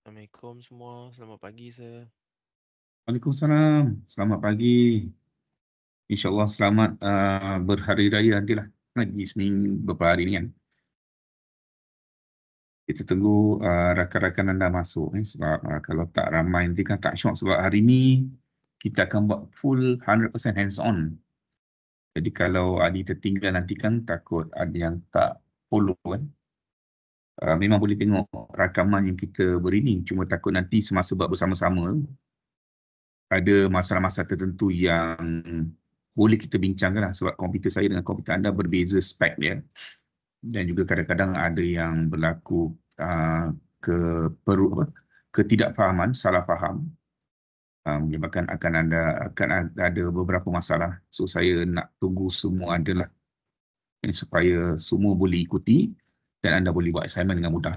Assalamualaikum semua. Selamat pagi, sir. Waalaikumsalam. Selamat pagi. InsyaAllah selamat uh, berhari raya nanti lah. Lagi seminggu beberapa hari ni kan. Kita tunggu uh, rakan-rakan anda masuk Eh, sebab uh, kalau tak ramai nanti kan tak syok. Sebab hari ni kita akan buat full 100% hands on. Jadi kalau ada tertinggal nanti kan takut ada yang tak follow kan uh, memang boleh tengok rakaman yang kita beri ni cuma takut nanti semasa buat bersama-sama ada masalah-masalah tertentu yang boleh kita bincangkan lah sebab komputer saya dengan komputer anda berbeza spek dia dan juga kadang-kadang ada yang berlaku uh, ke peru, apa, ketidakfahaman, salah faham ah, menyebabkan akan ada akan ada beberapa masalah. So saya nak tunggu semua adalah eh, supaya semua boleh ikuti dan anda boleh buat assignment dengan mudah.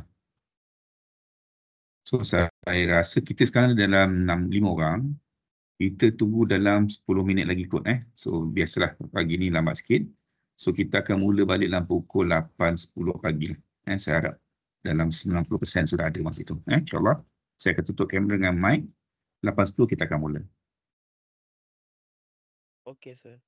So saya rasa kita sekarang dalam 6, 5 orang. Kita tunggu dalam 10 minit lagi kot eh. So biasalah pagi ni lambat sikit. So kita akan mula balik dalam pukul 8.10 pagi. Eh, saya harap dalam 90% sudah ada masa itu. Eh, InsyaAllah. Saya akan tutup kamera dengan mic. 8.10 kita akan mula. Okay, sir.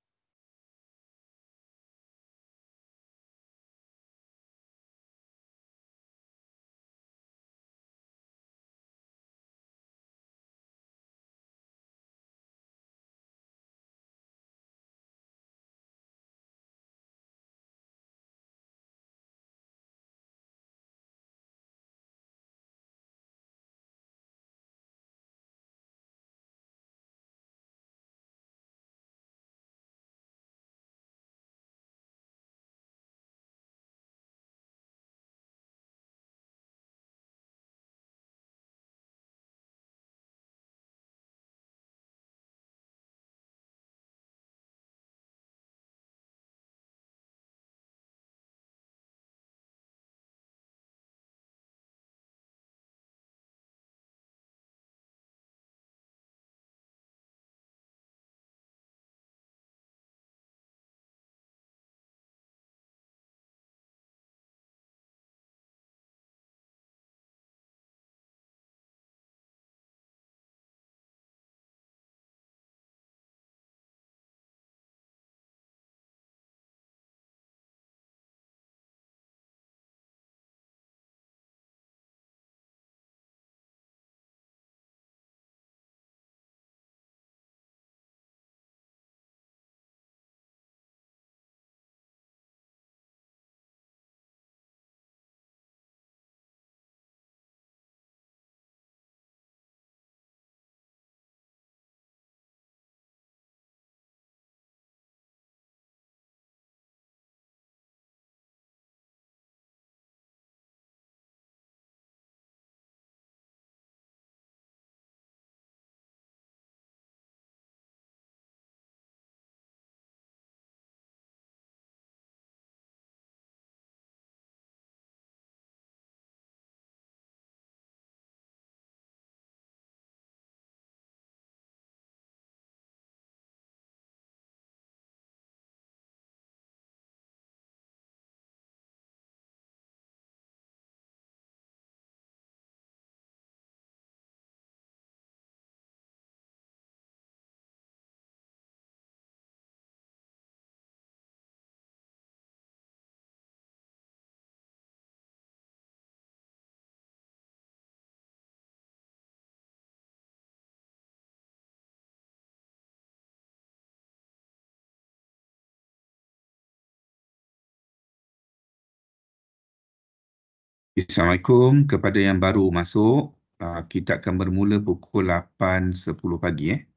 Assalamualaikum kepada yang baru masuk. Uh, kita akan bermula pukul 8.10 pagi. Eh.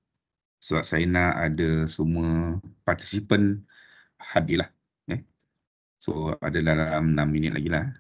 Sebab saya nak ada semua partisipan hadir. Lah, eh. So ada dalam 6 minit lagi. Lah.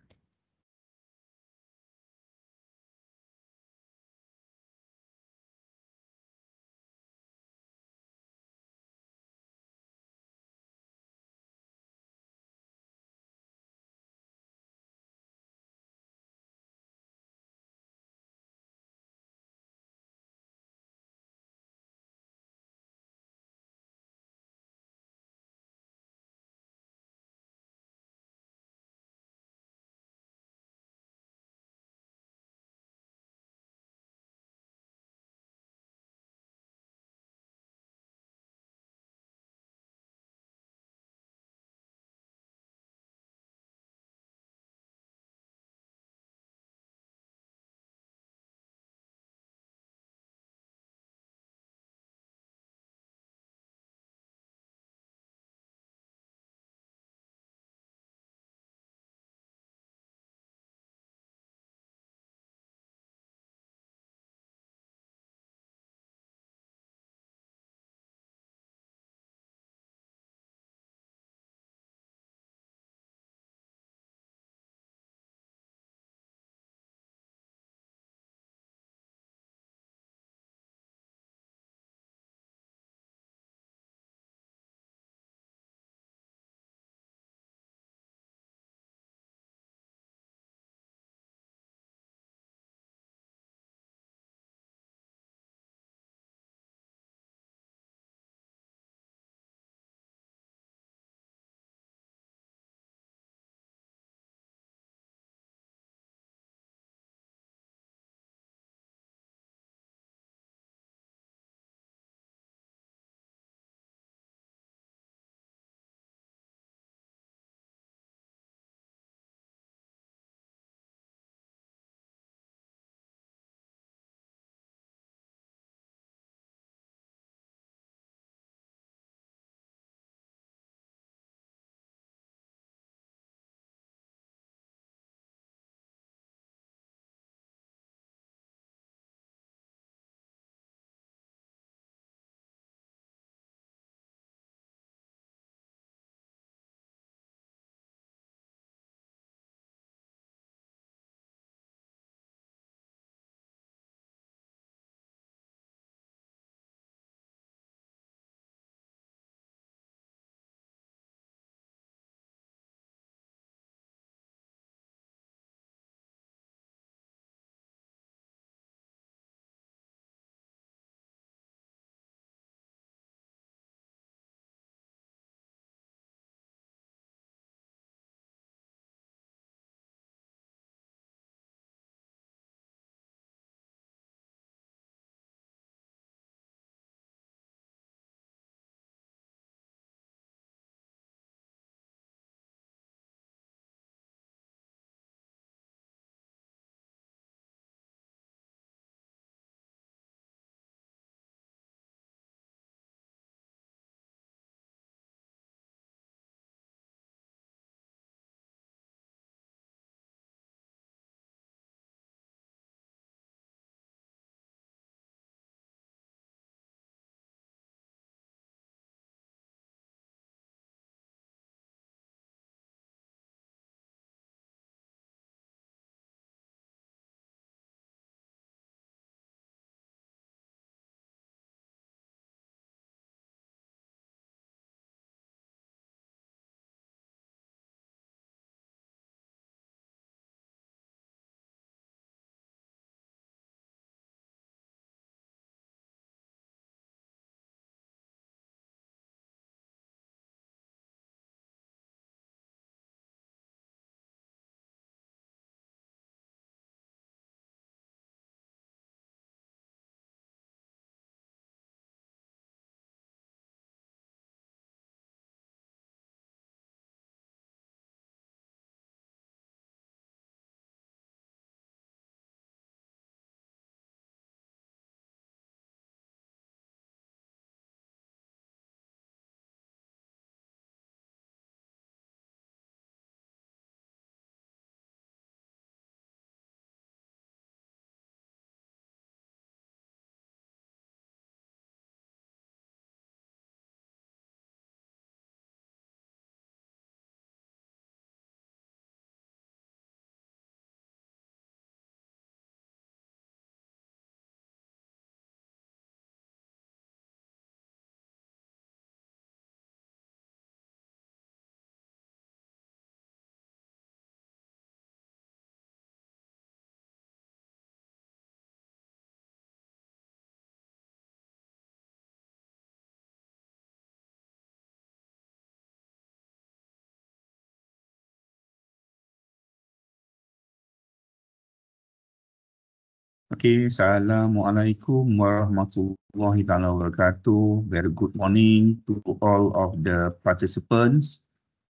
Okay, Assalamualaikum warahmatullahi taala wabarakatuh. Very good morning to all of the participants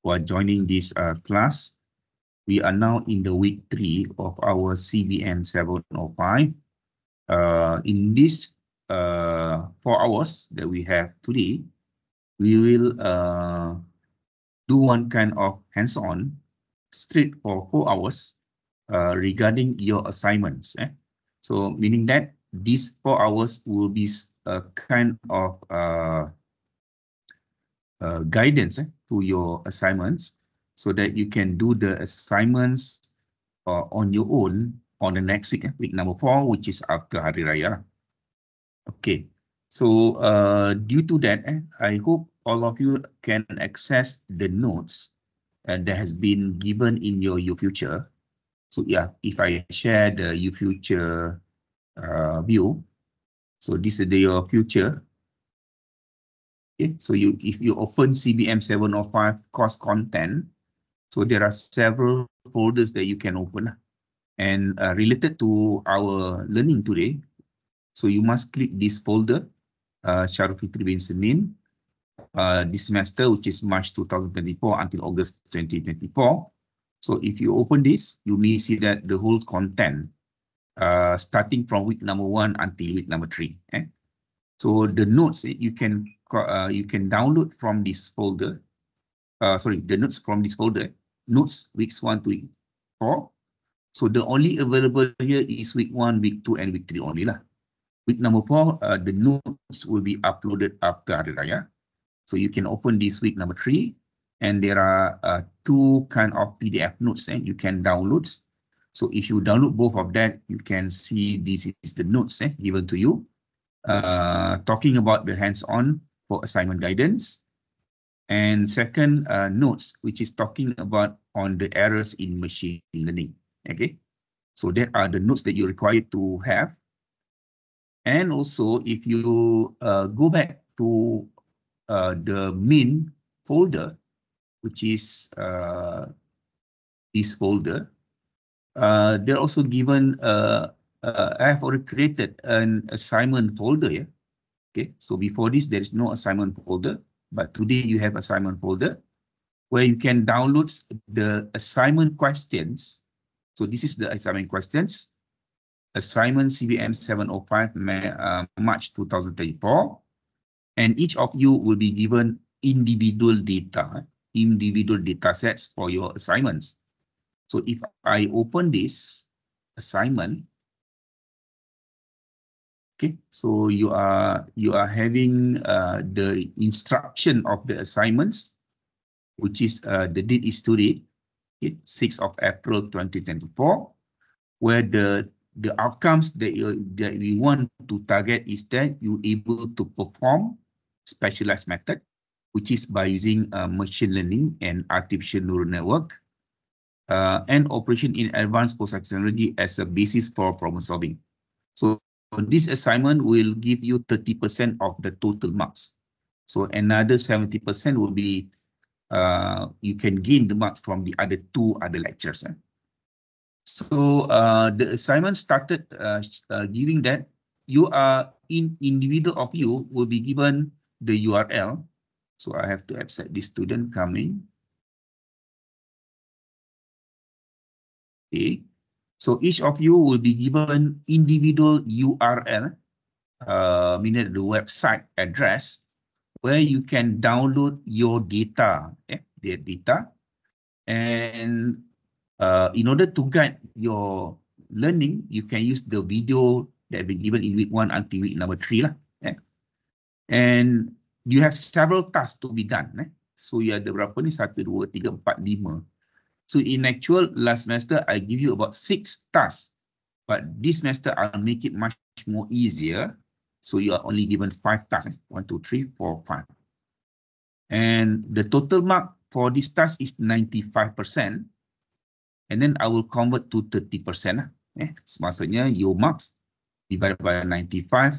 who are joining this uh, class. We are now in the week three of our CBN 705. Uh, in this uh, four hours that we have today, we will uh, do one kind of hands-on straight for four hours uh, regarding your assignments. Eh? So meaning that these four hours will be a kind of uh, uh, guidance eh, to your assignments so that you can do the assignments uh, on your own on the next week, eh, week number four, which is after Hari Raya. Okay, so uh, due to that, eh, I hope all of you can access the notes that has been given in your, your future so yeah, if I share the your future uh, view, so this is the, your future. Okay, so you if you open CBM 705 course content, so there are several folders that you can open. And uh, related to our learning today, so you must click this folder, uh, Sharufitri bin Semin, uh, this semester, which is March 2024 until August 2024. So if you open this, you may see that the whole content uh, starting from week number one until week number three. Eh? So the notes you can uh, you can download from this folder. Uh, sorry, the notes from this folder. Notes weeks one to week four. So the only available here is week one, week two, and week three only lah. Week number four, uh, the notes will be uploaded after Hari Raya. So you can open this week number three and there are uh, two kind of PDF notes and eh, you can download. So if you download both of that, you can see this is the notes eh, given to you. Uh, talking about the hands-on for assignment guidance. And second, uh, notes, which is talking about on the errors in machine learning. Okay, so there are the notes that you require to have. And also, if you uh, go back to uh, the main folder, which is uh, this folder. Uh, they're also given, uh, I have already created an assignment folder here. Okay, so before this, there is no assignment folder, but today you have assignment folder where you can download the assignment questions. So this is the assignment questions. Assignment CBM 705 May, uh, March 2034. And each of you will be given individual data individual data sets for your assignments. So if I open this assignment, okay, so you are you are having uh, the instruction of the assignments, which is uh, the date is today, okay, 6th of April 2024, where the the outcomes that you that we want to target is that you're able to perform specialized method which is by using uh, machine learning and artificial neural network, uh, and operation in advanced post technology as a basis for problem solving. So this assignment will give you 30% of the total marks. So another 70% will be, uh, you can gain the marks from the other two other lectures. Eh? So uh, the assignment started uh, uh, giving that you are in individual of you will be given the URL so I have to accept this student coming. Okay. So each of you will be given individual URL, uh, meaning the website address, where you can download your data, yeah, their data. And uh, in order to guide your learning, you can use the video that have been given in week one until week number three. Lah, okay? Eh. And you have several tasks to be done. Eh? So you ada berapa ni? Satu, dua, tiga, empat, lima. So in actual, last semester, I give you about six tasks. But this semester, I'll make it much more easier. So you are only given five tasks. Eh? One, two, three, four, five. And the total mark for this task is 95%. And then I will convert to 30%. Lah, eh? Eh? So, maksudnya, your marks divided by 95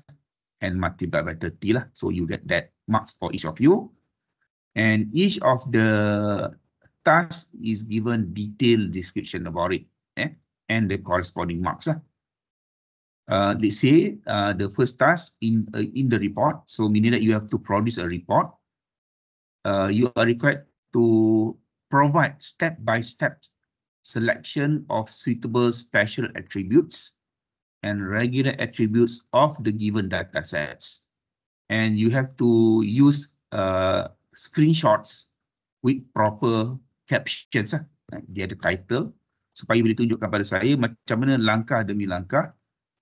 and multiplied by 30. Lah. So you get that marks for each of you. And each of the tasks is given detailed description about it eh? and the corresponding marks. Eh? Uh, let's say uh, the first task in uh, in the report, so meaning that you have to produce a report. Uh, you are required to provide step-by-step -step selection of suitable special attributes and regular attributes of the given data sets. and you have to use uh, screenshots with proper captions lah. dia ada title supaya boleh tunjukkan kepada saya macam mana langkah demi langkah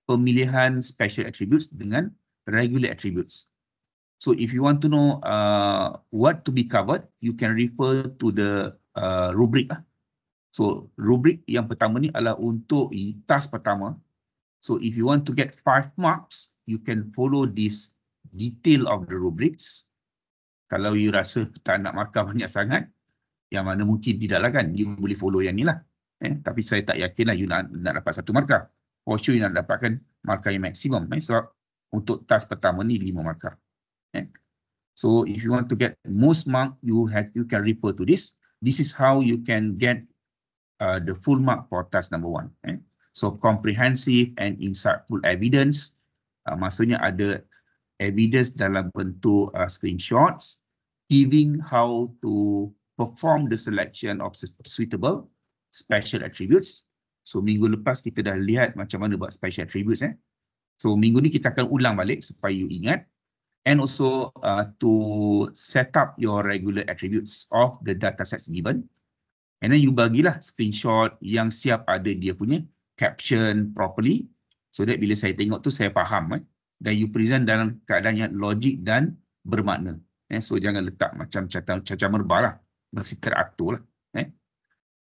pemilihan special attributes dengan regular attributes so if you want to know uh, what to be covered you can refer to the uh, rubric lah. so rubric yang pertama ni adalah untuk task pertama so if you want to get five marks you can follow this detail of the rubrics. Kalau you rasa tak nak markah banyak sangat, yang mana mungkin tidaklah kan, you boleh follow yang ni lah. Eh, tapi saya tak yakinlah you nak, nak dapat satu markah. For sure you nak dapatkan markah yang maksimum. Eh, sebab untuk task pertama ni lima markah. Eh. So if you want to get most mark, you have you can refer to this. This is how you can get uh, the full mark for task number one. Eh. So comprehensive and insightful evidence. Uh, maksudnya ada evidence dalam bentuk uh, screenshots giving how to perform the selection of suitable special attributes. So minggu lepas kita dah lihat macam mana buat special attributes eh. So minggu ni kita akan ulang balik supaya you ingat and also uh, to set up your regular attributes of the data sets given. And then you bagilah screenshot yang siap ada dia punya caption properly so that bila saya tengok tu saya faham eh dan you present dalam keadaan yang logik dan bermakna. Eh, so jangan letak macam caca merbah lah. Mesti teratur lah. Eh.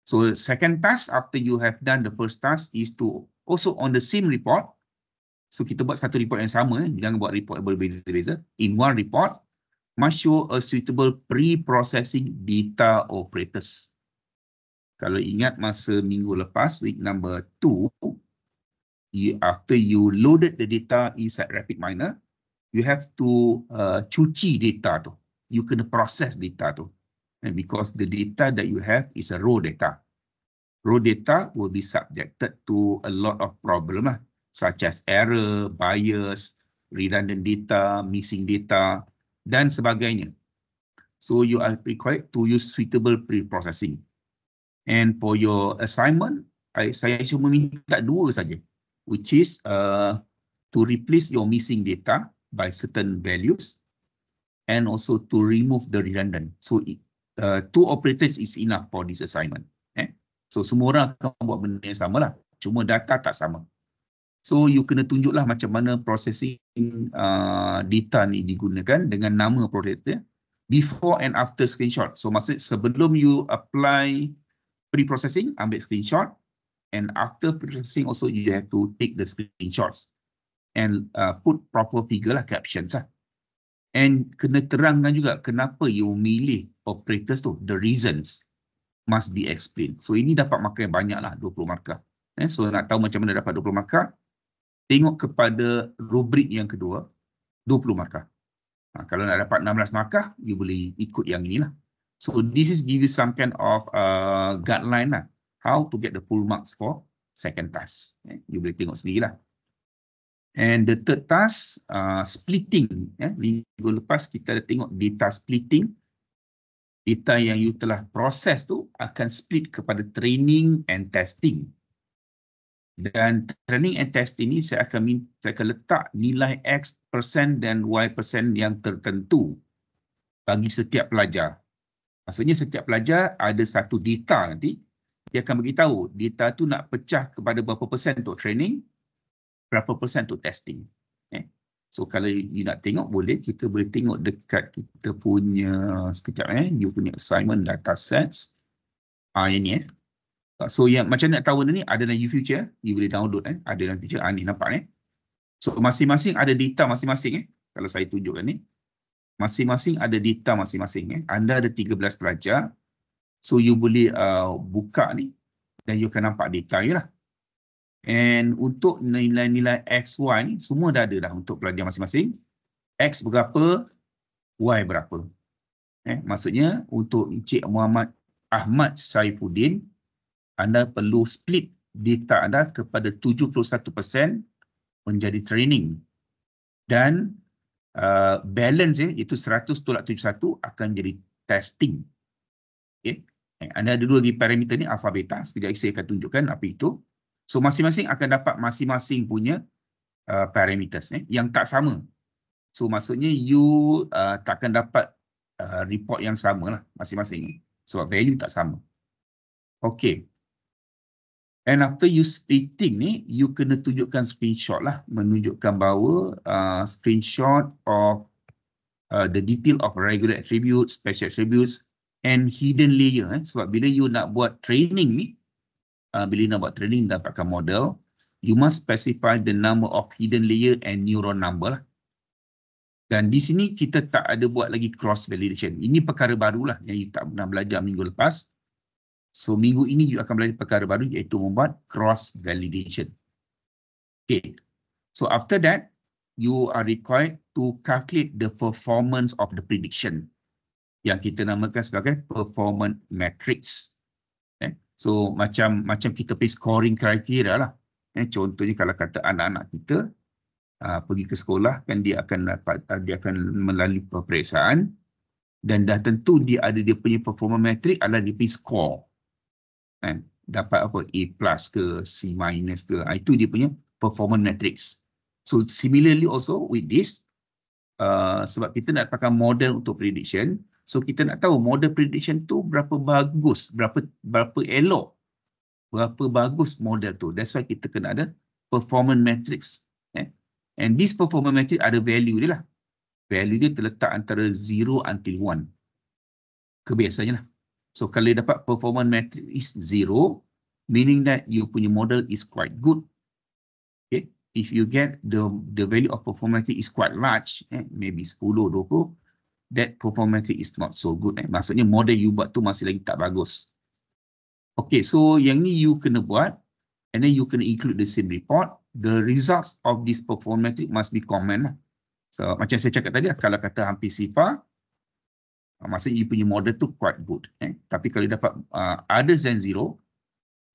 So second task after you have done the first task is to also on the same report. So kita buat satu report yang sama. Eh. Jangan buat report yang berbeza-beza. In one report, must show a suitable pre-processing data operators. Kalau ingat masa minggu lepas, week number two, you, e after you loaded the data inside Miner, you have to uh, cuci data tu. You can process data tu. And because the data that you have is a raw data. Raw data will be subjected to a lot of problem lah, such as error, bias, redundant data, missing data dan sebagainya. So you are required to use suitable pre-processing. And for your assignment, I, saya cuma minta dua saja which is uh, to replace your missing data by certain values and also to remove the redundant. So uh, two operators is enough for this assignment. Eh? So semua orang akan buat benda yang sama lah. Cuma data tak sama. So you kena tunjuklah macam mana processing uh, data ni digunakan dengan nama operator before and after screenshot. So maksud sebelum you apply pre-processing, ambil screenshot And after processing also, you have to take the screenshots and uh, put proper figure lah, captions lah. And kena terangkan juga kenapa you memilih operators tu. The reasons must be explained. So ini dapat markah banyak lah, 20 markah. Eh, so nak tahu macam mana dapat 20 markah, tengok kepada rubrik yang kedua, 20 markah. Ha, kalau nak dapat 16 markah, you boleh ikut yang inilah. So this is give you some kind of uh, guideline lah how to get the full marks for second task. Eh, you boleh tengok sendiri lah. And the third task, uh, splitting. Eh, minggu lepas kita ada tengok data splitting. Data yang you telah proses tu akan split kepada training and testing. Dan training and testing ni saya akan saya akan letak nilai X% dan Y% yang tertentu bagi setiap pelajar. Maksudnya setiap pelajar ada satu data nanti dia akan beritahu data tu nak pecah kepada berapa persen untuk training, berapa persen untuk testing. Eh? So kalau you, you nak tengok boleh, kita boleh tengok dekat kita punya, sekejap eh, you punya assignment data sets. Ah, yang ni eh. So yang macam nak tahu ni ada dalam U-Future, you boleh download eh. Ada dalam future, ah, ni nampak eh. So masing-masing ada data masing-masing eh. Kalau saya tunjukkan ni. Masing-masing ada data masing-masing eh. Anda ada 13 pelajar. So you boleh uh, buka ni dan you akan nampak detail lah. And untuk nilai-nilai x, y ni semua dah ada dah untuk pelajar masing-masing. X berapa, Y berapa. Eh, maksudnya untuk Encik Muhammad Ahmad Saifuddin, anda perlu split data anda kepada 71% menjadi training. Dan uh, balance eh, iaitu 100 tolak 71 akan jadi testing. Eh, anda ada dua lagi parameter ni, alpha beta. Setiap saya akan tunjukkan apa itu. So masing-masing akan dapat masing-masing punya uh, parameters eh, yang tak sama. So maksudnya you uh, takkan dapat uh, report yang sama lah masing-masing. Sebab value tak sama. Okay. And after you splitting ni, you kena tunjukkan screenshot lah. Menunjukkan bahawa uh, screenshot of uh, the detail of regular attributes, special attributes, and hidden layer eh. sebab bila you nak buat training ni uh, bila nak buat training dapatkan model you must specify the number of hidden layer and neuron number lah. dan di sini kita tak ada buat lagi cross validation ini perkara barulah yang you tak pernah belajar minggu lepas so minggu ini you akan belajar perkara baru iaitu membuat cross validation okay so after that you are required to calculate the performance of the prediction yang kita namakan sebagai performance matrix. Eh, so macam macam kita pergi scoring criteria lah. Eh, contohnya kalau kata anak-anak kita uh, pergi ke sekolah kan dia akan dapat, uh, dia akan melalui peperiksaan dan dah tentu dia ada dia punya performance matrix adalah dia pergi score. Eh, dapat apa A plus ke C minus ke ah, itu dia punya performance matrix. So similarly also with this uh, sebab kita nak pakai model untuk prediction So kita nak tahu model prediction tu berapa bagus, berapa berapa elok, berapa bagus model tu. That's why kita kena ada performance matrix. Eh? And this performance matrix ada value dia lah. Value dia terletak antara 0 until 1. Kebiasaannya lah. So kalau dia dapat performance matrix is 0, meaning that you punya model is quite good. Okay. If you get the the value of performance is quite large, eh, maybe 10, 20, that performance is not so good. Eh? Maksudnya model you buat tu masih lagi tak bagus. Okay, so yang ni you kena buat and then you kena include the same report. The results of this performance must be common. Lah. So macam saya cakap tadi, lah, kalau kata hampir sifar, ah, maksudnya you punya model tu quite good. Eh? Tapi kalau dapat uh, ah, other than zero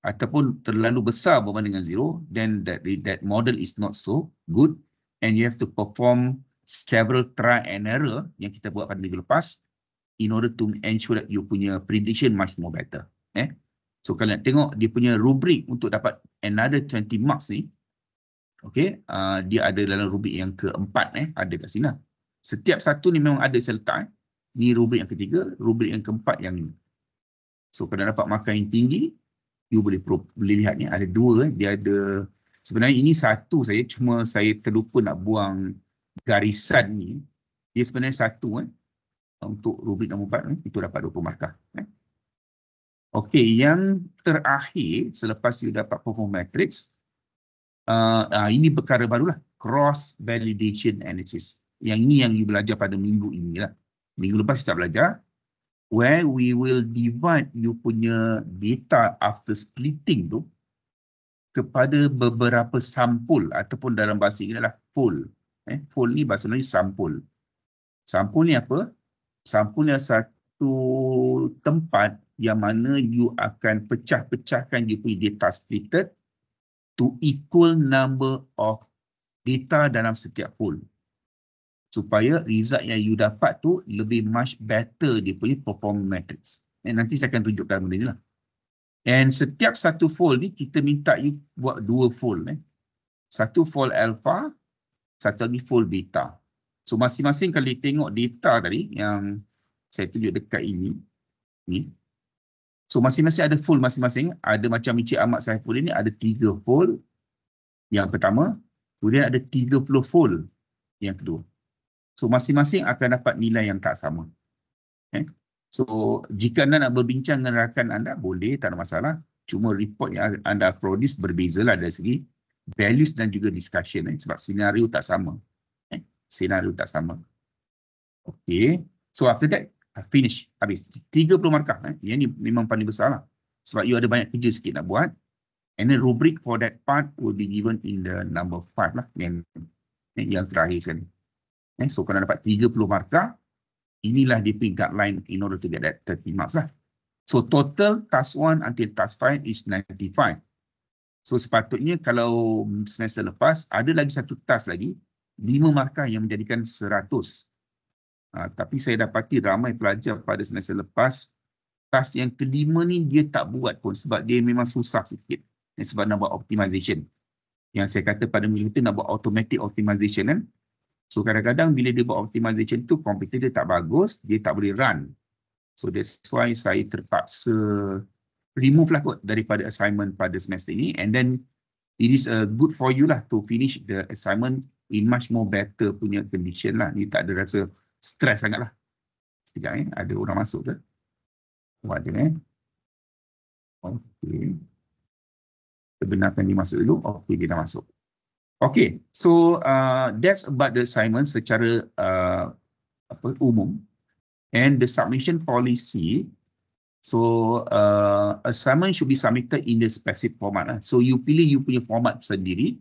ataupun terlalu besar berbanding dengan zero, then that, that model is not so good and you have to perform several try and error yang kita buat pada minggu lepas in order to ensure that you punya prediction much more better. Eh? So kalau nak tengok dia punya rubrik untuk dapat another 20 marks ni, okay, uh, dia ada dalam rubrik yang keempat eh, ada kat sini. Lah. Setiap satu ni memang ada saya letak. Eh. Ni rubrik yang ketiga, rubrik yang keempat yang ni. So kalau dapat markah yang tinggi, you boleh, boleh lihat ni ada dua. Eh. Dia ada, sebenarnya ini satu saya, cuma saya terlupa nak buang garisan ni, dia sebenarnya satu Eh, untuk rubrik nombor 4 ni, eh, itu dapat 20 markah. Eh. Okey, yang terakhir selepas you dapat perform matrix, uh, uh, ini perkara barulah. Cross validation analysis. Yang ini yang you belajar pada minggu ini lah. Minggu lepas kita belajar. Where we will divide you punya data after splitting tu kepada beberapa sampul ataupun dalam bahasa ini adalah pool. Eh, full ni bahasa Melayu sampul. Sampul ni apa? Sampul ni satu tempat yang mana you akan pecah-pecahkan you punya data splitted to equal number of data dalam setiap pool. Supaya result yang you dapat tu lebih much better dia punya performance metrics. And eh, nanti saya akan tunjukkan benda ni lah. And setiap satu fold ni kita minta you buat dua fold. Eh. Satu fold alpha, satu lagi full data. So masing-masing kali tengok data tadi yang saya tunjuk dekat ini. ni. So masing-masing ada full masing-masing. Ada macam Encik Ahmad Saiful ini ada tiga full yang pertama. Kemudian ada tiga puluh full yang kedua. So masing-masing akan dapat nilai yang tak sama. Okay. Eh? So jika anda nak berbincang dengan rakan anda boleh tak ada masalah. Cuma report yang anda produce berbezalah dari segi values dan juga discussion eh, sebab senario tak sama. Eh, senario tak sama. Okay. So after that, I finish. Habis. 30 markah. Eh. Yang ni memang paling besar lah. Sebab you ada banyak kerja sikit nak buat. And then rubric for that part will be given in the number 5 lah. Yang, eh, yang terakhir sekali. Eh, so kalau dapat 30 markah, inilah dia punya guideline in order to get that 30 marks lah. So total task 1 until task 5 is 95. So sepatutnya kalau semester lepas ada lagi satu task lagi lima markah yang menjadikan seratus. Ha, tapi saya dapati ramai pelajar pada semester lepas task yang kelima ni dia tak buat pun sebab dia memang susah sikit. Eh, sebab nak buat optimization. Yang saya kata pada mula itu nak buat automatic optimization kan. So kadang-kadang bila dia buat optimization tu komputer dia tak bagus, dia tak boleh run. So that's why saya terpaksa remove lah kot daripada assignment pada semester ini and then it is a uh, good for you lah to finish the assignment in much more better punya condition lah ni tak ada rasa stress sangat lah sekejap eh ada orang masuk ke oh ada eh okay sebenarnya ni masuk dulu okay dia dah masuk okay so uh, that's about the assignment secara uh, apa umum and the submission policy So uh, assignment should be submitted in the specific format. Lah. So you pilih you punya format sendiri.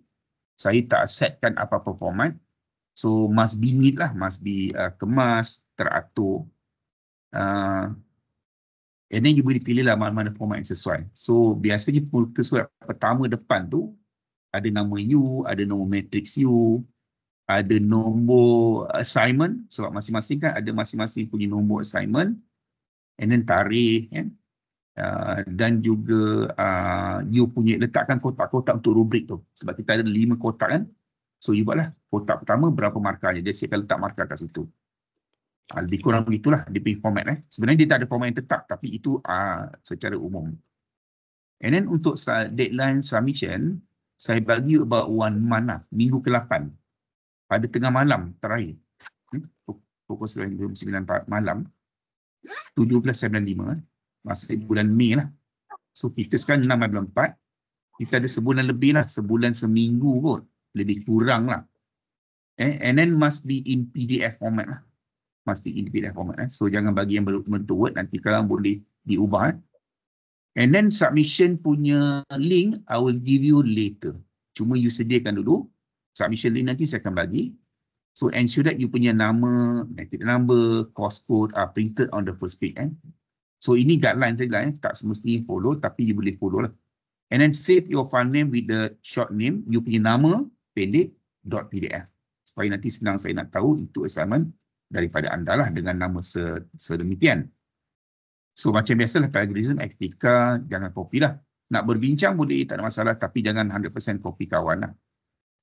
Saya tak setkan apa-apa format. So must be neat lah, must be uh, kemas, teratur. Uh, and then you boleh pilih lah mana-mana format yang sesuai. So biasanya muka surat pertama depan tu ada nama you, ada nama matrix you, ada nombor assignment sebab masing-masing kan ada masing-masing punya nombor assignment and then tarikh ya. Uh, dan juga uh, you punya letakkan kotak-kotak untuk rubrik tu sebab kita ada lima kotak kan so you buatlah kotak pertama berapa markahnya dia siapkan letak markah kat situ uh, lebih kurang begitulah dia punya format eh. sebenarnya dia tak ada format yang tetap tapi itu uh, secara umum and then untuk deadline submission saya bagi about one month lah, minggu ke-8 pada tengah malam terakhir hmm? pukul 9 malam 1795 masa hmm. bulan Mei lah. So kita sekarang 1604 kita ada sebulan lebih lah, sebulan seminggu pun. Lebih kurang lah. Eh, and then must be in PDF format lah. Must be in PDF format lah. So jangan bagi yang bentuk word, nanti kalau boleh diubah eh. And then submission punya link, I will give you later. Cuma you sediakan dulu. Submission link nanti saya akan bagi. So ensure that you punya nama, negative number, course code are printed on the first page. Eh? So ini guideline saja, eh? tak semestinya follow tapi you boleh follow lah. And then save your file name with the short name, you punya nama pendek .pdf. Supaya nanti senang saya nak tahu itu assignment daripada anda lah dengan nama sedemikian. So macam biasalah plagiarism, etika, jangan copy lah. Nak berbincang boleh, tak ada masalah tapi jangan 100% copy kawan lah.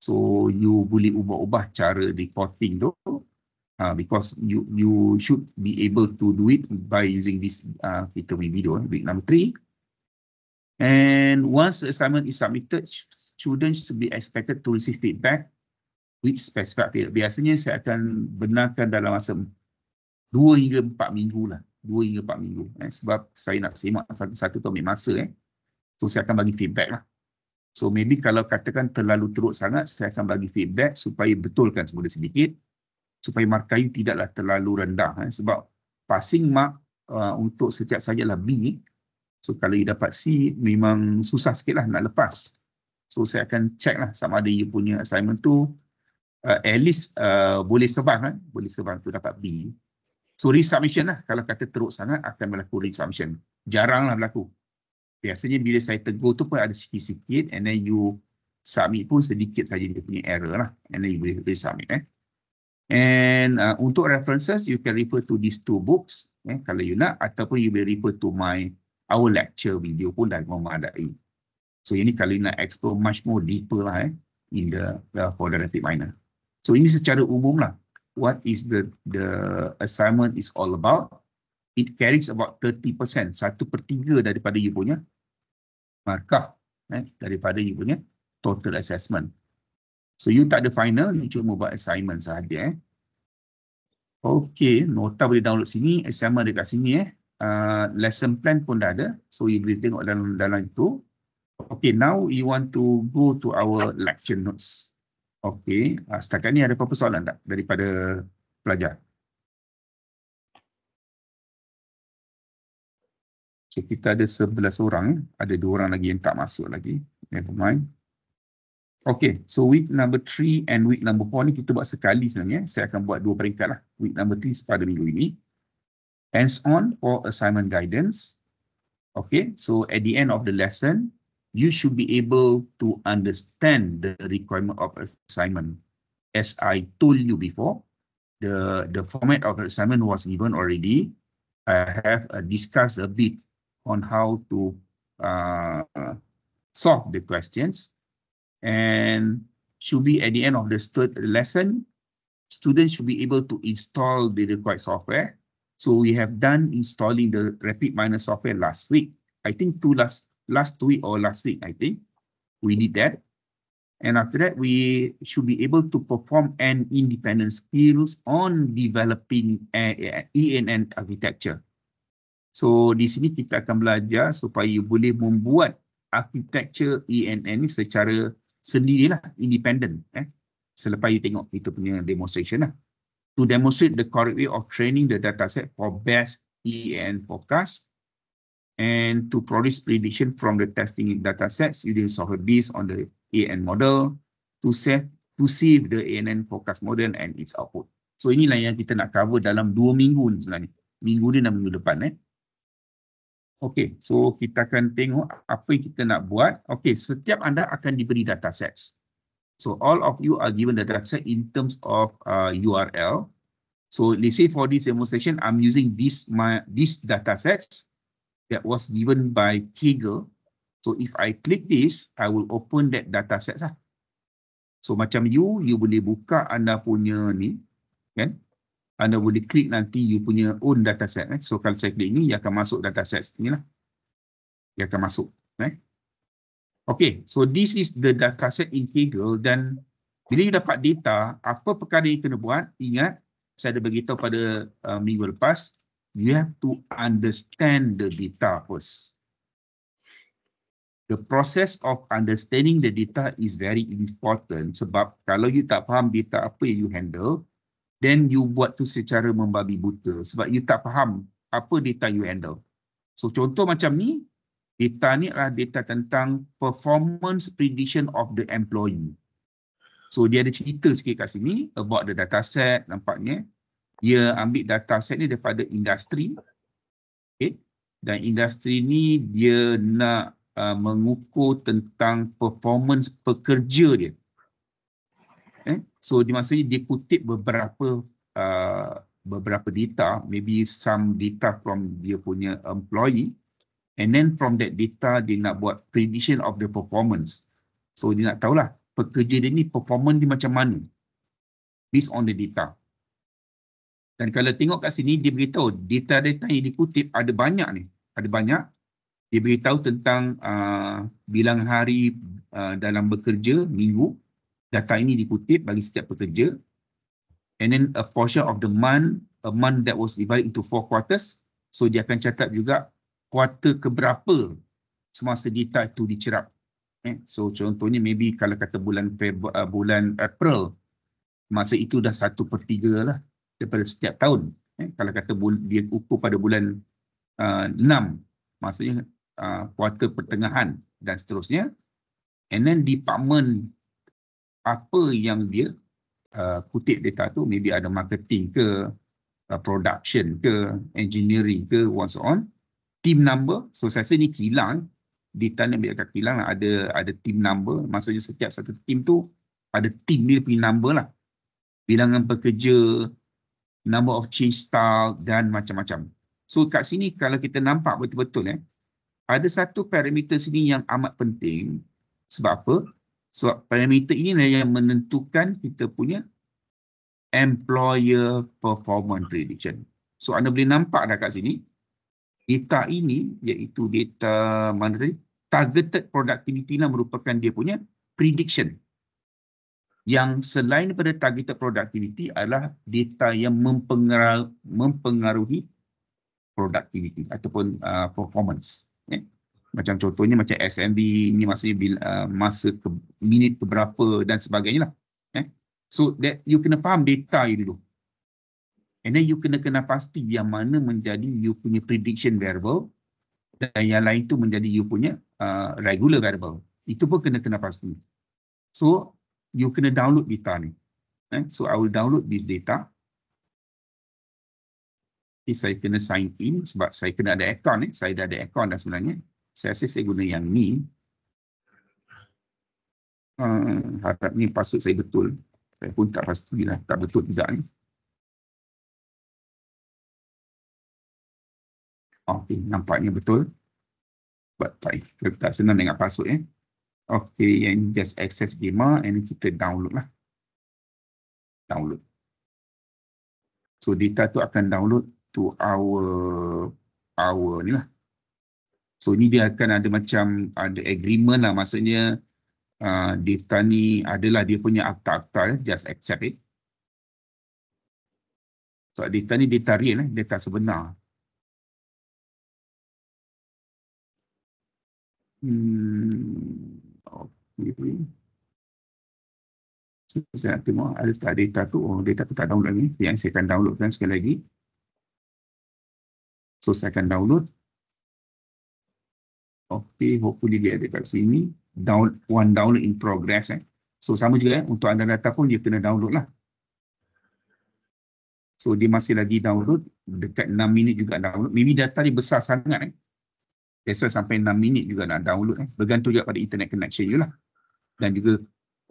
So you boleh ubah-ubah cara reporting tu uh, because you you should be able to do it by using this uh, kita punya video, eh, week number three. And once the assignment is submitted, students should be expected to receive feedback which specified period. Biasanya saya akan benarkan dalam masa dua hingga empat minggu lah. dua hingga empat minggu. Eh, sebab saya nak semak satu-satu tu ambil masa. Eh. So saya akan bagi feedback lah. So maybe kalau katakan terlalu teruk sangat, saya akan bagi feedback supaya betulkan semula sedikit. Supaya markah you tidaklah terlalu rendah. Eh. Sebab passing mark uh, untuk setiap sajalah B. So kalau you dapat C, memang susah lah nak lepas. So saya akan cek lah sama ada you punya assignment tu. Uh, at least uh, boleh sebang kan eh. Boleh sebang tu dapat B. So resubmission lah. Kalau kata teruk sangat, akan berlaku resubmission. Jarang lah berlaku biasanya bila saya tegur tu pun ada sikit-sikit and then you submit pun sedikit saja dia punya error lah and then you boleh, boleh submit eh. And uh, untuk references you can refer to these two books eh kalau you nak ataupun you boleh refer to my our lecture video pun dah memadai. So ini kalau nak explore much more deeper lah eh in the uh, for the rapid minor. So ini secara umum lah what is the the assignment is all about. It carries about 30%, 1 per 3 daripada you punya markah eh, daripada you punya total assessment. So you tak ada final, you cuma buat assignment sahaja. Eh. Okay, nota boleh download sini, assignment dekat sini. Eh. Uh, lesson plan pun dah ada. So you boleh tengok dalam dalam itu. Okay, now you want to go to our lecture notes. Okay, uh, setakat ni ada apa-apa soalan tak daripada pelajar? So kita ada 11 orang, ada 2 orang lagi yang tak masuk lagi. Never mind. Okay, so week number 3 and week number 4 ni kita buat sekali sebenarnya. Saya akan buat dua peringkat lah. Week number 3 pada minggu ini. Hands on for assignment guidance. Okay, so at the end of the lesson, you should be able to understand the requirement of assignment. As I told you before, the the format of assignment was given already. I have uh, discussed a bit on how to uh, solve the questions. And should be at the end of the third lesson, students should be able to install the required software. So we have done installing the Miner software last week. I think two last last week or last week, I think we did that. And after that, we should be able to perform an independent skills on developing an ENN architecture. So di sini kita akan belajar supaya boleh membuat architecture ENN ni secara sendirilah, independent. Eh? Selepas you tengok itu punya demonstration lah. To demonstrate the correct way of training the dataset for best ENN forecast and to produce prediction from the testing datasets using software based on the ENN model to save, to save the ENN forecast model and its output. So inilah yang kita nak cover dalam dua minggu ni sebenarnya. Minggu ni dan minggu depan. Eh? Okey, so kita akan tengok apa yang kita nak buat. Okey, setiap anda akan diberi data sets. So all of you are given the data set in terms of uh, URL. So let's say for this demonstration, I'm using this my this data sets that was given by Kegel. So if I click this, I will open that data sets lah. So macam you, you boleh buka anda punya ni, kan? Okay? anda boleh klik nanti you punya own dataset. Eh. So kalau saya klik ini, ia akan masuk dataset ini lah. Ia akan masuk. Eh. Okay, so this is the dataset in Kegel dan bila you dapat data, apa perkara yang kena buat? Ingat, saya ada beritahu pada uh, minggu lepas, you have to understand the data first. The process of understanding the data is very important sebab kalau you tak faham data apa yang you handle, then you buat tu secara membabi buta sebab you tak faham apa data you handle. So contoh macam ni, data ni adalah data tentang performance prediction of the employee. So dia ada cerita sikit kat sini about the data set nampaknya. Dia ambil data set ni daripada industri. Okay. Dan industri ni dia nak uh, mengukur tentang performance pekerja dia. Eh? So dimaksudnya dia kutip beberapa uh, beberapa data, maybe some data from dia punya employee, and then from that data dia nak buat prediction of the performance. So dia nak tahulah pekerja dia ni performance dia macam mana based on the data. Dan kalau tengok kat sini dia beritahu data-data yang dikutip ada banyak ni, ada banyak. Dia beritahu tentang uh, bilangan hari uh, dalam bekerja minggu, data ini dikutip bagi setiap pekerja and then a portion of the month a month that was divided into four quarters so dia akan catat juga kuarter keberapa semasa data itu dicerap eh? so contohnya maybe kalau kata bulan Februari, uh, bulan April masa itu dah 1/3 lah daripada setiap tahun eh? kalau kata dia ukur pada bulan uh, 6 maksudnya kuarter uh, pertengahan dan seterusnya and then department apa yang dia uh, kutip data tu maybe ada marketing ke uh, production ke engineering ke what so on team number so saya rasa ni kilang di tanah bila kat kilang lah, ada ada team number maksudnya setiap satu team tu ada team dia punya number lah bilangan pekerja number of change style dan macam-macam so kat sini kalau kita nampak betul-betul eh ada satu parameter sini yang amat penting sebab apa sebab parameter ini lah yang menentukan kita punya employer performance prediction. So anda boleh nampak dah kat sini data ini iaitu data mana tadi targeted productivity lah merupakan dia punya prediction. Yang selain daripada targeted productivity adalah data yang mempengaruhi productivity ataupun uh, performance macam contohnya macam SMV ini masih bila, uh, masa ke minit ke berapa dan sebagainya lah eh so that you kena faham data you dulu and then you kena kena pasti yang mana menjadi you punya prediction variable dan yang lain tu menjadi you punya uh, regular variable itu pun kena kena pasti so you kena download data ni eh so i will download this data ini saya kena sign in sebab saya kena ada account ni. Eh. Saya dah ada account dah sebenarnya saya rasa saya guna yang ni. Uh, harap ni password saya betul. Saya pun tak pasti lah, tak betul tidak ni. Okey, nampaknya betul. But fine, tak senang dengan password eh. Okey, and just access gamer and kita download lah. Download. So data tu akan download to our our ni lah. So ini dia akan ada macam ada agreement lah maksudnya uh, DEFTA ni adalah dia punya akta-akta eh, just accept it. So DEFTA ni data real eh, data sebenar. Hmm, okay. So, saya nak tengok ada tak data tu, oh data tu tak download ni, yang saya akan downloadkan sekali lagi. So saya akan download. Okay, hopefully dia ada kat sini. Down, one download in progress. Eh. So, sama juga eh. untuk anda data pun dia kena download lah. So, dia masih lagi download. Dekat 6 minit juga download. Maybe data dia besar sangat. Eh. That's why sampai 6 minit juga nak download. Eh. Bergantung juga pada internet connection you lah. Dan juga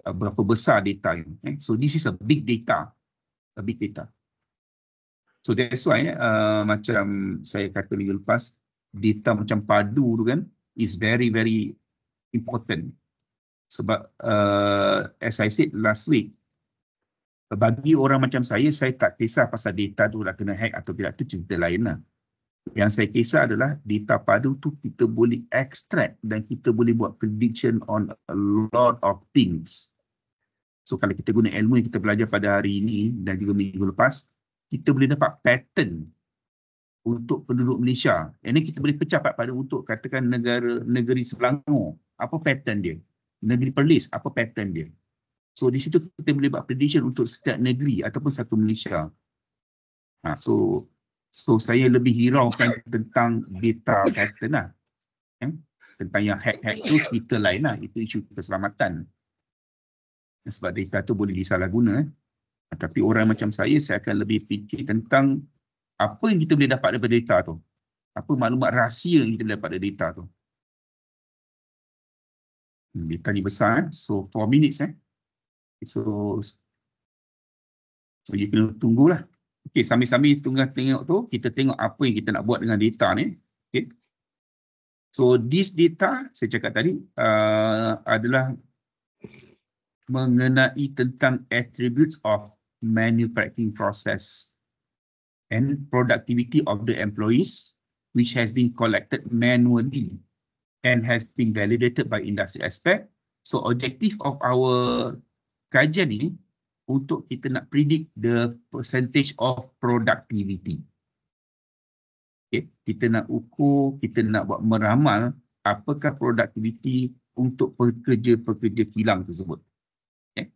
uh, berapa besar data you. Eh. So, this is a big data. A big data. So, that's why eh, uh, macam saya kata minggu lepas, data macam padu tu kan is very very important. Sebab uh, as I said last week, bagi orang macam saya, saya tak kisah pasal data tu lah kena hack atau tidak, tu cerita lain lah. Yang saya kisah adalah data padu tu kita boleh extract dan kita boleh buat prediction on a lot of things. So kalau kita guna ilmu yang kita belajar pada hari ini dan juga minggu lepas, kita boleh dapat pattern untuk penduduk Malaysia. Ini kita boleh pecah pada untuk katakan negara negeri Selangor, apa pattern dia? Negeri Perlis, apa pattern dia? So di situ kita boleh buat prediction untuk setiap negeri ataupun satu Malaysia. Ha, so so saya lebih hiraukan tentang data pattern lah. Eh? Tentang yang hack-hack tu cerita lain lah. Itu isu keselamatan. Sebab data tu boleh disalahguna. Eh. Ha, tapi orang macam saya, saya akan lebih fikir tentang apa yang kita boleh dapat daripada data tu apa maklumat rahsia yang kita boleh dapat daripada data tu hmm, data ni besar eh? so 4 minutes eh so so you kena tunggulah Okay, sambil-sambil tengah tengok tu kita tengok apa yang kita nak buat dengan data ni okey so this data saya cakap tadi uh, adalah mengenai tentang attributes of manufacturing process and productivity of the employees, which has been collected manually and has been validated by industry aspect. So objective of our kajian ni untuk kita nak predict the percentage of productivity. Okay. Kita nak ukur, kita nak buat meramal apakah productivity untuk pekerja-pekerja kilang tersebut. Okay.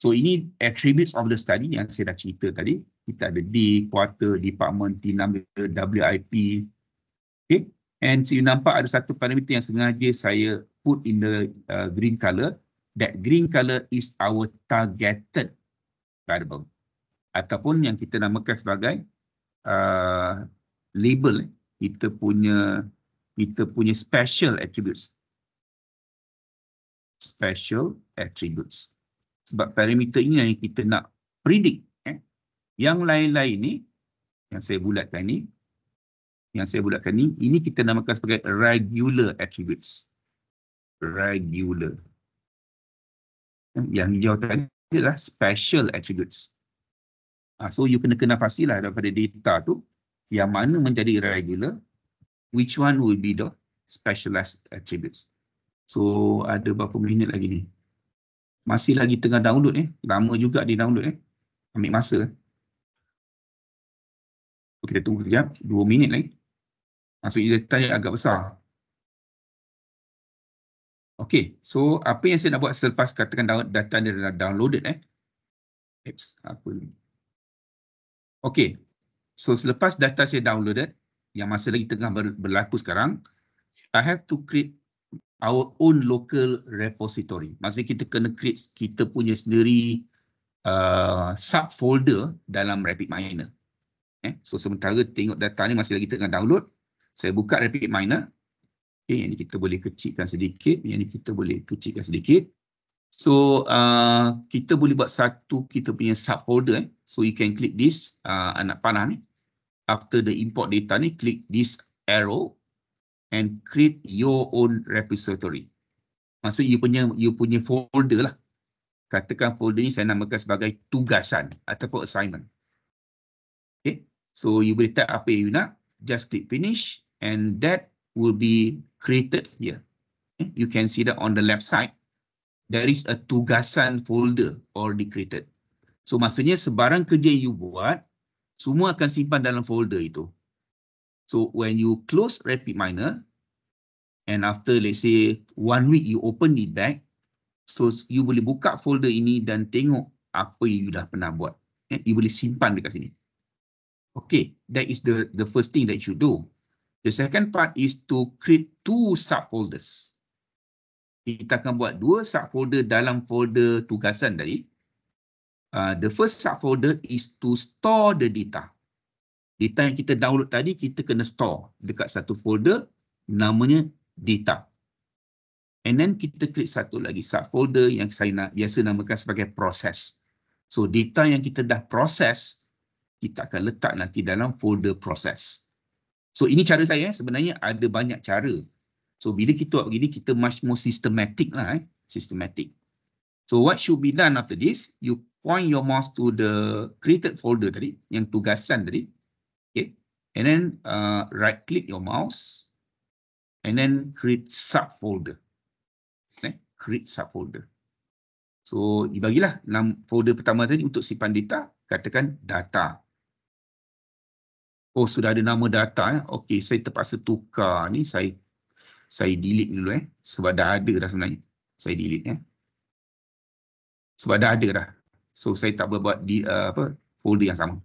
So ini attributes of the study yang saya dah cerita tadi kita ada D, quarter, department, T number, WIP. Okay. And so you nampak ada satu parameter yang sengaja saya put in the uh, green color. That green color is our targeted variable. Ataupun yang kita namakan sebagai uh, label. Eh. Kita punya kita punya special attributes. Special attributes. Sebab parameter ini yang kita nak predict yang lain-lain ni, yang saya bulatkan ni, yang saya bulatkan ni, ini kita namakan sebagai regular attributes. Regular. Yang hijau tadi adalah special attributes. Ah, so, you kena kena pastilah daripada data tu, yang mana menjadi regular, which one will be the specialized attributes. So, ada berapa minit lagi ni? Masih lagi tengah download eh. Lama juga di download eh. Ambil masa eh. Kita tunggu sekejap, dua minit lagi. Maksudnya data tanya agak besar. Okey, so apa yang saya nak buat selepas katakan download, data dia dah downloaded eh. Eps, apa ni. Okey, so selepas data saya downloaded, yang masih lagi tengah ber berlaku sekarang, I have to create our own local repository. Maksudnya kita kena create kita punya sendiri uh, subfolder dalam RapidMiner. Eh, so sementara tengok data ni masih lagi tengah download. Saya buka Rapid Miner. Okay, yang ini kita boleh kecilkan sedikit. Yang ini kita boleh kecilkan sedikit. So uh, kita boleh buat satu kita punya subfolder. Eh. So you can click this uh, anak panah ni. After the import data ni, click this arrow and create your own repository. Maksud you punya you punya folder lah. Katakan folder ni saya namakan sebagai tugasan ataupun assignment. So you boleh type apa yang you nak. Just click finish and that will be created here. Eh, you can see that on the left side. There is a tugasan folder already created. So maksudnya sebarang kerja yang you buat, semua akan simpan dalam folder itu. So when you close Rapid Miner, and after let's say one week you open it back, so you boleh buka folder ini dan tengok apa yang you dah pernah buat. Eh, you boleh simpan dekat sini. Okay, that is the, the first thing that you do. The second part is to create two subfolders. Kita akan buat dua subfolder dalam folder tugasan tadi. Uh, the first subfolder is to store the data. Data yang kita download tadi, kita kena store dekat satu folder namanya data. And then kita create satu lagi subfolder yang saya nak biasa namakan sebagai proses. So data yang kita dah proses kita akan letak nanti dalam folder proses. So ini cara saya sebenarnya ada banyak cara. So bila kita buat begini kita much more systematic lah eh. Systematic. So what should be done after this? You point your mouse to the created folder tadi yang tugasan tadi. Okay. And then uh, right click your mouse. And then create subfolder. Okay. Create subfolder. So dibagilah folder pertama tadi untuk simpan data. Katakan data oh sudah ada nama data eh. okey saya terpaksa tukar ni saya saya delete dulu eh sebab dah ada dah sebenarnya saya delete eh sebab dah ada dah so saya tak boleh buat di uh, apa folder yang sama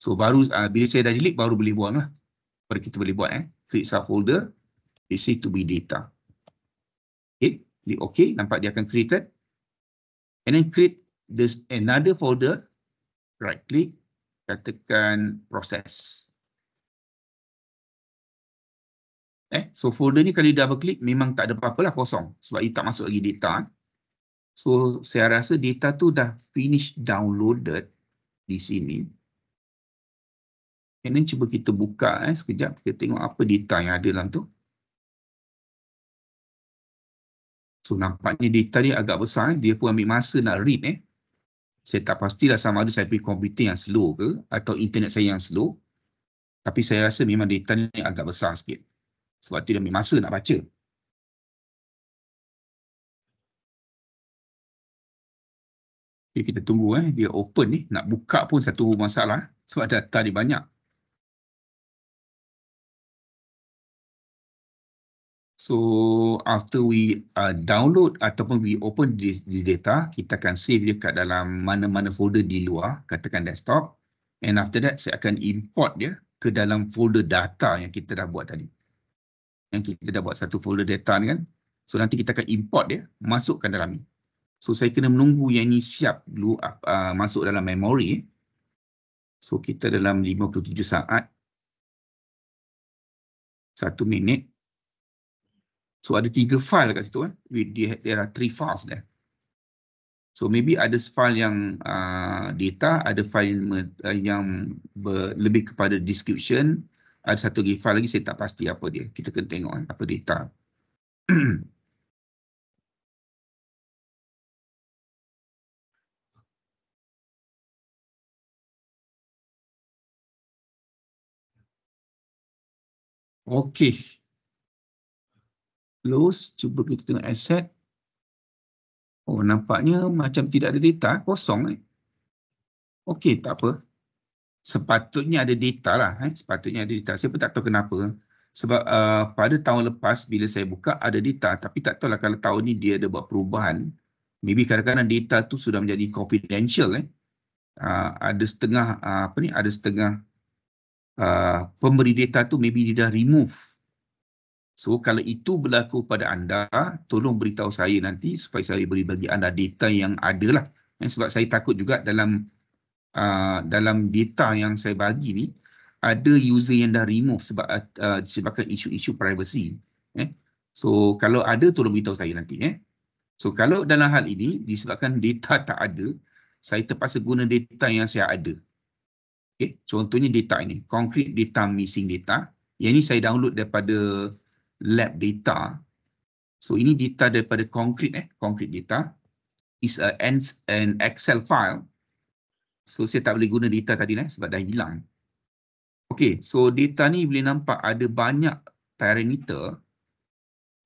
so baru uh, bila saya dah delete baru boleh buat lah baru kita boleh buat eh create subfolder it say to be data okey click okey nampak dia akan created and then create this another folder right click katakan proses. Eh, so folder ni kalau double click memang tak ada apa-apa lah kosong sebab dia tak masuk lagi data. So saya rasa data tu dah finish downloaded di sini. Ini cuba kita buka eh sekejap kita tengok apa data yang ada dalam tu. So nampaknya data dia agak besar eh. dia pun ambil masa nak read eh. Saya tak pastilah sama ada saya punya komputer yang slow ke atau internet saya yang slow. Tapi saya rasa memang data ni agak besar sikit sebab tu dia ambil masa nak baca. Okay, kita tunggu eh dia open ni eh. nak buka pun satu masalah sebab data ni banyak. So after we uh, download ataupun we open the data, kita akan save dia kat dalam mana-mana folder di luar, katakan desktop. And after that saya akan import dia ke dalam folder data yang kita dah buat tadi yang kita dah buat satu folder data ni kan. So nanti kita akan import dia, masukkan dalam ni. So saya kena menunggu yang ni siap dulu uh, masuk dalam memory. So kita dalam 57 saat. Satu minit. So ada tiga file kat situ kan. There are three files there. So maybe ada file yang uh, data, ada file yang, uh, yang lebih kepada description ada satu file lagi saya tak pasti apa dia. Kita kena tengok eh, apa data. Okey. Close. Cuba kita tengok asset. Oh, nampaknya macam tidak ada data. Kosong. Eh? Okey, tak apa sepatutnya ada data lah. Eh? Sepatutnya ada data. Saya pun tak tahu kenapa. Sebab uh, pada tahun lepas bila saya buka ada data. Tapi tak tahu lah kalau tahun ni dia ada buat perubahan. Maybe kadang-kadang data tu sudah menjadi confidential. Eh? Uh, ada setengah uh, apa ni? Ada setengah uh, pemberi data tu maybe dia dah remove. So kalau itu berlaku pada anda, tolong beritahu saya nanti supaya saya beri bagi anda data yang ada lah. Eh, sebab saya takut juga dalam uh, dalam data yang saya bagi ni ada user yang dah remove sebab uh, ah, ah, sebabkan isu-isu privacy eh so kalau ada tolong beritahu saya nanti eh so kalau dalam hal ini disebabkan data tak ada saya terpaksa guna data yang saya ada okey contohnya data ini concrete data missing data yang ini saya download daripada lab data so ini data daripada concrete eh concrete data is a an excel file So saya tak boleh guna data tadi lah sebab dah hilang. Okay, so data ni boleh nampak ada banyak parameter.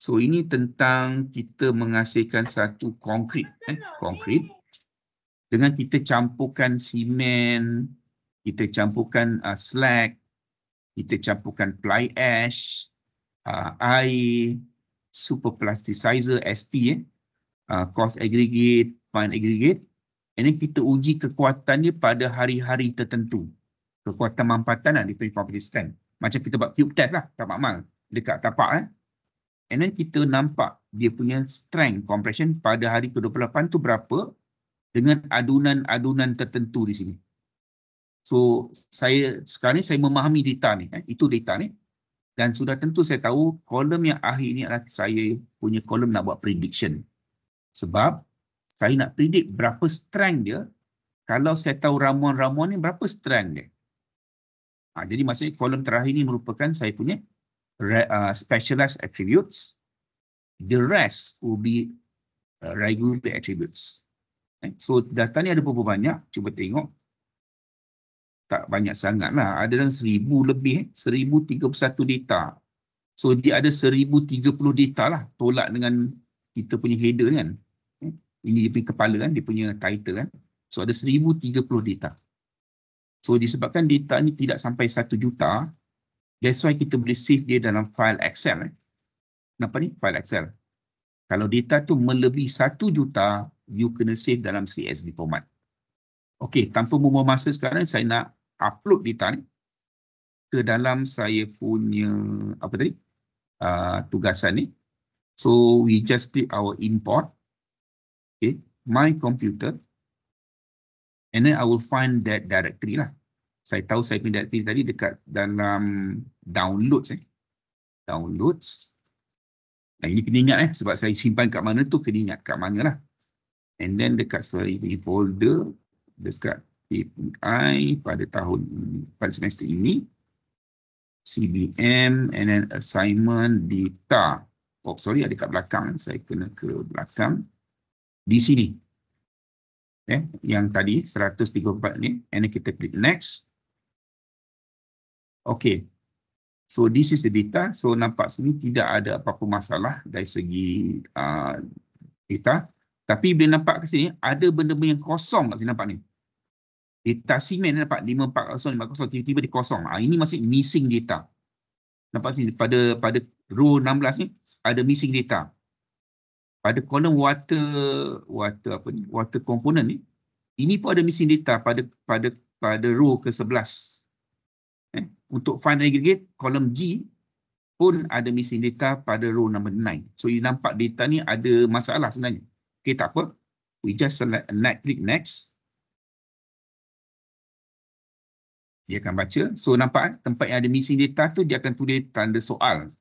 So ini tentang kita menghasilkan satu konkrit. Eh, konkrit. Dengan kita campurkan simen, kita campurkan uh, slag, kita campurkan fly ash, uh, air, super plasticizer, SP, eh, uh, cost aggregate, fine aggregate. And then kita uji kekuatannya pada hari-hari tertentu. Kekuatan mampatan lah, dipilih property scan. Macam kita buat tube test lah, tapak mal. Dekat tapak kan. Eh. And then kita nampak dia punya strength compression pada hari ke-28 tu berapa dengan adunan-adunan tertentu di sini. So, saya sekarang ni saya memahami data ni. Eh. Itu data ni. Dan sudah tentu saya tahu kolom yang akhir ni adalah saya punya kolom nak buat prediction. Sebab saya nak predict berapa strength dia kalau saya tahu ramuan-ramuan ni berapa strength dia. Ha, jadi maksudnya kolom terakhir ni merupakan saya punya uh, specialized attributes. The rest will be uh, regular attributes. Eh, so data ni ada berapa banyak? Cuba tengok. Tak banyak sangat lah. Ada dalam seribu lebih. Eh. Seribu tiga puluh satu data. So dia ada seribu tiga puluh data lah. Tolak dengan kita punya header kan ini dia punya kepala kan, dia punya title kan. So ada 1030 data. So disebabkan data ni tidak sampai 1 juta, that's why kita boleh save dia dalam file Excel. Eh. Kenapa ni? File Excel. Kalau data tu melebihi 1 juta, you kena save dalam CSV format. Okay, tanpa membuang masa sekarang, saya nak upload data ni ke dalam saya punya apa tadi? Uh, tugasan ni. So we just click our import okay, my computer, and then I will find that directory lah. Saya tahu saya punya directory tadi dekat dalam downloads. Eh. Downloads. Nah, ini kena ingat eh, sebab saya simpan kat mana tu, kena ingat kat mana lah. And then dekat sorry, punya folder, dekat API pada tahun, pada semester ini. CBM and then assignment data. Oh sorry, ada kat belakang. Saya kena ke belakang di sini. Eh, yang tadi 134 ni and kita klik next. Okay. So this is the data. So nampak sini tidak ada apa-apa masalah dari segi uh, data. Tapi bila nampak ke sini ada benda-benda yang kosong kat sini nampak ni. Data simen nampak 54050 tiba-tiba dikosong. Ah ini masih missing data. Nampak sini pada pada row 16 ni ada missing data pada kolom water water apa ni water component ni ini pun ada missing data pada pada pada row ke-11 eh untuk final aggregate kolom G pun ada missing data pada row number 9 so you nampak data ni ada masalah sebenarnya okey tak apa we just select next click next dia akan baca so nampak eh, tempat yang ada missing data tu dia akan tulis tanda soal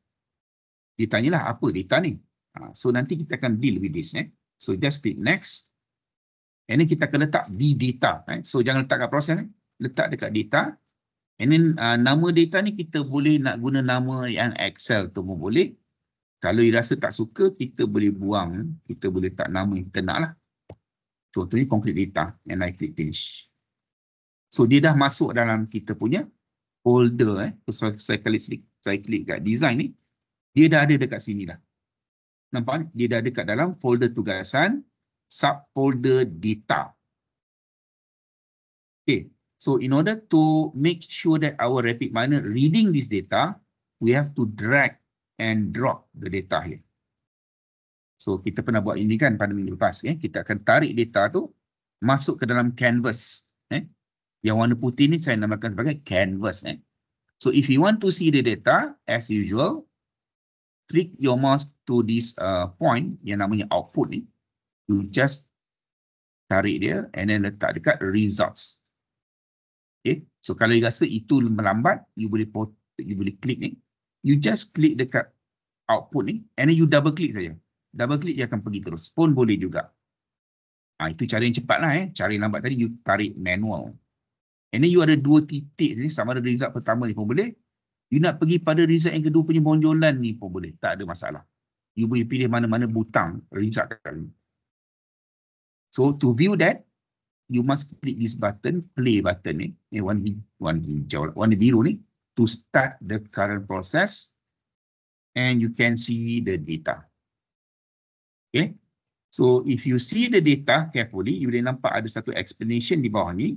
dia tanyalah apa data ni Ha, so nanti kita akan deal with this. Eh. So just click next. And then kita akan letak di data. Eh. So jangan letak dekat proses. Eh. Letak dekat data. And then uh, nama data ni kita boleh nak guna nama yang Excel tu pun boleh. Kalau you rasa tak suka, kita boleh buang. Kita boleh letak nama yang kita nak lah. Contohnya concrete data. And I click finish. So dia dah masuk dalam kita punya folder. Eh. So, saya, klik, saya klik kat design ni. Dia dah ada dekat sini dah nampak dia dah dekat dalam folder tugasan subfolder data okay so in order to make sure that our rapid miner reading this data we have to drag and drop the data here so kita pernah buat ini kan pada minggu lepas eh? kita akan tarik data tu masuk ke dalam canvas eh? yang warna putih ni saya namakan sebagai canvas eh? so if you want to see the data as usual click your mouse to this uh, point yang namanya output ni. You just tarik dia and then letak dekat results. Okay. So kalau you rasa itu melambat, you boleh you boleh click ni. You just click dekat output ni and then you double click saja. Double click dia akan pergi terus. Pun boleh juga. Ha, itu cara yang cepat lah eh. Cara yang lambat tadi you tarik manual. And then you ada dua titik ni sama ada result pertama ni pun boleh. You nak pergi pada result yang kedua punya bonjolan ni pun boleh. Tak ada masalah. You boleh pilih mana-mana butang result kali. So to view that, you must click this button, play button ni. Eh, warna hijau, warna biru ni. To start the current process. And you can see the data. Okay. So if you see the data carefully, you boleh nampak ada satu explanation di bawah ni.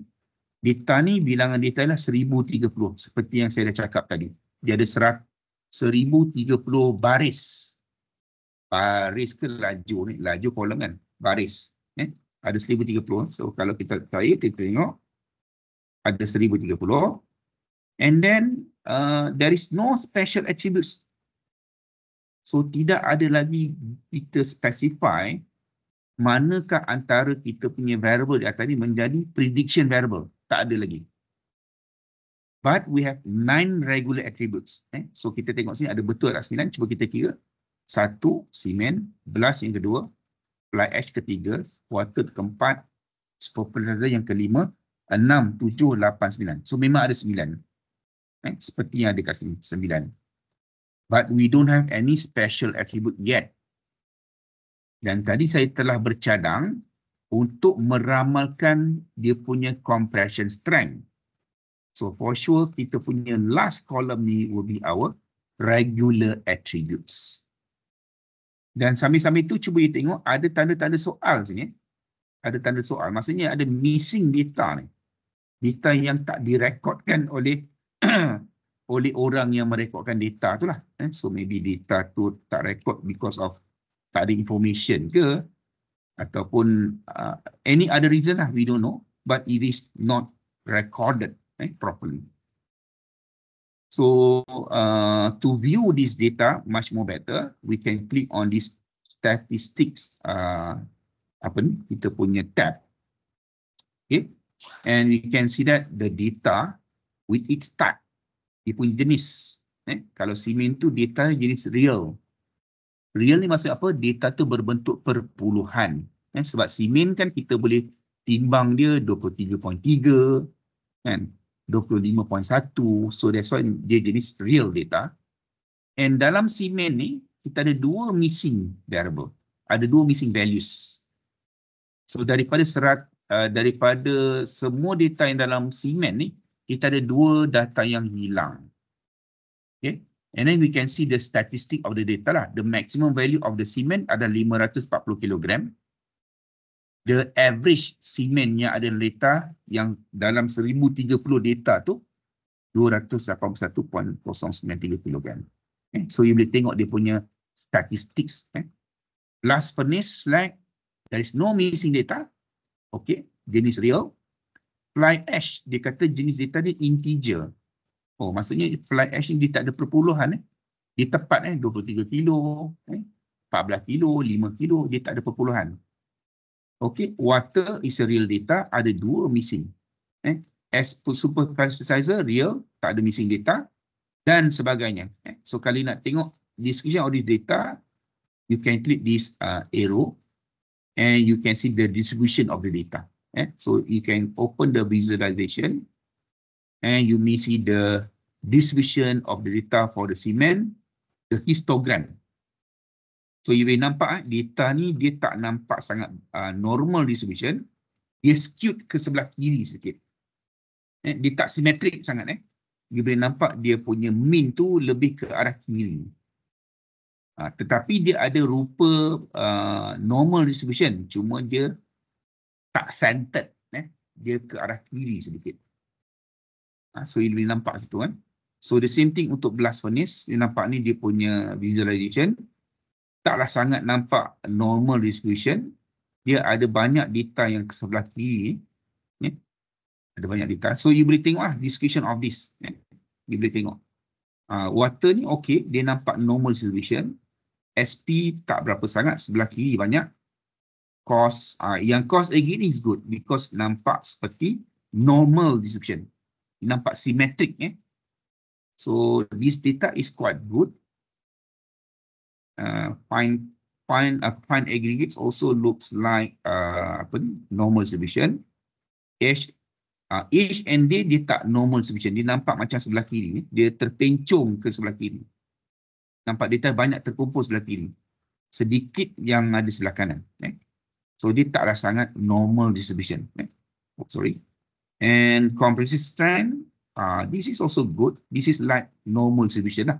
Data ni bilangan dita ialah 1030 seperti yang saya dah cakap tadi. Dia ada 1030 baris. Baris ke laju ni? Laju kolom kan? Baris. Eh? Ada 1030. So kalau kita cari, kita tengok. Ada 1030. And then uh, there is no special attributes. So tidak ada lagi kita specify manakah antara kita punya variable di atas ni menjadi prediction variable tak ada lagi. But we have nine regular attributes. Eh? So kita tengok sini ada betul tak sembilan? Cuba kita kira. Satu, semen. belas yang kedua. Fly ash ketiga. water keempat. Spopular yang kelima. Enam, tujuh, lapan, sembilan. So memang ada sembilan. Eh? Seperti yang ada kat sini. Sembilan. But we don't have any special attribute yet. Dan tadi saya telah bercadang untuk meramalkan dia punya compression strength. So for sure kita punya last column ni will be our regular attributes. Dan sambil-sambil tu cuba kita tengok ada tanda-tanda soal sini. Eh. Ada tanda soal. Maksudnya ada missing data ni. Data yang tak direkodkan oleh oleh orang yang merekodkan data tu lah. Eh. So maybe data tu tak rekod because of tak ada information ke ataupun uh, any other reason lah we don't know but it is not recorded eh, properly so uh, to view this data much more better we can click on this statistics uh, apa ni kita punya tab okay and you can see that the data with its type dia punya jenis eh kalau simen tu data jenis real real ni maksud apa data tu berbentuk perpuluhan kan sebab simen kan kita boleh timbang dia 23.3 kan 25.1 so that's why dia jenis real data and dalam simen ni kita ada dua missing variable ada dua missing values so daripada serat uh, daripada semua data yang dalam simen ni kita ada dua data yang hilang okey And then we can see the statistic of the data lah. The maximum value of the cement ada 540 kg. The average semen yang ada data yang dalam 1030 data tu 281.093 kg. Okay. So you boleh tengok dia punya statistics. Okay. Eh. Last furnace slag, there is no missing data. Okay, jenis real. Fly ash, dia kata jenis data ni integer. Oh maksudnya fly ash ni dia tak ada perpuluhan eh. Dia tepat eh 23 kilo, eh, 14 kilo, 5 kilo, dia tak ada perpuluhan. Okay, water is a real data, ada dua missing. Eh, as super synthesizer, real, tak ada missing data dan sebagainya. Eh, so kali nak tengok description of this data, you can click this uh, arrow and you can see the distribution of the data. Eh, so you can open the visualization and you may see the distribution of the data for the cement, the histogram. So you boleh nampak eh, data ni dia tak nampak sangat uh, normal distribution. Dia skewed ke sebelah kiri sikit. Eh, dia tak simetrik sangat. Eh. You boleh nampak dia punya mean tu lebih ke arah kiri. Uh, tetapi dia ada rupa uh, normal distribution. Cuma dia tak centered. Eh. Dia ke arah kiri sedikit. Uh, so you boleh nampak situ kan. Eh. So the same thing untuk blast furnace, you nampak ni dia punya visualization. Taklah sangat nampak normal distribution. Dia ada banyak data yang ke sebelah kiri. Ya? Ada banyak data. So you boleh tengok lah description of this. Ya? You boleh tengok. Uh, water ni okay, dia nampak normal distribution. SP tak berapa sangat, sebelah kiri banyak. Cost, uh, yang cost again is good because nampak seperti normal distribution. Nampak symmetric. Ya? So this data is quite good. Uh, fine, fine, uh, fine aggregates also looks like uh, normal distribution. H, uh, H and D dia tak normal distribution. Dia nampak macam sebelah kiri. Dia terpencung ke sebelah kiri. Nampak data banyak terkumpul sebelah kiri. Sedikit yang ada sebelah kanan. Eh? So dia taklah sangat normal distribution. Eh? Oh, sorry. And compressive strength. Ah, uh, this is also good. This is like normal distribution lah.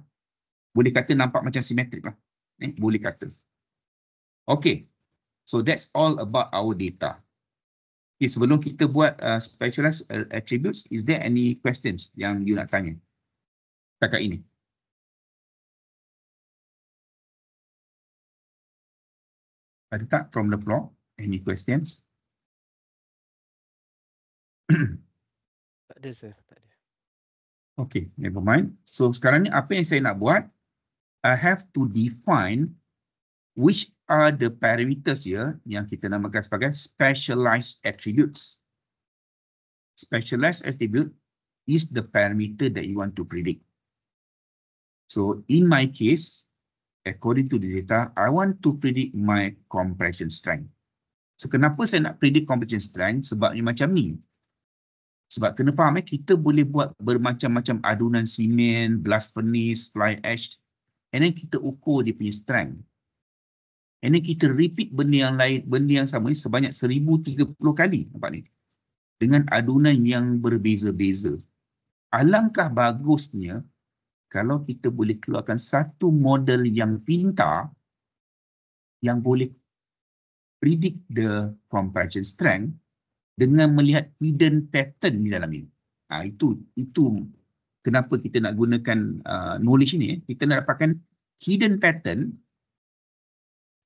Boleh kata nampak macam simetrik lah. Eh, boleh kata. Okay. So that's all about our data. Okay, sebelum kita buat uh, specialized uh, attributes, is there any questions yang you nak tanya? Takak ini. Ada tak from the floor? Any questions? tak ada, sir. Tak ada. Okay, never mind. So sekarang ni apa yang saya nak buat? I have to define which are the parameters here ya, yang kita namakan sebagai specialized attributes. Specialized attribute is the parameter that you want to predict. So in my case, according to the data, I want to predict my compression strength. So kenapa saya nak predict compression strength? Sebabnya macam ni. Sebab kena faham eh, kita boleh buat bermacam-macam adunan simen, blast furnace, fly ash. And then kita ukur dia punya strength. And then kita repeat benda yang lain, benda yang sama ni sebanyak 1030 kali. Nampak ni? Dengan adunan yang berbeza-beza. Alangkah bagusnya kalau kita boleh keluarkan satu model yang pintar yang boleh predict the compression strength dengan melihat hidden pattern di dalam ini. Ha, itu itu kenapa kita nak gunakan uh, knowledge ini. Eh. Kita nak dapatkan hidden pattern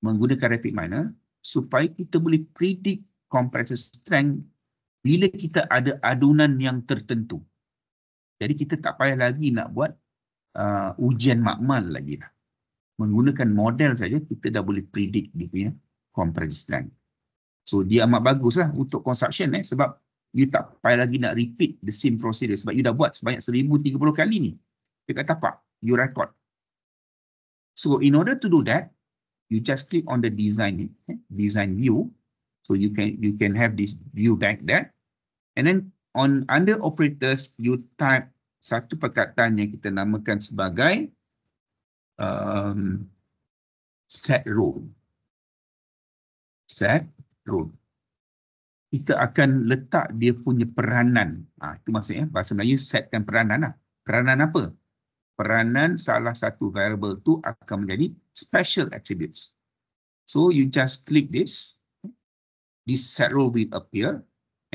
menggunakan rapid miner supaya kita boleh predict compressor strength bila kita ada adunan yang tertentu. Jadi kita tak payah lagi nak buat uh, ujian makmal lagi. lah. Menggunakan model saja kita dah boleh predict dia punya compressor strength. So dia amat bagus lah untuk construction eh sebab you tak payah lagi nak repeat the same procedure sebab you dah buat sebanyak 1030 kali ni dekat tapak, you record. So in order to do that, you just click on the design eh? design view. So you can you can have this view back there. And then on under operators, you type satu perkataan yang kita namakan sebagai um, set rule. Set throne. Kita akan letak dia punya peranan. Ha, itu maksudnya eh? bahasa Melayu setkan peranan. Lah. Peranan apa? Peranan salah satu variable tu akan menjadi special attributes. So you just click this. This set row will appear.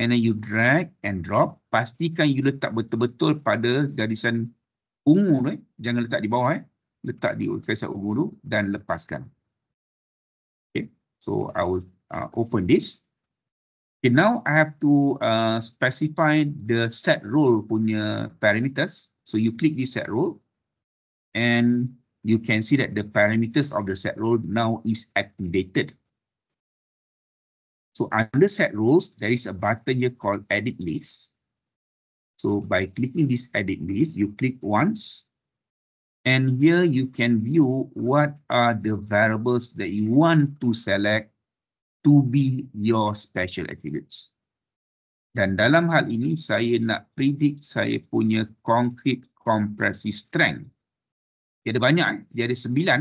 And then you drag and drop. Pastikan you letak betul-betul pada garisan ungu. Eh? Jangan letak di bawah. Eh? Letak di garisan ungu dulu dan lepaskan. Okay. So I will Uh, open this. Okay, now I have to uh, specify the set role punya parameters. So you click this set role and you can see that the parameters of the set role now is activated. So under set rules, there is a button here called edit list. So by clicking this edit list, you click once. And here you can view what are the variables that you want to select to be your special attributes. Dan dalam hal ini, saya nak predict saya punya concrete compressive strength. Dia ada banyak, dia ada sembilan.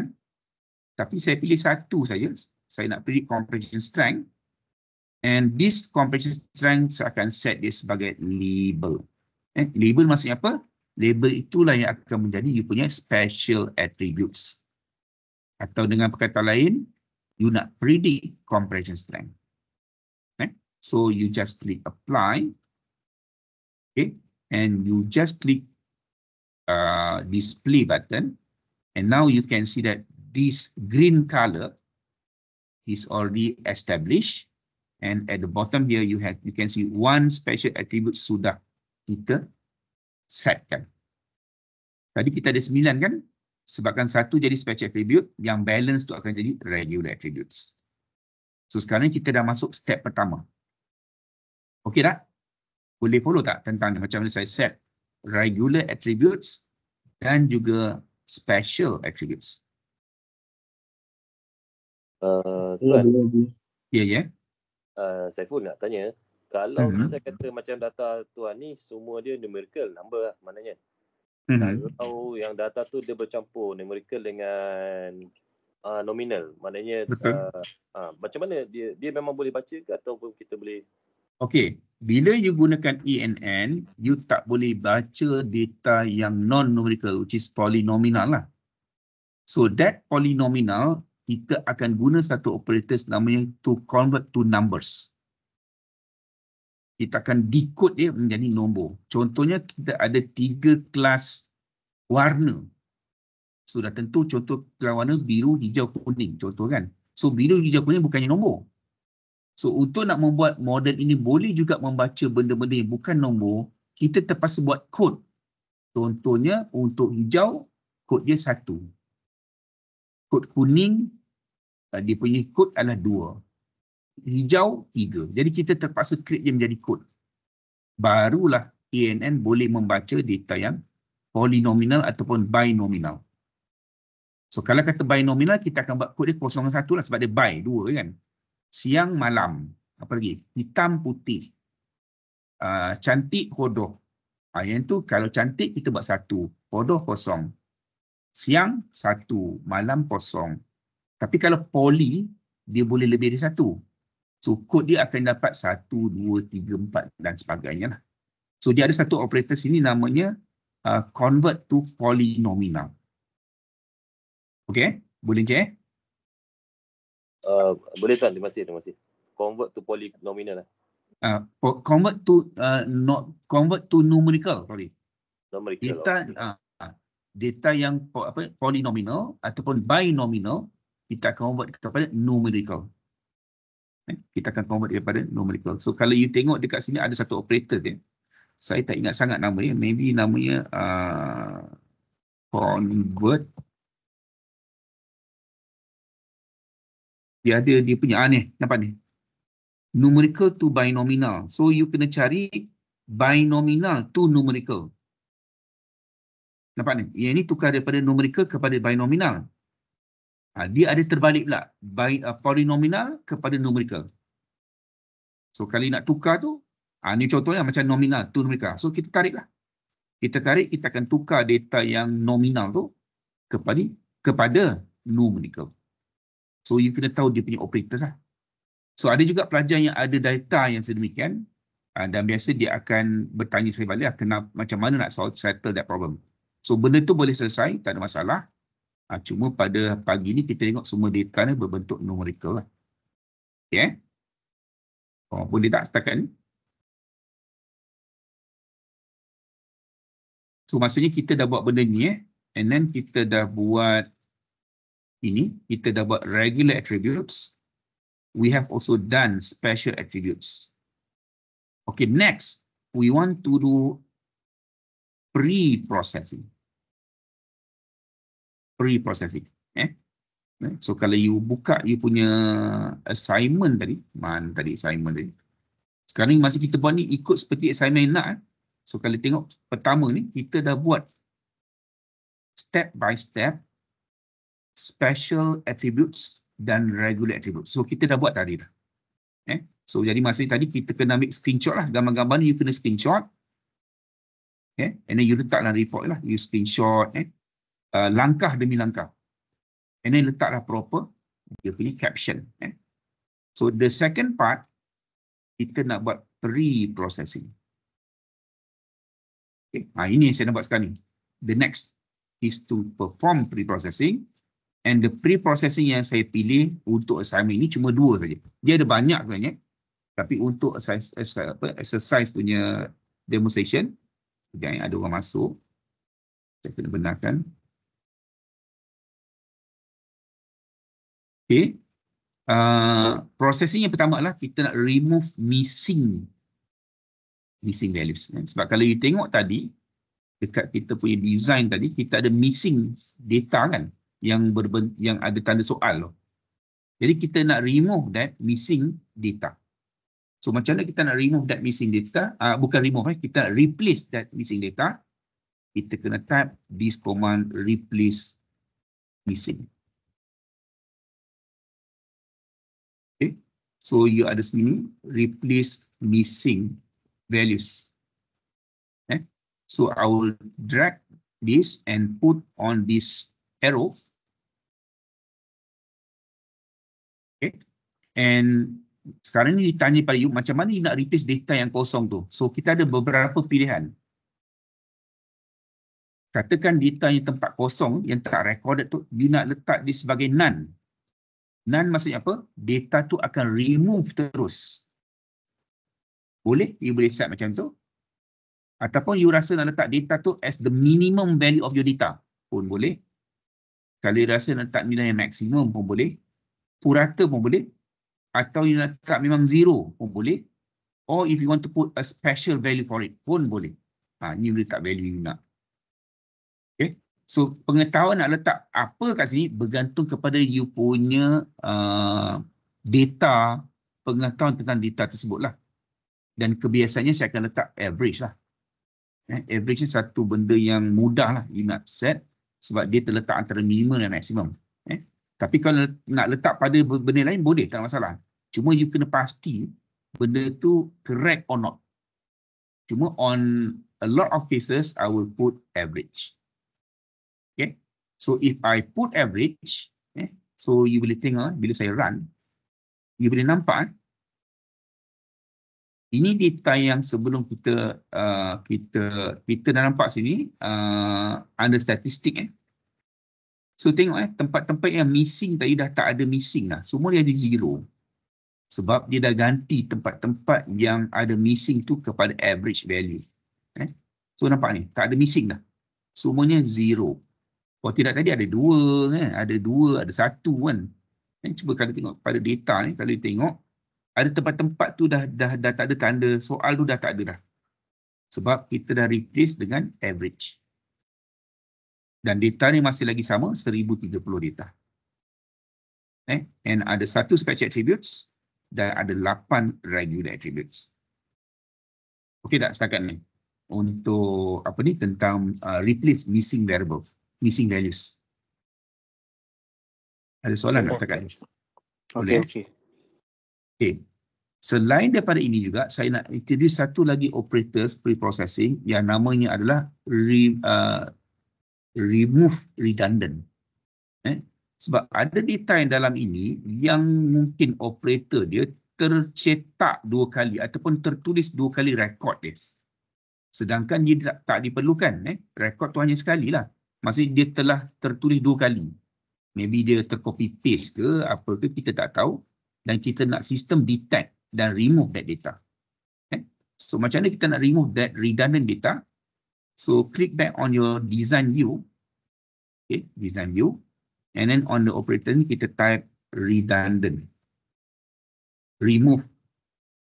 Tapi saya pilih satu saja. Saya nak predict compression strength. And this compression strength, saya akan set dia sebagai label. Eh, label maksudnya apa? Label itulah yang akan menjadi dia punya special attributes. Atau dengan perkataan lain, you know pretty compression strength. Okay. So you just click apply. Okay. And you just click uh, display button. And now you can see that this green color is already established. And at the bottom here, you have you can see one special attribute sudah kita setkan. Tadi kita ada kan? sebabkan satu jadi special attribute yang balance tu akan jadi regular attributes. So sekarang kita dah masuk step pertama. Okey tak? Boleh follow tak tentang macam mana saya set regular attributes dan juga special attributes? Uh, ya, tuan. Ya, ya. Uh, saya pun nak tanya. Kalau uh mhm. -huh. saya kata macam data tuan ni semua dia numerical number lah maknanya. Mm-hmm. Saya tahu yang data tu dia bercampur numerical dengan uh, nominal. Maknanya Betul. Uh, uh, macam mana dia dia memang boleh baca ke ataupun kita boleh Okey, bila you gunakan ENN, you tak boleh baca data yang non numerical which is polynomial lah. So that polynomial kita akan guna satu operator namanya to convert to numbers kita akan decode dia menjadi nombor. Contohnya kita ada tiga kelas warna. Sudah tentu contoh kelas warna biru, hijau, kuning. Contoh kan. So biru, hijau, kuning bukannya nombor. So untuk nak membuat model ini boleh juga membaca benda-benda yang bukan nombor, kita terpaksa buat kod. Contohnya untuk hijau, kod dia satu. Kod kuning, dia punya kod adalah dua hijau 3. Jadi kita terpaksa create dia menjadi kod. Barulah ANN boleh membaca data yang polynomial ataupun binomial. So kalau kata binomial kita akan buat kod dia 0 dan 1 lah sebab dia bi 2 kan. Siang malam, apa lagi? Hitam putih. Uh, cantik hodoh. Ah yang tu kalau cantik kita buat satu, hodoh kosong. Siang satu, malam kosong. Tapi kalau poli dia boleh lebih dari satu. So kod dia akan dapat 1, 2, 3, 4 dan sebagainya. Lah. So dia ada satu operator sini namanya uh, convert to polynomial. Okay, boleh je? Eh? Uh, boleh tuan, terima kasih, terima kasih. Convert to polynomial lah. Uh, oh, convert to uh, not convert to numerical sorry numerical data uh, data yang apa polynomial ataupun binomial kita convert kepada numerical Eh, kita akan convert daripada numerical. So kalau you tengok dekat sini ada satu operator dia. Saya tak ingat sangat nama dia. Maybe namanya uh, convert. Dia ada dia punya aneh. Nampak ni? Numerical to binomial. So you kena cari binomial to numerical. Nampak ni? Yang ini tukar daripada numerical kepada binomial. Ha, dia ada terbalik pula. By, uh, ah, polynomial kepada numerical. So kali nak tukar tu. Ha, ni contohnya macam nominal tu numerical. So kita tarik lah. Kita tarik kita akan tukar data yang nominal tu. Kepada kepada numerical. So you kena tahu dia punya operator lah. So ada juga pelajar yang ada data yang sedemikian. Ha, dan biasa dia akan bertanya saya balik lah. Kenapa, macam mana nak solve, settle that problem. So benda tu boleh selesai. Tak ada masalah. Ha, cuma pada pagi ni kita tengok semua data ni berbentuk numerical lah. Okay. Kau pun dia tak setakat ni. So maksudnya kita dah buat benda ni eh. And then kita dah buat ini. Kita dah buat regular attributes. We have also done special attributes. Okay next. We want to do pre-processing pre-processing. Eh? Eh? So kalau you buka you punya assignment tadi, mana tadi assignment tadi. Sekarang ni masa kita buat ni ikut seperti assignment yang nak. Eh? So kalau tengok pertama ni kita dah buat step by step special attributes dan regular attributes. So kita dah buat tadi dah. Eh? So jadi masa ni, tadi kita kena ambil screenshot lah. Gambar-gambar ni you kena screenshot. Eh? And then you letak dalam report lah. You screenshot. Eh? uh, langkah demi langkah. And then letaklah proper dia punya caption. Eh. So the second part, kita nak buat pre-processing. Okay. Ha, ini yang saya nak buat sekarang ni. The next is to perform pre-processing. And the pre-processing yang saya pilih untuk assignment ini cuma dua saja. Dia ada banyak sebenarnya. Tapi untuk exercise punya demonstration, yang ada orang masuk. Saya kena benarkan. Okay. Uh, processing yang pertama adalah kita nak remove missing missing values. Eh, sebab kalau you tengok tadi, dekat kita punya design tadi, kita ada missing data kan yang berben yang ada tanda soal. Loh. Jadi kita nak remove that missing data. So macam mana kita nak remove that missing data? Uh, bukan remove, eh? kita replace that missing data. Kita kena type this command replace missing. So you ada sini replace missing values. Okay. Eh? So I will drag this and put on this arrow. Okay. And sekarang ni ditanya pada you macam mana you nak replace data yang kosong tu. So kita ada beberapa pilihan. Katakan data yang tempat kosong yang tak recorded tu, you nak letak di sebagai none. Nan maksudnya apa? Data tu akan remove terus. Boleh? You boleh set macam tu. Ataupun you rasa nak letak data tu as the minimum value of your data pun boleh. Kalau you rasa nak letak nilai yang maksimum pun boleh. Purata pun boleh. Atau you nak letak memang zero pun boleh. Or if you want to put a special value for it pun boleh. Ha, ni boleh letak value you nak. So pengetahuan nak letak apa kat sini bergantung kepada you punya uh, data, pengetahuan tentang data tersebut lah. Dan kebiasaannya saya akan letak average lah. Eh, average ni satu benda yang mudah lah you nak set sebab dia terletak antara minimum dan maksimum. Eh, tapi kalau nak letak pada benda lain boleh, tak masalah. Cuma you kena pasti benda tu correct or not. Cuma on a lot of cases, I will put average. So if I put average, eh, so you boleh tengok eh, bila saya run, you boleh nampak eh, ini data yang sebelum kita uh, kita kita dah nampak sini uh, under statistik. Eh. So tengok eh tempat-tempat yang missing tadi dah tak ada missing lah. Semua dia ada zero. Sebab dia dah ganti tempat-tempat yang ada missing tu kepada average value. Eh. So nampak ni, tak ada missing dah. Semuanya zero. Kalau tidak tadi ada dua, kan? ada dua, ada satu kan. Dan cuba kalau tengok pada data ni, kalau tengok ada tempat-tempat tu dah, dah dah tak ada tanda, soal tu dah tak ada dah. Sebab kita dah replace dengan average. Dan data ni masih lagi sama, 1030 data. Eh? And ada satu special attributes dan ada lapan regular attributes. Okey tak setakat ni? Untuk apa ni tentang uh, replace missing variables missing values. Ada soalan nak tak? Boleh. Eh? Okay. okay. Selain daripada ini juga, saya nak introduce satu lagi operator pre-processing yang namanya adalah re, uh, remove redundant. Eh? Sebab ada data dalam ini yang mungkin operator dia tercetak dua kali ataupun tertulis dua kali rekod dia. Sedangkan dia tak, tak diperlukan. Eh? Rekod tu hanya sekali lah. Maksudnya dia telah tertulis dua kali. Maybe dia tercopy paste ke apa ke kita tak tahu. Dan kita nak sistem detect dan remove that data. Okay. So macam mana kita nak remove that redundant data? So click back on your design view. Okay, design view. And then on the operator ni kita type redundant. Remove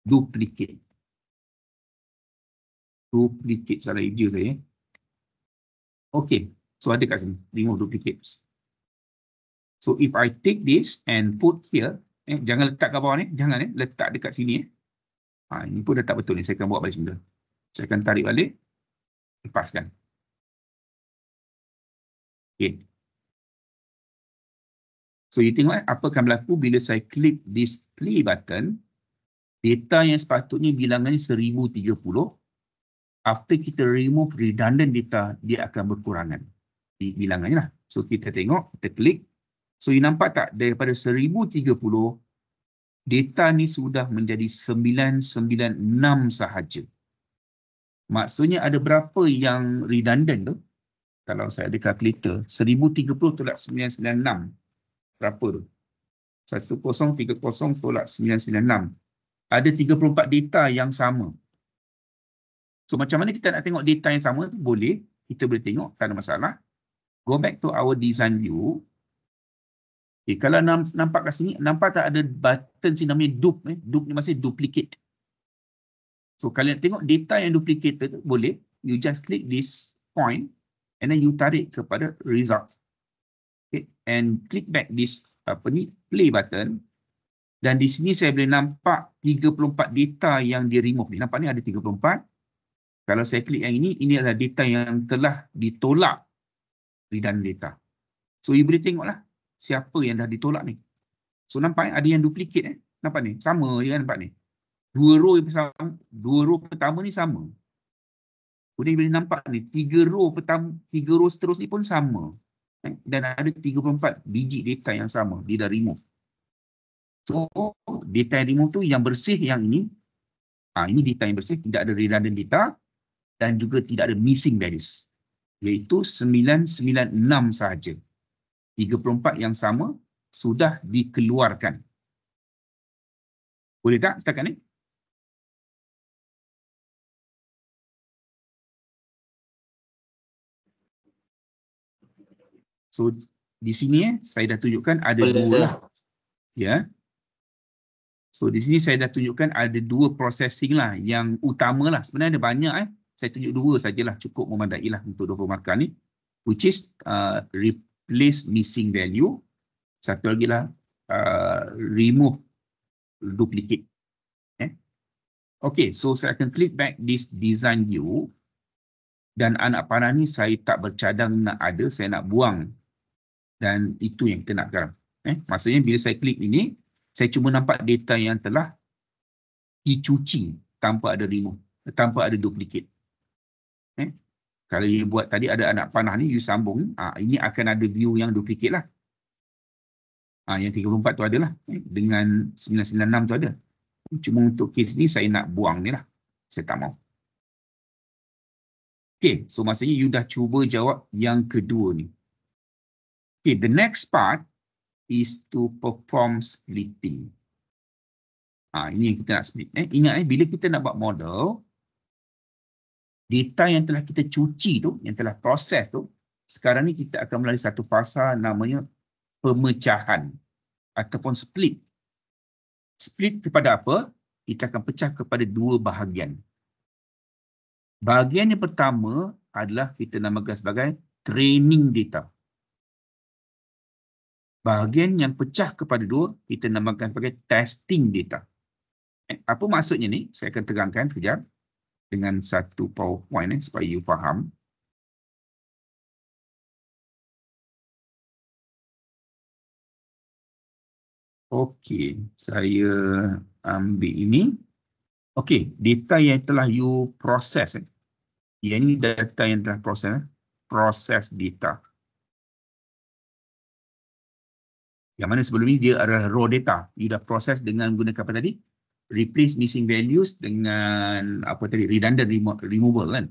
duplicate. Duplicate salah idea saya. Eh. Okay, So ada kat sini, remove duplicates. So if I take this and put here, eh, jangan letak kat bawah ni, jangan eh, letak dekat sini. Eh. Ha, ini pun dah tak betul ni, saya akan buat balik semula. Saya akan tarik balik, lepaskan. Okay. So you tengok eh, apa akan berlaku bila saya klik this play button, data yang sepatutnya bilangannya 1030, after kita remove redundant data, dia akan berkurangan bilangannya lah. So kita tengok, kita klik. So you nampak tak daripada 1030 data ni sudah menjadi 996 sahaja. Maksudnya ada berapa yang redundant tu? Kalau saya ada kalkulator, 1030 tolak 996. Berapa tu? 1030 tolak 996. Ada 34 data yang sama. So macam mana kita nak tengok data yang sama? Boleh. Kita boleh tengok. Tak ada masalah go back to our design view. Okay, eh, kalau nampak kat sini, nampak tak ada button sini namanya dupe. Eh? Dupe ni masih duplicate. So kalian tengok data yang duplicated boleh. You just click this point and then you tarik kepada result. Okay, and click back this apa ni play button. Dan di sini saya boleh nampak 34 data yang di remove ni. Nampak ni ada 34. Kalau saya klik yang ini, ini adalah data yang telah ditolak redundant data. So you boleh tengoklah siapa yang dah ditolak ni. So nampak eh? ada yang duplicate eh. Nampak ni? Sama je kan nampak ni. Dua row yang pertama dua row pertama ni sama. Kemudian boleh nampak ni tiga row pertama, tiga row seterus ni pun sama. Eh, dan ada 34 biji data yang sama dia dah remove. So data yang remove tu yang bersih yang ini. Ah ini data yang bersih, tidak ada redundant data dan juga tidak ada missing values iaitu 996 sahaja. 34 yang sama sudah dikeluarkan. Boleh tak setakat ni? So di sini eh, saya dah tunjukkan ada Boleh dua. Dah. Ya. So di sini saya dah tunjukkan ada dua processing lah yang utama lah. Sebenarnya ada banyak eh saya tunjuk dua sajalah cukup lah untuk 20 markah ni which is uh, replace missing value satu lagi lah uh, remove duplicate eh? Okay, so saya akan click back this design view dan anak panah ni saya tak bercadang nak ada saya nak buang dan itu yang kita nak sekarang eh? maksudnya bila saya klik ini saya cuma nampak data yang telah dicuci tanpa ada remove tanpa ada duplicate Eh? Kalau you buat tadi ada anak panah ni, you sambung. ha, ini akan ada view yang duplicate lah. Ah, ha, yang 34 tu adalah. Eh? Dengan 996 tu ada. Cuma untuk kes ni, saya nak buang ni lah. Saya tak mau. Okay, so maksudnya you dah cuba jawab yang kedua ni. Okay, the next part is to perform splitting. Ah, ini yang kita nak split. Eh, ingat eh, bila kita nak buat model, data yang telah kita cuci tu, yang telah proses tu, sekarang ni kita akan melalui satu fasa namanya pemecahan ataupun split. Split kepada apa? Kita akan pecah kepada dua bahagian. Bahagian yang pertama adalah kita namakan sebagai training data. Bahagian yang pecah kepada dua, kita namakan sebagai testing data. Eh, apa maksudnya ni? Saya akan terangkan sekejap dengan satu PowerPoint eh, supaya you faham. Okey, saya ambil ini. Okey, data yang telah you proses. Eh. Yang ini data yang telah proses. Eh. Proses data. Yang mana sebelum ini dia adalah raw data. You dah proses dengan guna apa tadi? replace missing values dengan apa tadi redundant remo removal kan.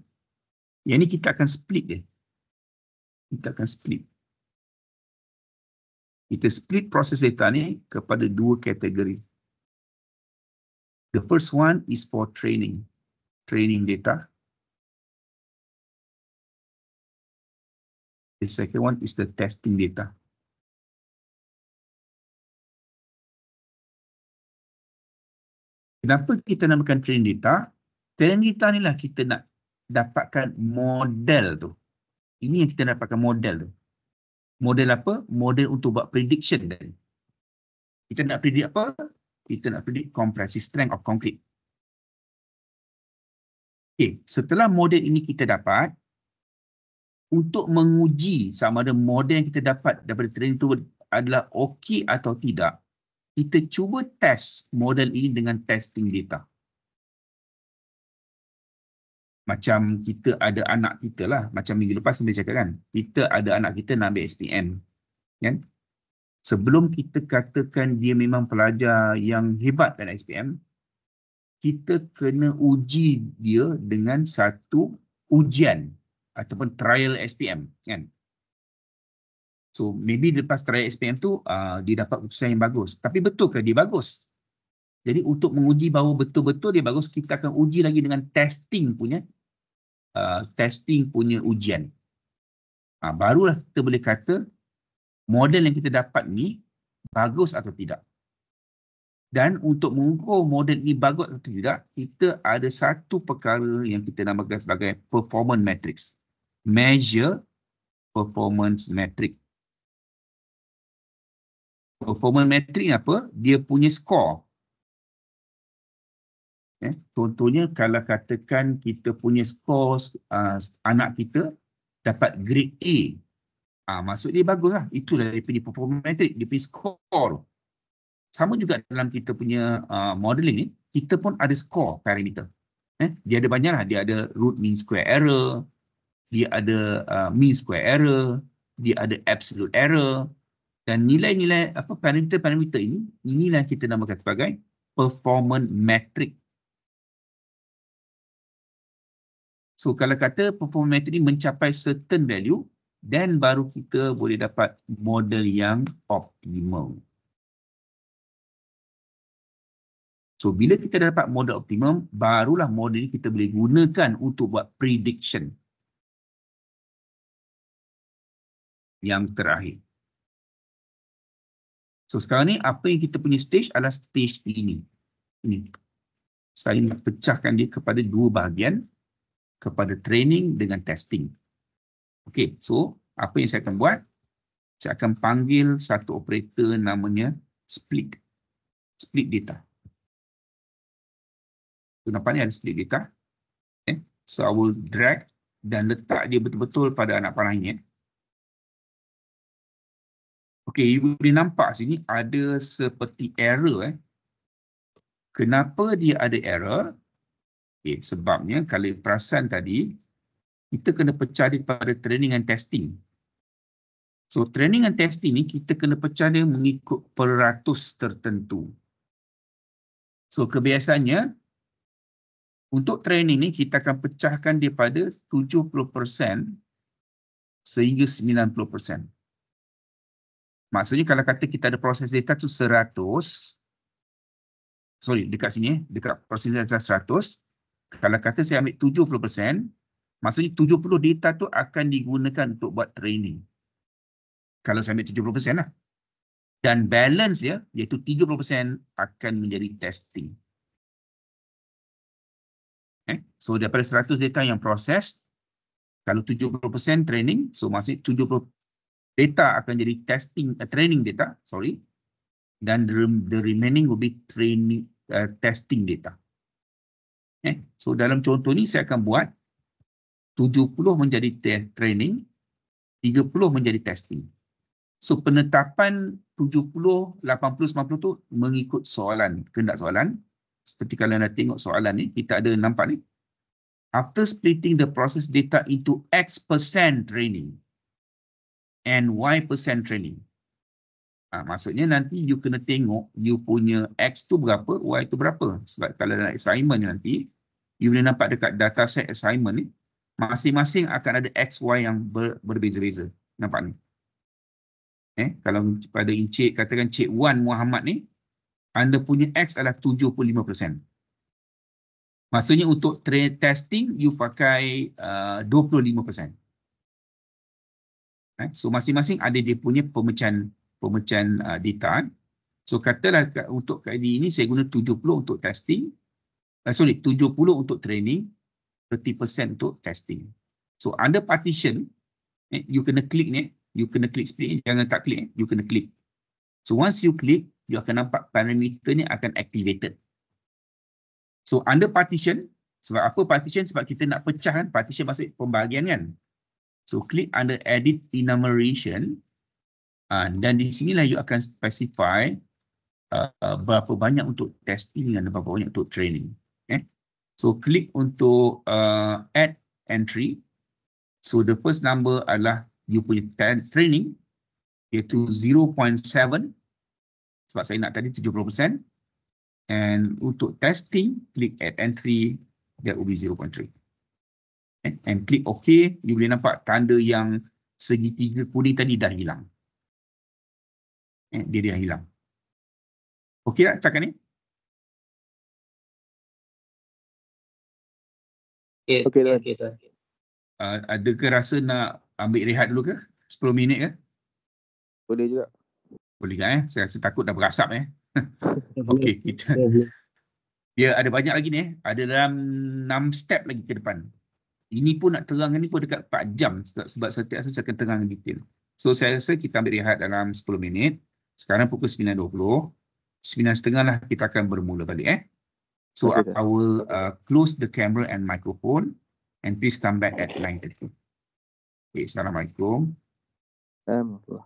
Yang ni kita akan split dia. Kita akan split. Kita split proses data ni kepada dua kategori. The first one is for training. Training data. The second one is the testing data. Kenapa kita namakan training data? Training data ni lah kita nak dapatkan model tu. Ini yang kita dapatkan model tu. Model apa? Model untuk buat prediction tadi. Kita nak predict apa? Kita nak predict compressive strength of concrete. Okay, setelah model ini kita dapat, untuk menguji sama ada model yang kita dapat daripada training itu adalah okey atau tidak, kita cuba test model ini dengan testing data. Macam kita ada anak kita lah. Macam minggu lepas saya cakap kan. Kita ada anak kita nak ambil SPM. Kan? Sebelum kita katakan dia memang pelajar yang hebat dalam SPM, kita kena uji dia dengan satu ujian ataupun trial SPM. Kan? So maybe lepas try SPM tu uh, dia dapat keputusan yang bagus. Tapi betul ke dia bagus? Jadi untuk menguji bahawa betul-betul dia bagus, kita akan uji lagi dengan testing punya uh, testing punya ujian. Uh, barulah kita boleh kata model yang kita dapat ni bagus atau tidak. Dan untuk mengukur model ni bagus atau tidak, kita ada satu perkara yang kita namakan sebagai performance matrix. Measure performance matrix performance metric apa? Dia punya skor. Eh, contohnya kalau katakan kita punya skor uh, ah, anak kita dapat grade A. Uh, maksud dia lah itu dia punya performance metric, dia punya skor. Sama juga dalam kita punya uh, modeling ni, kita pun ada skor parameter. Eh, dia ada banyak lah. Dia ada root mean square error, dia ada uh, mean square error, dia ada absolute error, dan nilai-nilai apa parameter-parameter ini, inilah kita namakan sebagai performance metric. So kalau kata performance metric ini mencapai certain value, then baru kita boleh dapat model yang optimal. So bila kita dapat model optimum, barulah model ini kita boleh gunakan untuk buat prediction. Yang terakhir. So sekarang ni apa yang kita punya stage adalah stage ini. Ini. Saya nak pecahkan dia kepada dua bahagian. Kepada training dengan testing. Okay, so apa yang saya akan buat? Saya akan panggil satu operator namanya split. Split data. So nampak ni ada split data. Okay. Eh, so I will drag dan letak dia betul-betul pada anak panahnya. ini. Okay, you boleh nampak sini ada seperti error eh. Kenapa dia ada error? Okey, sebabnya kalau perasan tadi kita kena pecah dia pada training and testing. So training and testing ni kita kena pecah dia mengikut peratus tertentu. So kebiasaannya untuk training ni kita akan pecahkan dia pada 70% sehingga 90%. Maksudnya kalau kata kita ada proses data tu 100 sorry dekat sini dekat proses data 100 kalau kata saya ambil 70% maksudnya 70 data tu akan digunakan untuk buat training. Kalau saya ambil 70% lah. Dan balance ya iaitu 30% akan menjadi testing. Eh? So daripada 100 data yang proses kalau 70% training so maksudnya 70 data akan jadi testing uh, training data sorry dan the, the remaining will be training uh, testing data eh okay. so dalam contoh ni saya akan buat 70 menjadi training 30 menjadi testing so penetapan 70 80 90 tu mengikut soalan Kena soalan seperti kalau anda tengok soalan ni kita ada nampak ni after splitting the process data into x% training and Y percent training. Ha, ah, maksudnya nanti you kena tengok you punya X tu berapa, Y tu berapa. Sebab kalau dalam assignment nanti, you boleh nampak dekat data set assignment ni, masing-masing akan ada X, Y yang ber, berbeza-beza. Nampak ni? Eh, kalau pada Encik, katakan Encik Wan Muhammad ni, anda punya X adalah 75%. Maksudnya untuk testing, you pakai ah, uh, 25%. Eh, so masing-masing ada dia punya pemecahan pemecahan uh, data. So katalah untuk KID ini saya guna 70 untuk testing. Uh, sorry, 70 untuk training, 30% untuk testing. So under partition, eh, you kena klik ni. Eh. You kena klik split. Jangan tak klik. Eh. You kena klik. So once you click, you akan nampak parameter ni akan activated. So under partition, sebab apa partition? Sebab kita nak pecahkan Partition maksud pembahagian kan. So click under edit enumeration. Uh, dan di sini lah you akan specify uh, berapa banyak untuk testing dan berapa banyak untuk training. Okay. So click untuk uh, add entry. So the first number adalah you punya training iaitu 0.7 sebab saya nak tadi 70% and untuk testing click add entry that will be 0.3 and click OK, you boleh nampak tanda yang segitiga kuning tadi dah hilang. Eh, dia dah hilang. OK tak cakap ni? OK dah. Okay, okay. uh, adakah rasa nak ambil rehat dulu ke? 10 minit ke? Boleh juga. Boleh kan eh? Saya rasa takut dah berasap eh. OK kita. Ya, ya. ya ada banyak lagi ni eh. Ada dalam 6 step lagi ke depan. Ini pun nak terangkan ni pun dekat 4 jam sebab setiap saya akan terang detail. So saya rasa kita ambil rehat dalam 10 minit. Sekarang pukul 9.20. 9.30 lah kita akan bermula balik eh. So okay. I will uh, close the camera and microphone and please come back at line Okay, Assalamualaikum. Assalamualaikum.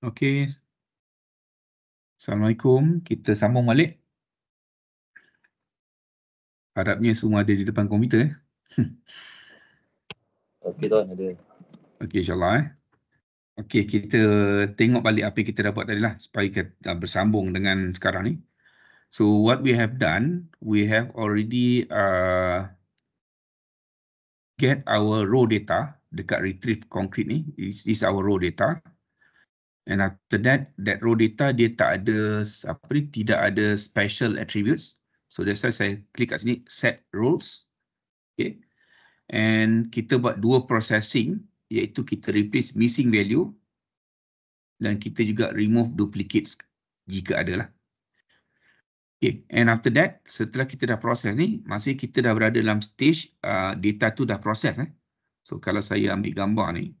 Okey. Assalamualaikum. Kita sambung balik. Harapnya semua ada di depan komputer. Eh? Okey tuan ada. Okey insyaAllah. Eh. Okey kita tengok balik apa yang kita dapat tadi lah supaya kita bersambung dengan sekarang ni. So what we have done, we have already uh, get our raw data dekat retrieve concrete ni. This is our raw data. And after that, that raw data dia tak ada apa ni tidak ada special attributes. So that's why saya klik kat sini set rules. Okay. And kita buat dua processing iaitu kita replace missing value dan kita juga remove duplicates jika ada lah. Okay, and after that, setelah kita dah proses ni, masih kita dah berada dalam stage uh, data tu dah proses. Eh. So kalau saya ambil gambar ni,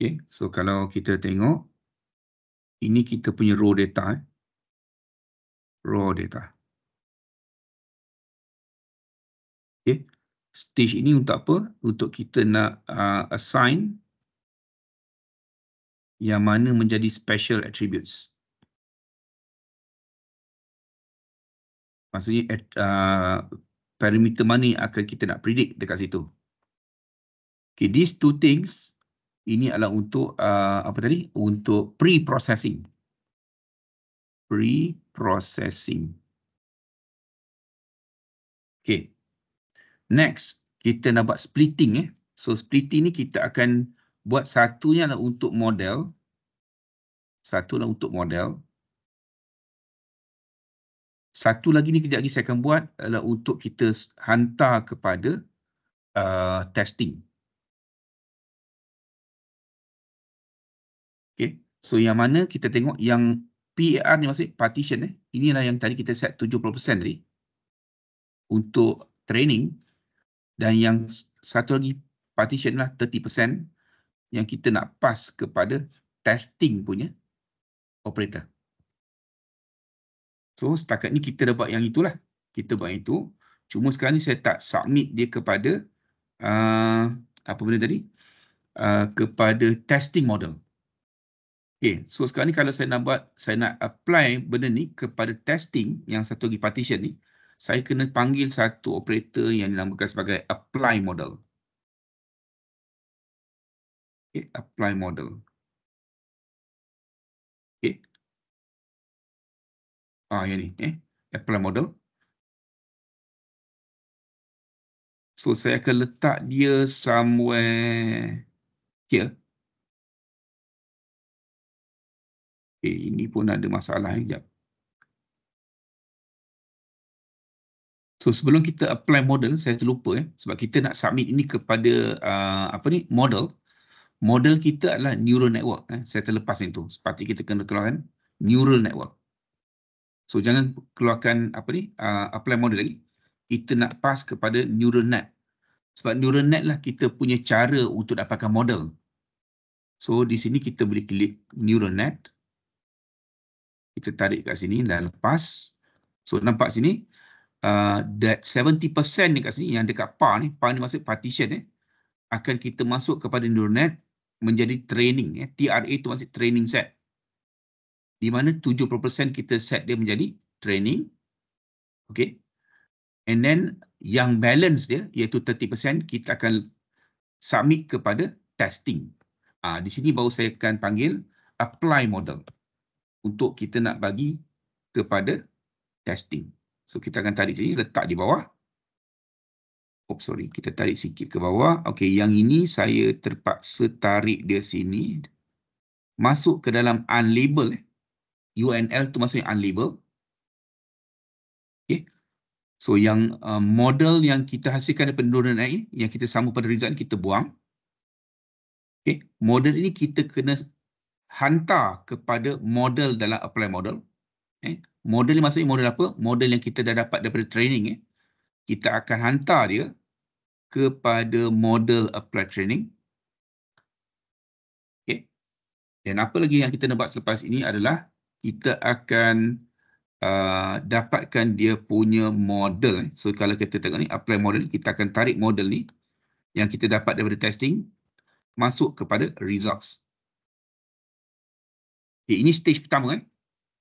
Okay. So kalau kita tengok, ini kita punya raw data. Eh. Raw data. Okay. Stage ini untuk apa? Untuk kita nak uh, assign yang mana menjadi special attributes. Maksudnya uh, parameter mana yang akan kita nak predict dekat situ. Okay, these two things ini adalah untuk uh, apa tadi untuk pre-processing pre-processing Okay. next kita nak buat splitting eh so splitting ni kita akan buat satunya adalah untuk model satu adalah untuk model satu lagi ni kejap lagi saya akan buat adalah untuk kita hantar kepada uh, testing. testing Okay. So yang mana kita tengok yang PAR ni maksudnya partition eh. Inilah yang tadi kita set 70% tadi. Untuk training. Dan yang satu lagi partition lah 30% yang kita nak pass kepada testing punya operator. So setakat ni kita dapat yang itulah. Kita buat yang itu. Cuma sekarang ni saya tak submit dia kepada uh, apa benda tadi? Uh, kepada testing model. Okay, so sekarang ni kalau saya nak buat, saya nak apply benda ni kepada testing yang satu lagi partition ni, saya kena panggil satu operator yang dinamakan sebagai apply model. Okay, apply model. Okay. Ah, yang ni, eh. apply model. So, saya akan letak dia somewhere here. Okay, eh, ini pun ada masalah sekejap. So sebelum kita apply model, saya terlupa eh, sebab kita nak submit ini kepada uh, apa ni model. Model kita adalah neural network. Eh. Saya terlepas itu. Seperti kita kena keluarkan neural network. So jangan keluarkan apa ni uh, apply model lagi. Kita nak pass kepada neural net. Sebab neural net lah kita punya cara untuk dapatkan model. So di sini kita boleh klik neural net kita tarik kat sini dan lepas. So nampak sini uh, that 70% ni kat sini yang dekat par ni, par ni maksud partition eh, akan kita masuk kepada neural net menjadi training. Eh. TRA tu maksud training set. Di mana 70% kita set dia menjadi training. Okay. And then yang balance dia iaitu 30% kita akan submit kepada testing. Ah, uh, Di sini baru saya akan panggil apply model untuk kita nak bagi kepada testing. So kita akan tarik sini, letak di bawah. Oops, sorry. Kita tarik sikit ke bawah. Okay, yang ini saya terpaksa tarik dia sini. Masuk ke dalam unlabel. Eh. UNL tu maksudnya unlabel. Okay, So yang uh, model yang kita hasilkan daripada neural net yang kita sama pada result, kita buang. Okay, model ini kita kena hantar kepada model dalam apply model. Eh, model ni maksudnya model apa? Model yang kita dah dapat daripada training. Eh. Kita akan hantar dia kepada model apply training. Okay. Dan apa lagi yang kita nak buat selepas ini adalah kita akan uh, dapatkan dia punya model. Eh? So kalau kita tengok ni apply model, kita akan tarik model ni yang kita dapat daripada testing masuk kepada results. Okay, ini stage pertama. Eh.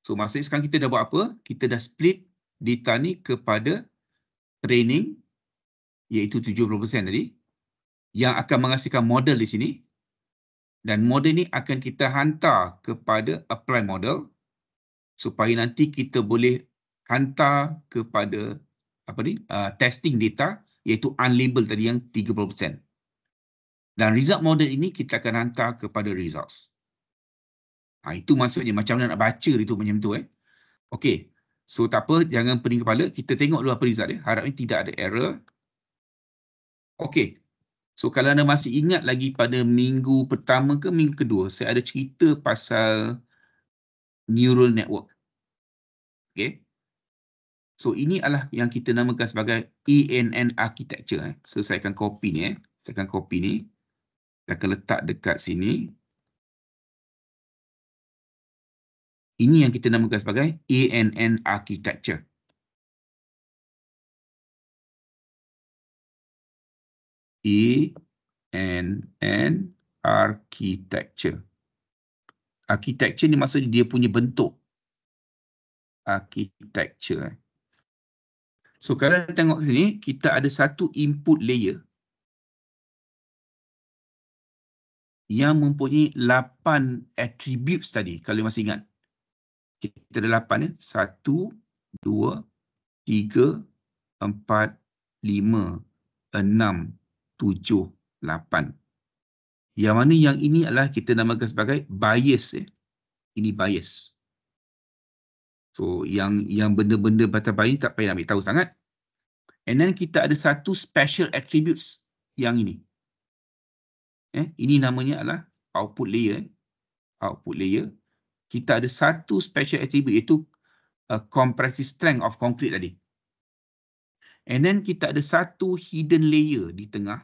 So maksudnya sekarang kita dah buat apa? Kita dah split data ni kepada training iaitu 70% tadi yang akan menghasilkan model di sini dan model ni akan kita hantar kepada apply model supaya nanti kita boleh hantar kepada apa ni uh, testing data iaitu unlabel tadi yang 30%. Dan result model ini kita akan hantar kepada results. Ha, itu maksudnya macam mana nak baca itu macam tu eh. Okey. So tak apa jangan pening kepala kita tengok dulu apa result dia. Harapnya tidak ada error. Okey. So kalau anda masih ingat lagi pada minggu pertama ke minggu kedua saya ada cerita pasal neural network. Okey. So ini adalah yang kita namakan sebagai ENN architecture eh. So saya akan copy ni eh. Saya akan copy ni. Saya akan letak dekat sini Ini yang kita namakan sebagai ANN Architecture. ANN Architecture. Architecture ni maksud dia punya bentuk. Architecture. Eh. So kalau kita tengok sini, kita ada satu input layer. Yang mempunyai 8 attributes tadi, kalau masih ingat. Kita ada lapan ya. Satu, dua, tiga, empat, lima, enam, tujuh, lapan. Yang mana yang ini adalah kita namakan sebagai bias. Ya. Ini bias. So yang yang benda-benda batal bias tak payah ambil tahu sangat. And then kita ada satu special attributes yang ini. Eh, ini namanya adalah output layer. Eh. Output layer kita ada satu special attribute iaitu a uh, compressive strength of concrete tadi. And then kita ada satu hidden layer di tengah.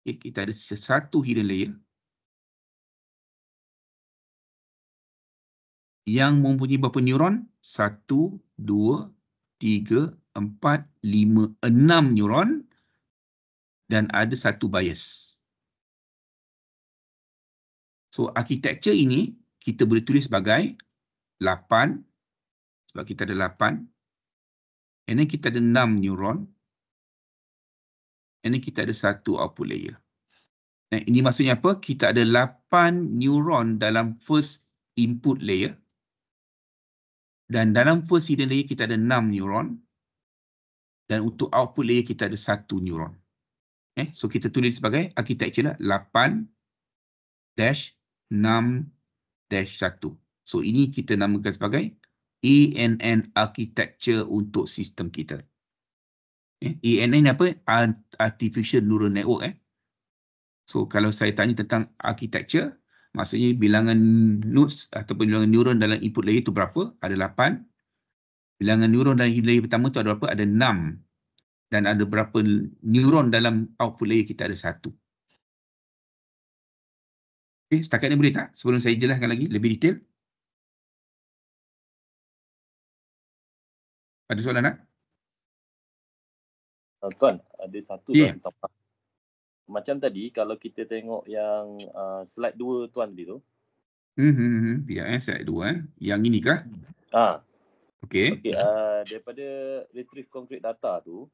Okay, kita ada satu hidden layer. Yang mempunyai berapa neuron? Satu, dua, tiga, empat, lima, enam neuron. Dan ada satu bias. So architecture ini kita boleh tulis sebagai 8 sebab kita ada 8 and then kita ada 6 neuron and then kita ada satu output layer. Nah, ini maksudnya apa? Kita ada 8 neuron dalam first input layer dan dalam first hidden layer kita ada 6 neuron dan untuk output layer kita ada satu neuron. Okay. Eh, so kita tulis sebagai architecture lah 8 dash 6-1. So ini kita namakan sebagai ANN Architecture untuk sistem kita. Eh, ANN apa? Artificial Neural Network. Eh? So kalau saya tanya tentang architecture, maksudnya bilangan nodes ataupun bilangan neuron dalam input layer itu berapa? Ada 8. Bilangan neuron dalam input layer pertama itu ada berapa? Ada 6. Dan ada berapa neuron dalam output layer kita ada 1. Okay, setakat ni boleh tak? Sebelum saya jelaskan lagi lebih detail. Ada soalan tak? Tuan, ada satu yeah. tuan tambah. Macam tadi, kalau kita tengok yang uh, slide dua tuan tadi tu. Mm-hmm. Ya, slide dua. Eh. Yang ini kah? Ha. Okey. Okey, uh, daripada retrieve concrete data tu,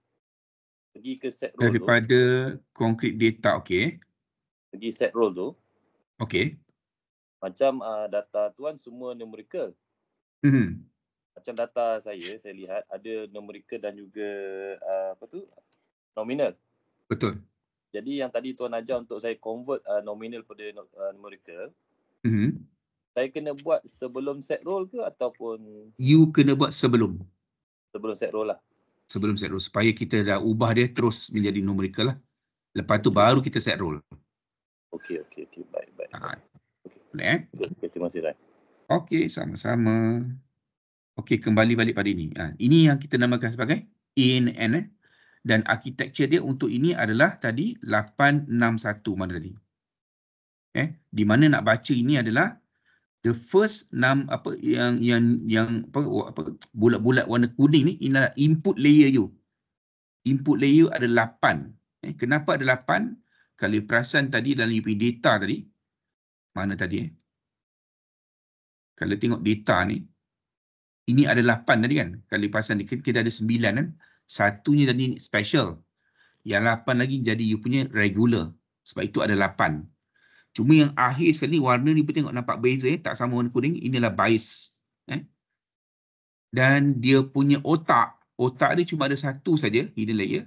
pergi ke set role daripada tu. Daripada concrete data, okey. Pergi set role tu. Okay. Macam uh, data tuan semua numerical. Mm-hmm. Macam data saya, saya lihat ada numerical dan juga uh, apa tu? Nominal. Betul. Jadi yang tadi tuan ajar untuk saya convert uh, nominal pada uh, numerical. Mm-hmm. Saya kena buat sebelum set roll ke ataupun? You kena buat sebelum. Sebelum set roll lah. Sebelum set roll. Supaya kita dah ubah dia terus menjadi numerical lah. Lepas tu baru kita set roll. Okey, okey, okey. Baik, baik. Ah, boleh, eh? Okay, terima kasih, Rai. Okey, sama-sama. Okey, kembali balik pada ini. Ha, ini yang kita namakan sebagai ANN. Eh? Dan arkitektur dia untuk ini adalah tadi 861. Mana tadi? Eh, di mana nak baca ini adalah the first enam apa yang yang yang apa, oh, apa bulat-bulat warna kuning ni inilah input layer you. Input layer you ada 8. Eh, kenapa ada kalibrasan tadi dalam UP data tadi mana tadi eh? kalau tengok data ni ini ada 8 tadi kan kalibrasan dikit kita ada 9 kan satunya tadi special yang 8 lagi jadi you punya regular sebab itu ada 8 cuma yang akhir sekali warna ni pun tengok nampak beza eh? tak sama warna kuning inilah bias eh? dan dia punya otak otak dia cuma ada satu saja hidden layer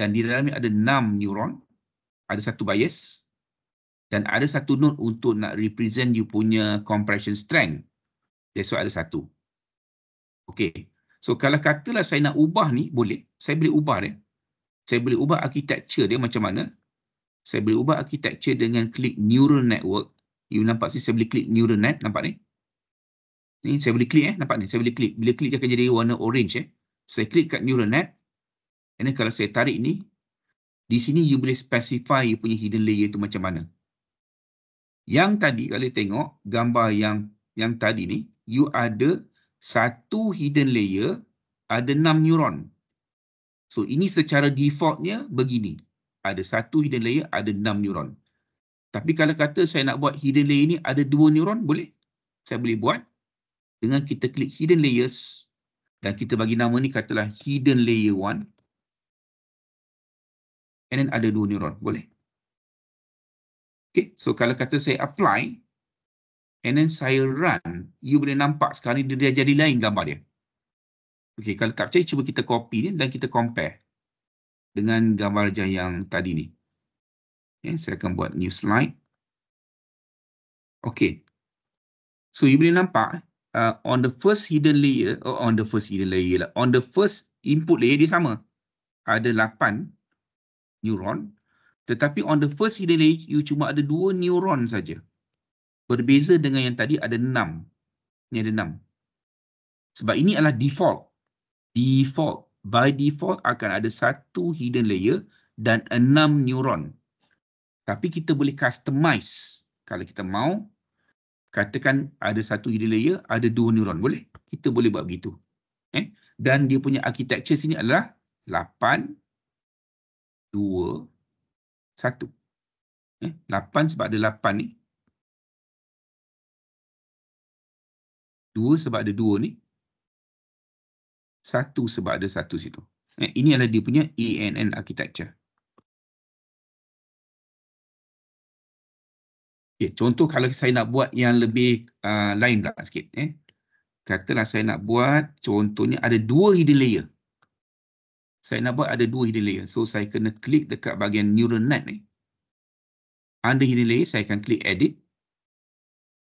dan di dalamnya ada 6 neuron ada satu bias dan ada satu node untuk nak represent you punya compression strength. Besok ada satu. Okay. So kalau katalah saya nak ubah ni, boleh. Saya boleh ubah dia. Saya boleh ubah architecture dia macam mana. Saya boleh ubah architecture dengan klik neural network. You nampak sini saya boleh klik neural net, nampak ni? Ni saya boleh klik eh, nampak ni? Saya boleh klik. Bila klik dia akan jadi warna orange eh. Saya klik kat neural net. Ini kalau saya tarik ni, di sini you boleh specify you punya hidden layer tu macam mana. Yang tadi kalau you tengok gambar yang yang tadi ni, you ada satu hidden layer ada enam neuron. So ini secara defaultnya begini. Ada satu hidden layer ada enam neuron. Tapi kalau kata saya nak buat hidden layer ni ada dua neuron boleh? Saya boleh buat dengan kita klik hidden layers dan kita bagi nama ni katalah hidden layer 1 and then ada dua neuron. Boleh. Okay, so kalau kata saya apply, and then saya run, you boleh nampak sekarang ni dia jadi lain gambar dia. Okay, kalau kapca, cuba kita copy ni dan kita compare dengan gambar yang tadi ni. Okay, saya akan buat new slide. Okay. So, you boleh nampak uh, on the first hidden layer, oh, on the first hidden layer lah, on the first input layer dia sama. Ada 8 neuron tetapi on the first hidden you cuma ada dua neuron saja berbeza dengan yang tadi ada enam ni ada enam sebab ini adalah default default by default akan ada satu hidden layer dan enam neuron tapi kita boleh customize kalau kita mau katakan ada satu hidden layer ada dua neuron boleh kita boleh buat begitu eh dan dia punya architecture sini adalah 8 8 2, 1. Eh, 8 sebab ada 8 ni. 2 sebab ada 2 ni. 1 sebab ada 1 situ. Eh, ini adalah dia punya ANN architecture. Okay, contoh kalau saya nak buat yang lebih uh, lain pula sikit. Eh. Katalah saya nak buat contohnya ada dua hidden layer saya nak buat ada dua hidden layer. So saya kena klik dekat bahagian neural net ni. Under hidden layer saya akan klik edit.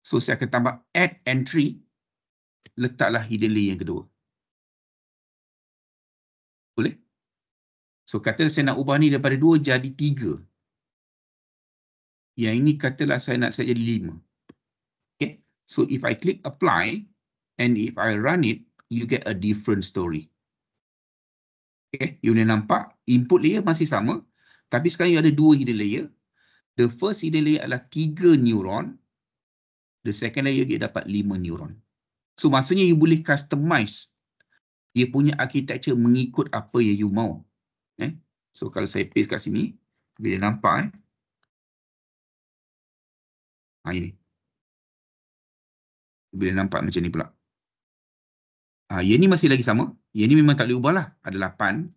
So saya akan tambah add entry. Letaklah hidden layer yang kedua. Boleh? So kata saya nak ubah ni daripada dua jadi tiga. Yang ini katalah saya nak saya jadi lima. Okay. So if I click apply and if I run it, you get a different story. Okay, you boleh nampak input layer masih sama. Tapi sekarang you ada dua hidden layer. The first hidden layer adalah tiga neuron. The second layer dia dapat lima neuron. So maksudnya you boleh customize. Dia punya architecture mengikut apa yang you mahu. Eh? So kalau saya paste kat sini, boleh nampak. Eh? Ha, ini. Boleh nampak macam ni pula. Uh, yang ni masih lagi sama. Yang ni memang tak boleh ubah Ada lapan.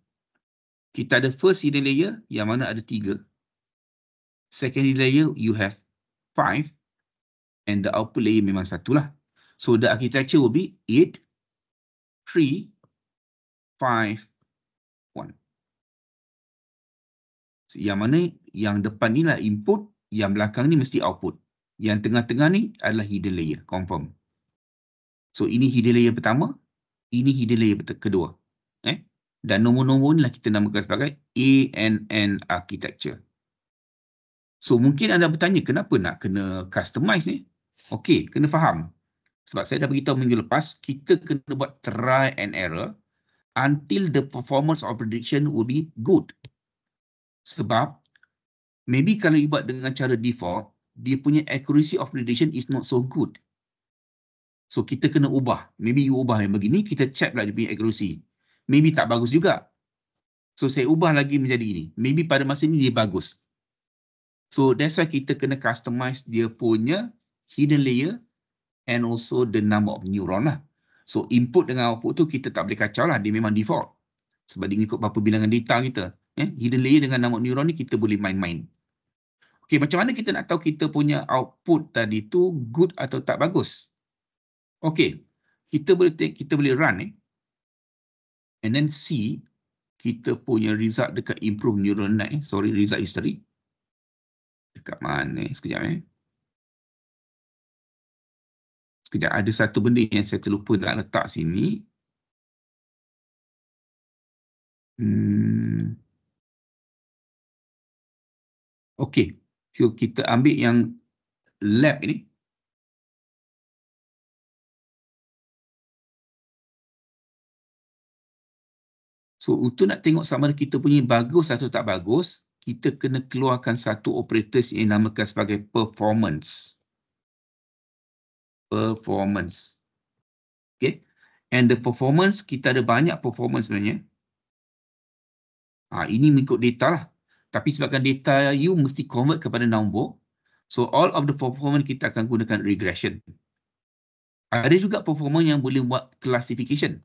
Kita ada first hidden layer yang mana ada tiga. Second hidden layer you have five, And the output layer memang 1 lah. So the architecture will be eight, three, five, one. Yang mana yang depan ni lah input, yang belakang ni mesti output. Yang tengah-tengah ni adalah hidden layer, confirm. So ini hidden layer pertama, ini hidden layer kedua eh dan nombor-nombor inilah kita namakan sebagai ANN architecture so mungkin anda bertanya kenapa nak kena customize ni okey kena faham sebab saya dah beritahu minggu lepas kita kena buat try and error until the performance of prediction will be good sebab maybe kalau you buat dengan cara default dia punya accuracy of prediction is not so good So kita kena ubah. Maybe you ubah yang begini, kita check lah dia punya accuracy. Maybe tak bagus juga. So saya ubah lagi menjadi ini. Maybe pada masa ini dia bagus. So that's why kita kena customize dia punya hidden layer and also the number of neuron lah. So input dengan output tu kita tak boleh kacau lah. Dia memang default. Sebab dia ikut berapa bilangan data kita. Eh? Hidden layer dengan number of neuron ni kita boleh main-main. Okay macam mana kita nak tahu kita punya output tadi tu good atau tak bagus? Okay, kita boleh take, kita boleh run eh. And then see kita punya result dekat improve neural net eh. Sorry, result history. Dekat mana eh, sekejap eh. Sekejap, ada satu benda yang saya terlupa nak letak sini. Hmm. Okay, so kita ambil yang lab ini. So untuk nak tengok sama ada kita punya bagus atau tak bagus, kita kena keluarkan satu operator yang dinamakan sebagai performance. Performance. Okay. And the performance, kita ada banyak performance sebenarnya. Ha, ini mengikut data lah. Tapi sebabkan data you mesti convert kepada nombor. So all of the performance kita akan gunakan regression. Ada juga performance yang boleh buat classification.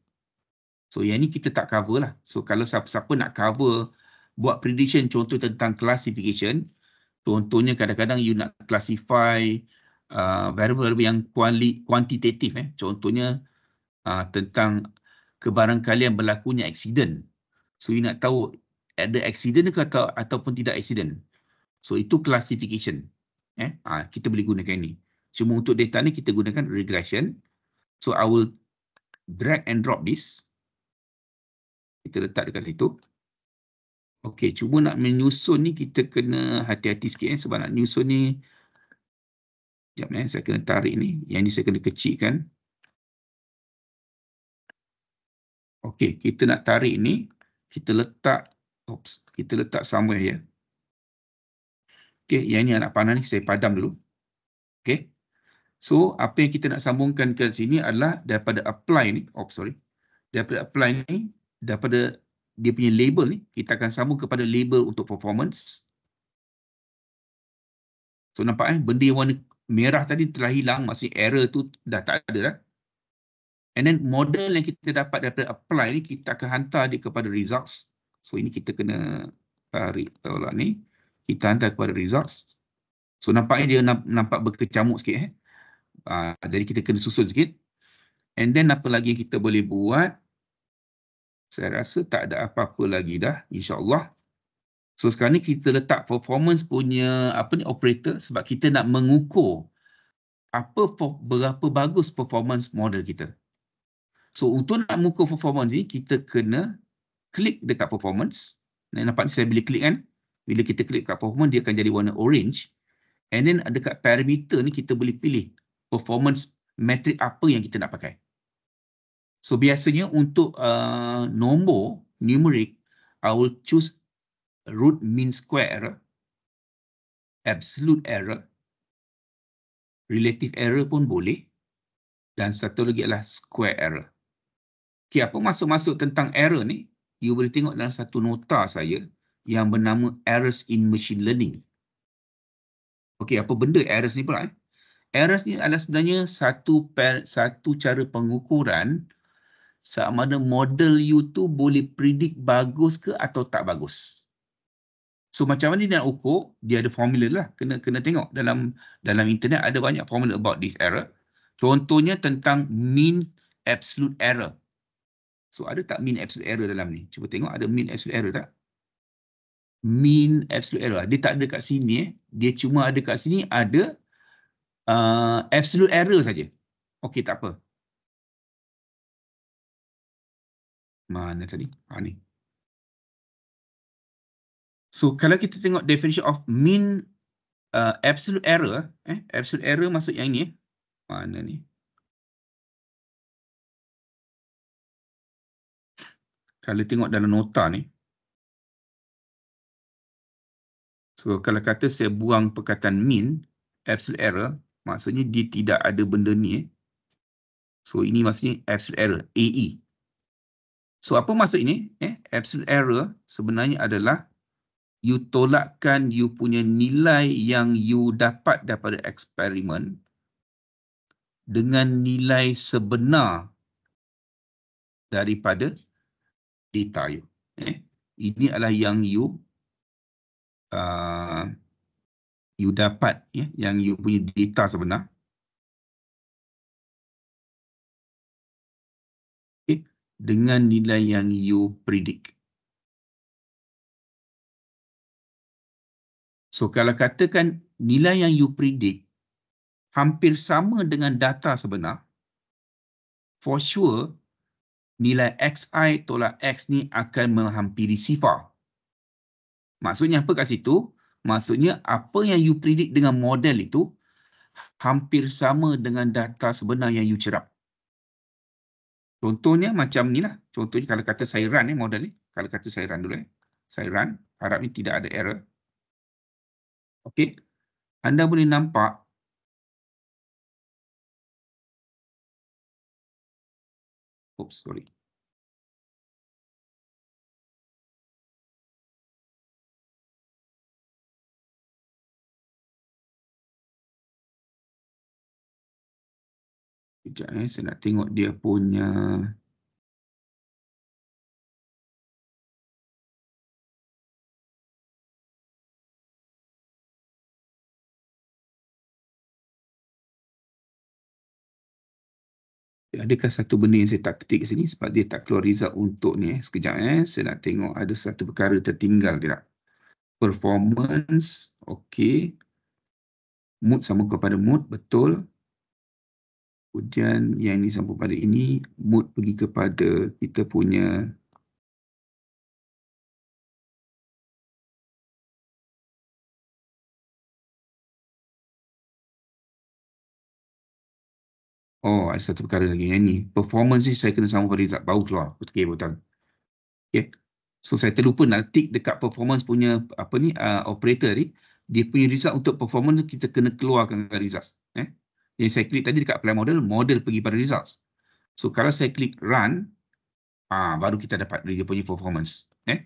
So yang ni kita tak cover lah. So kalau siapa-siapa nak cover buat prediction contoh tentang classification, contohnya kadang-kadang you nak classify uh, variable yang kuantitatif eh. Contohnya uh, tentang kebarangkalian berlakunya accident. So you nak tahu ada accident ke atau, ataupun tidak accident. So itu classification. Eh, uh, kita boleh gunakan ini. Cuma untuk data ni kita gunakan regression. So I will drag and drop this kita letak dekat situ. Okey, cuba nak menyusun ni kita kena hati-hati sikit eh sebab nak menyusun ni jap eh saya kena tarik ni, yang ni saya kena kecilkan. Okey, kita nak tarik ni, kita letak oops, kita letak somewhere ya. Okey, yang ni anak panah ni saya padam dulu. Okey. So, apa yang kita nak sambungkan ke sini adalah daripada apply ni, oops sorry. Daripada apply ni, daripada dia punya label ni kita akan sambung kepada label untuk performance so nampak eh benda yang warna merah tadi telah hilang maksudnya error tu dah tak ada dah and then model yang kita dapat daripada apply ni kita akan hantar dia kepada results so ini kita kena tarik taulah ni kita hantar kepada results so nampaknya dia nampak berkecamuk sikit eh uh, jadi kita kena susun sikit and then apa lagi kita boleh buat saya rasa tak ada apa-apa lagi dah insyaallah so sekarang ni kita letak performance punya apa ni operator sebab kita nak mengukur apa berapa bagus performance model kita so untuk nak mengukur performance ni kita kena klik dekat performance dan nampak ni saya boleh klik kan bila kita klik kat performance dia akan jadi warna orange and then dekat parameter ni kita boleh pilih performance metric apa yang kita nak pakai So biasanya untuk uh, nombor numeric, I will choose root mean square error, absolute error, relative error pun boleh. Dan satu lagi adalah square error. Okay, apa masuk-masuk tentang error ni? You boleh tengok dalam satu nota saya yang bernama errors in machine learning. Okay, apa benda errors ni pula? Eh? Errors ni adalah sebenarnya satu, satu cara pengukuran sama ada model you tu boleh predict bagus ke atau tak bagus. So macam mana dia nak ukur, dia ada formula lah. Kena kena tengok dalam dalam internet ada banyak formula about this error. Contohnya tentang mean absolute error. So ada tak mean absolute error dalam ni? Cuba tengok ada mean absolute error tak? Mean absolute error. Dia tak ada kat sini eh. Dia cuma ada kat sini ada uh, absolute error saja. Okey tak apa. mana tadi. Ha, ni. So kalau kita tengok definition of mean uh, absolute error, eh, absolute error maksud yang ini. Eh. Mana ni? Kalau tengok dalam nota ni. So kalau kata saya buang perkataan mean, absolute error, maksudnya dia tidak ada benda ni. Eh. So ini maksudnya absolute error, AE. So apa maksud ini? Eh, absolute error sebenarnya adalah you tolakkan you punya nilai yang you dapat daripada eksperimen dengan nilai sebenar daripada data you. Eh, ini adalah yang you uh, you dapat, yeah, yang you punya data sebenar. dengan nilai yang you predict. So kalau katakan nilai yang you predict hampir sama dengan data sebenar, for sure nilai xi tolak x ni akan menghampiri sifar. Maksudnya apa kat situ? Maksudnya apa yang you predict dengan model itu hampir sama dengan data sebenar yang you cerap. Contohnya macam ni lah. Contohnya kalau kata saya run eh, model ni. Kalau kata saya run dulu. Eh. Saya run. Harap ni tidak ada error. Okey. Anda boleh nampak. Oops, sorry. Sekejap eh, saya nak tengok dia punya ya, Adakah satu benda yang saya tak ketik sini sebab dia tak keluar result untuk ni. Eh. Sekejap eh. Saya nak tengok ada satu perkara tertinggal tidak. Performance. Okay. Mood sama kepada mood. Betul. Kemudian yang ini sampai pada ini, mood pergi kepada kita punya Oh, ada satu perkara lagi yang ni. Performance ni saya kena sama pada result. Baru keluar. Okay, betul. Okay. So, saya terlupa nak tick dekat performance punya apa ni uh, operator ni. Dia punya result untuk performance kita kena keluarkan result. Eh? Jadi saya klik tadi dekat apply model, model pergi pada results. So kalau saya klik run, ah baru kita dapat dia punya performance. Eh?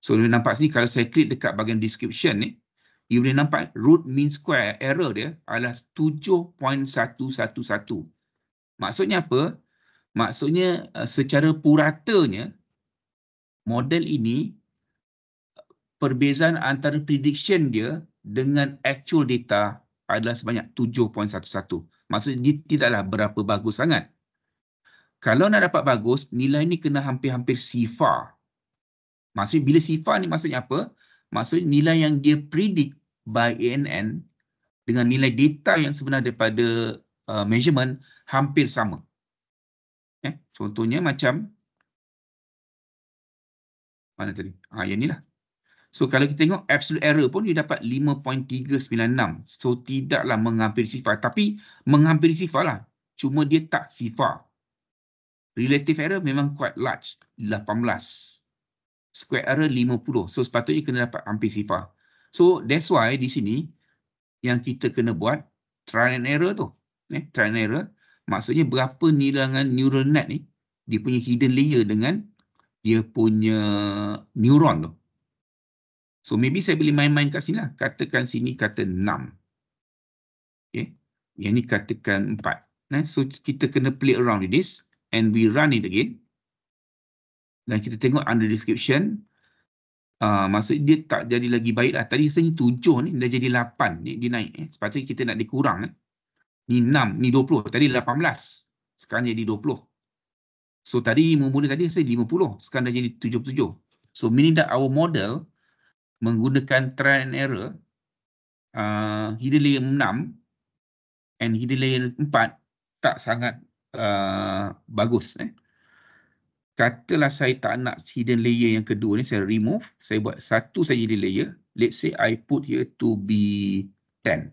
So boleh nampak sini kalau saya klik dekat bahagian description ni, you boleh nampak root mean square error dia adalah 7.111. Maksudnya apa? Maksudnya eh, secara puratanya, model ini perbezaan antara prediction dia dengan actual data adalah sebanyak 7.11. Maksudnya dia tidaklah berapa bagus sangat. Kalau nak dapat bagus, nilai ni kena hampir-hampir sifar. Maksudnya bila sifar ni maksudnya apa? Maksudnya nilai yang dia predict by ANN dengan nilai data yang sebenar daripada uh, measurement hampir sama. Eh, contohnya macam mana tadi? Ah, yang lah. So kalau kita tengok absolute error pun dia dapat 5.396. So tidaklah menghampiri sifar tapi menghampiri sifar lah. Cuma dia tak sifar. Relative error memang quite large. 18. Square error 50. So sepatutnya kena dapat hampir sifar. So that's why di sini yang kita kena buat trial and error tu. Eh, trial and error maksudnya berapa nilangan neural net ni dia punya hidden layer dengan dia punya neuron tu. So maybe saya boleh main-main kat sini lah. Katakan sini kata 6. Okay. Yang ni katakan 4. Nah, eh, so kita kena play around with this. And we run it again. Dan kita tengok under description. Uh, maksud dia tak jadi lagi baik lah. Tadi rasanya 7 ni dah jadi 8. Ni, dia naik. Eh. Sepatutnya kita nak dikurang. Eh. Ni 6. Ni 20. Tadi 18. Sekarang jadi 20. So tadi mula-mula tadi saya 50. Sekarang dah jadi 77. So meaning that our model menggunakan trial and error uh, header layer 6 and hidden layer 4 tak sangat uh, bagus. Eh. Katalah saya tak nak hidden layer yang kedua ni, saya remove. Saya buat satu saja di layer. Let's say I put here to be 10.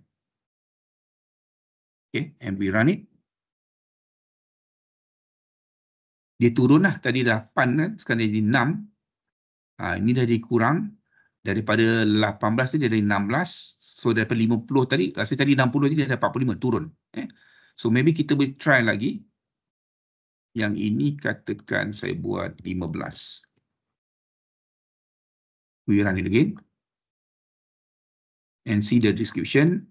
Okay, and we run it. Dia turun lah. Tadi dah 8 kan. Eh, sekarang jadi 6. Ha, ah, ini dah dikurang daripada 18 tu dia dari 16 so daripada 50 tadi rasa tadi 60 ni dia ada 45 turun eh so maybe kita boleh try lagi yang ini katakan saya buat 15 we run it again and see the description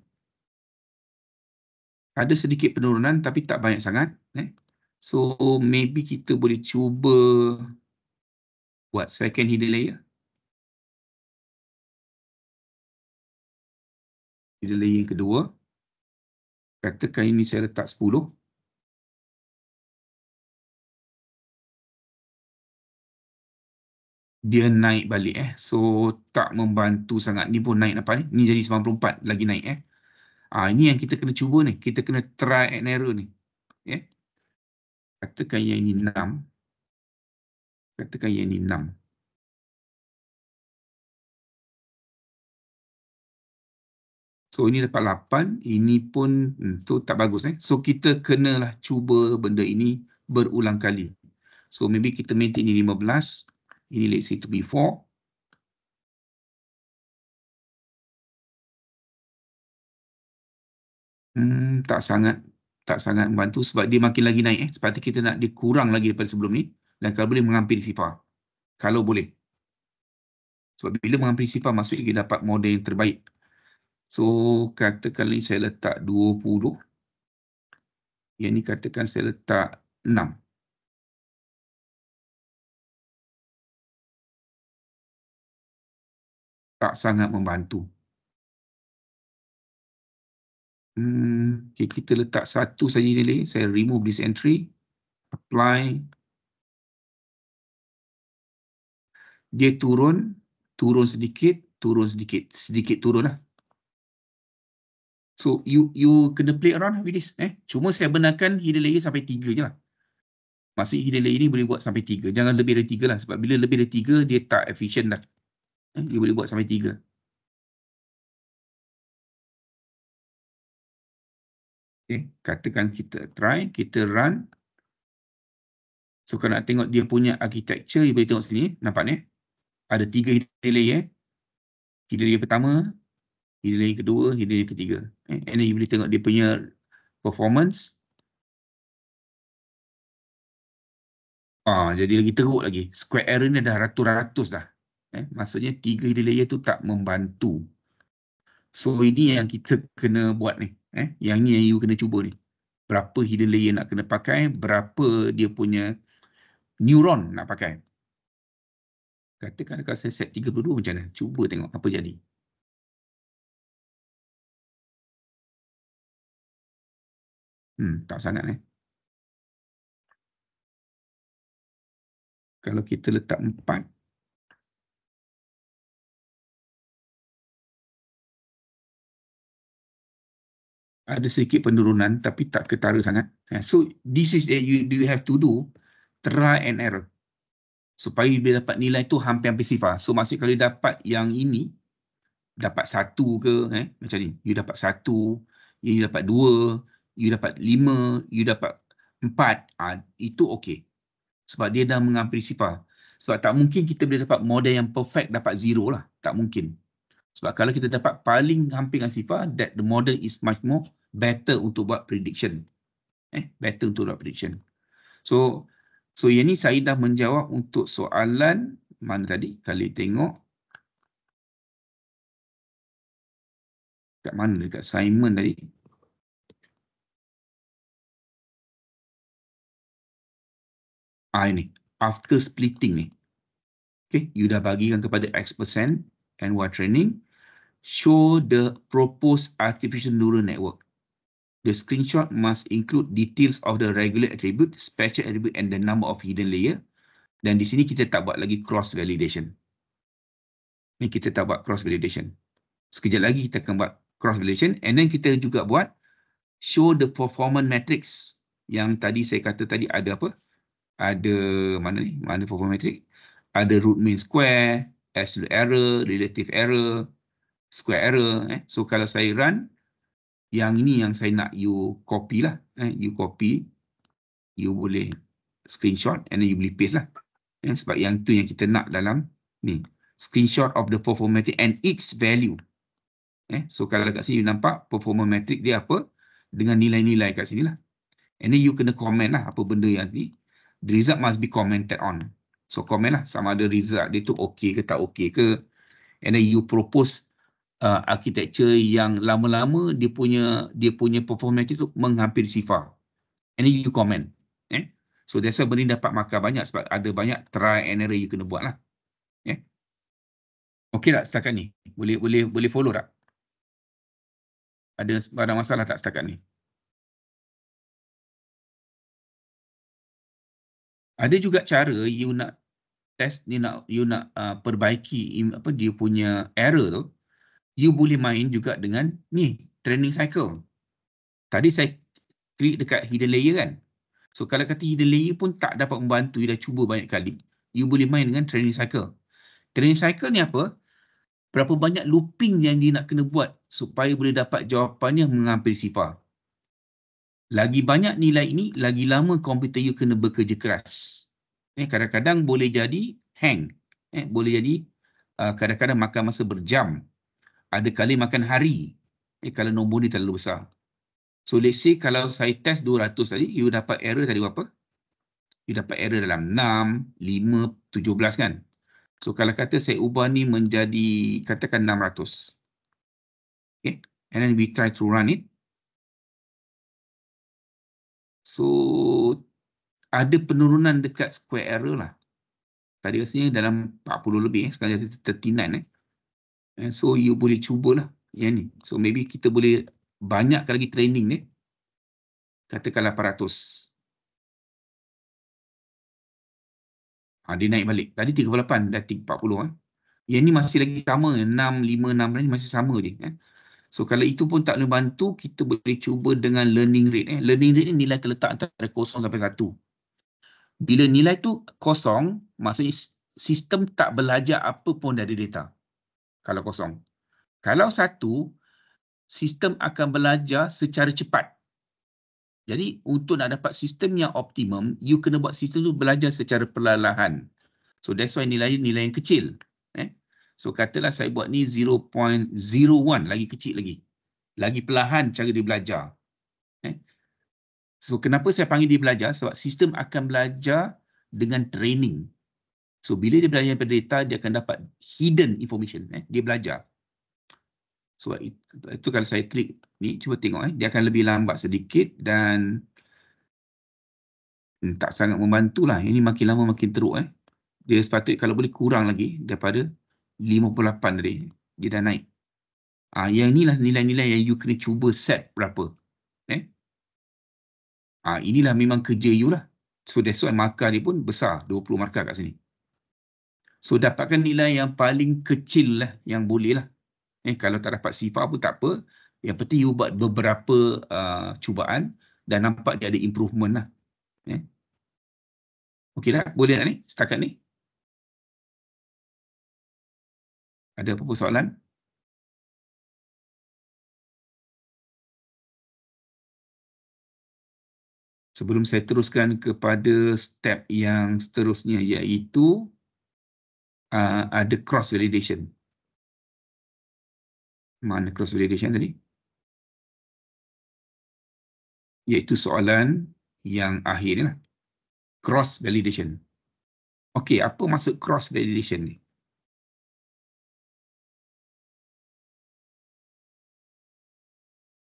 ada sedikit penurunan tapi tak banyak sangat eh so maybe kita boleh cuba buat second hidden layer di layer yang kedua. Katakan ini saya letak 10. Dia naik balik eh. So tak membantu sangat. Ni pun naik apa ni? Ni jadi 94 lagi naik eh. Ah ini yang kita kena cuba ni. Kita kena try and error ni. Yeah. Katakan yang ini 6. Katakan yang ini 6. So ini dapat 8, ini pun hmm, tu tak bagus eh. So kita kenalah cuba benda ini berulang kali. So maybe kita maintain ini 15, ini let's say to be 4. Hmm, tak sangat tak sangat membantu sebab dia makin lagi naik eh. Seperti kita nak dia kurang lagi daripada sebelum ni dan kalau boleh menghampiri sifar. Kalau boleh. Sebab bila menghampiri sifar maksudnya dia dapat model yang terbaik. So katakanlah saya letak 20. Yang ni katakan saya letak 6. Tak sangat membantu. Hmm, okay, kita letak satu saja nilai. Saya remove this entry. Apply. Dia turun. Turun sedikit. Turun sedikit. Sedikit turun lah. So you you kena play around lah with this eh. Cuma saya benarkan hidden layer sampai tiga je lah. Maksudnya hidden layer ni boleh buat sampai tiga. Jangan lebih dari tiga lah sebab bila lebih dari tiga dia tak efisien dah. Eh, dia boleh buat sampai tiga. Okay. Eh, katakan kita try, kita run. So kalau nak tengok dia punya architecture, you boleh tengok sini. Nampak ni? Ada tiga hidden layer. Eh? Hidden layer pertama, hidden yang kedua, hidden yang ketiga. Okay. Eh, and then you boleh tengok dia punya performance. Ah, jadi lagi teruk lagi. Square error ni dah ratus-ratus dah. Eh, maksudnya tiga hidden layer tu tak membantu. So ini yang kita kena buat ni. Eh, yang ni yang you kena cuba ni. Berapa hidden layer nak kena pakai, berapa dia punya neuron nak pakai. Katakan kalau saya set 32 macam mana? Cuba tengok apa jadi. Hmm, tak sangat eh. Kalau kita letak empat, Ada sedikit penurunan tapi tak ketara sangat. Eh, so this is what you, you have to do. Try and error. Supaya dia dapat nilai tu hampir-hampir sifar. So maksudnya kalau dapat yang ini. Dapat satu ke. Eh? Macam ni. You dapat satu. You dapat dua you dapat 5, you dapat 4, uh, ah, itu okey. Sebab dia dah mengambil mengantisipasi. Sebab tak mungkin kita boleh dapat model yang perfect dapat zero lah. Tak mungkin. Sebab kalau kita dapat paling hampir dengan sifar, that the model is much more better untuk buat prediction. Eh, better untuk buat prediction. So, so yang ni saya dah menjawab untuk soalan mana tadi? Kali tengok. Dekat mana? Dekat Simon tadi. I ni after splitting ni. Okay, you dah bagikan kepada X% and Y training. Show the proposed artificial neural network. The screenshot must include details of the regular attribute, special attribute and the number of hidden layer. Dan di sini kita tak buat lagi cross validation. Ni kita tak buat cross validation. Sekejap lagi kita akan buat cross validation and then kita juga buat show the performance metrics yang tadi saya kata tadi ada apa? ada mana ni mana performance metric ada root mean square absolute error relative error square error eh so kalau saya run yang ini yang saya nak you copy lah eh you copy you boleh screenshot and then you boleh paste lah eh, sebab yang tu yang kita nak dalam ni screenshot of the performance metric and each value eh so kalau kat sini you nampak performance metric dia apa dengan nilai-nilai kat sini lah and then you kena komen lah apa benda yang ni the result must be commented on. So comment lah sama ada result dia tu okey ke tak okey ke. And then you propose uh, architecture yang lama-lama dia punya dia punya performance itu menghampiri sifar. And then you comment. Eh? So that's why benda dapat makan banyak sebab ada banyak try and error you kena buat lah. Eh? Okey tak setakat ni? Boleh boleh boleh follow tak? Ada ada masalah tak setakat ni? ada juga cara you nak test ni nak you nak uh, perbaiki apa dia punya error tu you boleh main juga dengan ni training cycle tadi saya klik dekat hidden layer kan so kalau kata hidden layer pun tak dapat membantu you dah cuba banyak kali you boleh main dengan training cycle training cycle ni apa berapa banyak looping yang dia nak kena buat supaya boleh dapat jawapannya mengambil menghampiri sifar lagi banyak nilai ini, lagi lama komputer you kena bekerja keras. Eh, kadang-kadang boleh jadi hang. Eh, boleh jadi uh, kadang-kadang makan masa berjam. Ada kali makan hari. Eh, kalau nombor ni terlalu besar. So let's say kalau saya test 200 tadi, you dapat error tadi berapa? You dapat error dalam 6, 5, 17 kan? So kalau kata saya ubah ni menjadi katakan 600. Okay. And then we try to run it. So ada penurunan dekat square error lah. Tadi rasanya dalam 40 lebih eh. sekarang jadi 39 eh. And so you boleh cubalah yang ni. So maybe kita boleh banyakkan lagi training ni. Eh. Katakanlah 800. Ah, dia naik balik. Tadi 38, dah 40. Eh. Yang ni masih lagi sama. 6, 5, 6 ni masih sama je. Eh. So kalau itu pun tak boleh bantu, kita boleh cuba dengan learning rate. Eh. Learning rate ni nilai terletak antara kosong sampai satu. Bila nilai tu kosong, maksudnya sistem tak belajar apa pun dari data. Kalau kosong. Kalau satu, sistem akan belajar secara cepat. Jadi untuk nak dapat sistem yang optimum, you kena buat sistem tu belajar secara perlahan-lahan. So that's why nilai nilai yang kecil. So katalah saya buat ni 0.01 lagi kecil lagi. Lagi perlahan cara dia belajar. Eh? So kenapa saya panggil dia belajar? Sebab sistem akan belajar dengan training. So bila dia belajar daripada data, dia akan dapat hidden information. Eh? Dia belajar. So itu kalau saya klik ni, cuba tengok. Eh? Dia akan lebih lambat sedikit dan hmm, tak sangat membantulah. Ini makin lama makin teruk. Dia sepatutnya kalau boleh kurang lagi daripada 58 tadi. Dia dah naik. Ah ha, yang inilah nilai-nilai yang you kena cuba set berapa. Eh? Ah ha, inilah memang kerja you lah. So that's why markah dia pun besar, 20 markah kat sini. So dapatkan nilai yang paling kecil lah yang boleh lah. Eh kalau tak dapat sifar pun tak apa. Yang penting you buat beberapa uh, cubaan dan nampak dia ada improvement lah. Eh? Okey dah? Boleh tak ni? Setakat ni? Ada apa-apa soalan? Sebelum saya teruskan kepada step yang seterusnya iaitu uh, ada cross validation. Mana cross validation tadi? Iaitu soalan yang akhir ni lah. Cross validation. Okey, apa maksud cross validation ni?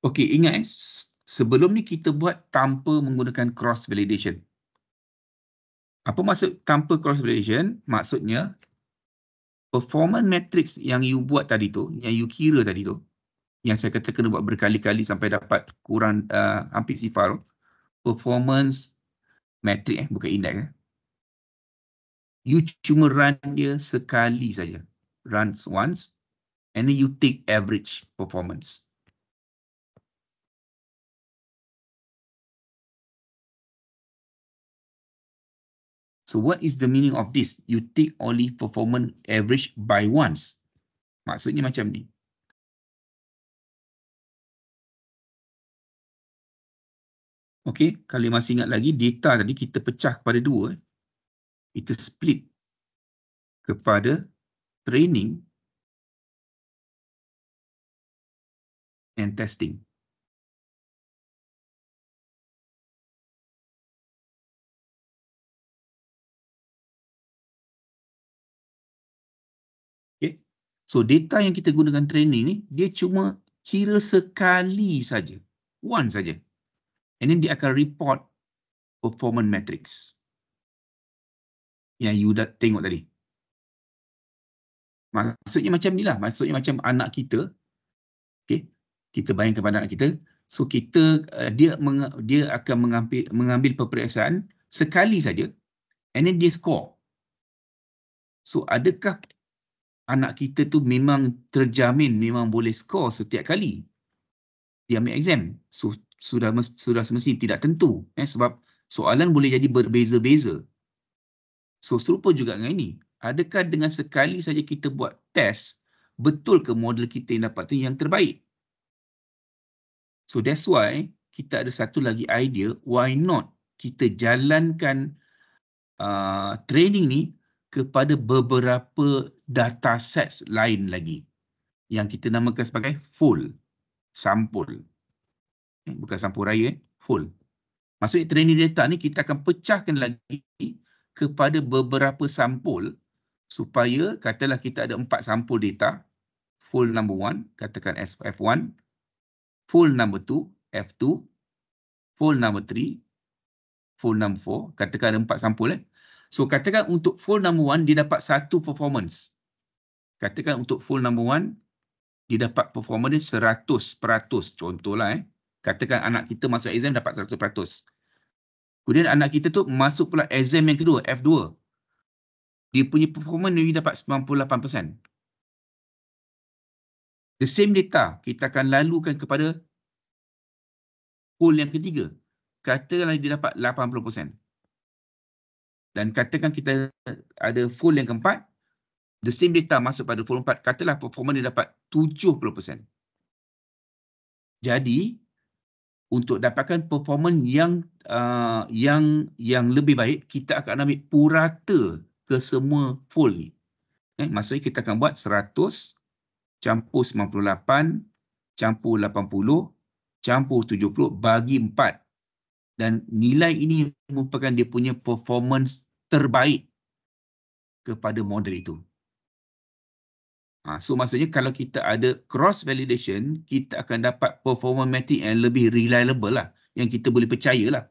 Okey, ingat eh, sebelum ni kita buat tanpa menggunakan cross validation. Apa maksud tanpa cross validation? Maksudnya performance matrix yang you buat tadi tu, yang you kira tadi tu, yang saya kata kena buat berkali-kali sampai dapat kurang uh, hampir sifar performance matrix eh, bukan index eh. You cuma run dia sekali saja. Runs once and then you take average performance. So what is the meaning of this? You take only performance average by once. Maksudnya macam ni. Okay, kalau masih ingat lagi data tadi kita pecah kepada dua. Kita split kepada training and testing. So data yang kita gunakan training ni dia cuma kira sekali saja. One saja. And then dia akan report performance matrix Yang you dah tengok tadi. Maksudnya macam ni lah. Maksudnya macam anak kita. Okay. Kita bayangkan pada anak kita. So kita uh, dia meng, dia akan mengambil, mengambil peperiksaan sekali saja. And then dia score. So adakah anak kita tu memang terjamin memang boleh skor setiap kali dia ambil exam so, sudah sudah semesti tidak tentu eh sebab soalan boleh jadi berbeza-beza so serupa juga dengan ini adakah dengan sekali saja kita buat test betul ke model kita yang dapat tu yang terbaik so that's why kita ada satu lagi idea why not kita jalankan uh, training ni kepada beberapa data sets lain lagi yang kita namakan sebagai full sampul. Eh, bukan sampul raya, full. Maksudnya training data ni kita akan pecahkan lagi kepada beberapa sampul supaya katalah kita ada empat sampul data, full number one, katakan F1, full number two, F2, full number three, full number four, katakan ada empat sampul. Eh. So katakan untuk full number one, dia dapat satu performance katakan untuk full number one, dia dapat performa dia 100%. Contohlah, eh. katakan anak kita masuk exam dapat seratus peratus. Kemudian anak kita tu masuk pula exam yang kedua, F2. Dia punya performa dia dapat 98%. The same data, kita akan lalukan kepada full yang ketiga. Katakanlah dia dapat 80%. Dan katakan kita ada full yang keempat, the same data masuk pada form 4, katalah performa dia dapat 70%. Jadi, untuk dapatkan performa yang uh, yang yang lebih baik, kita akan ambil purata ke semua full ni. Eh, maksudnya kita akan buat 100, campur 98, campur 80, campur 70, bagi 4. Dan nilai ini merupakan dia punya performance terbaik kepada model itu. Ha, so maksudnya kalau kita ada cross validation, kita akan dapat performamatic yang lebih reliable lah. Yang kita boleh percaya lah.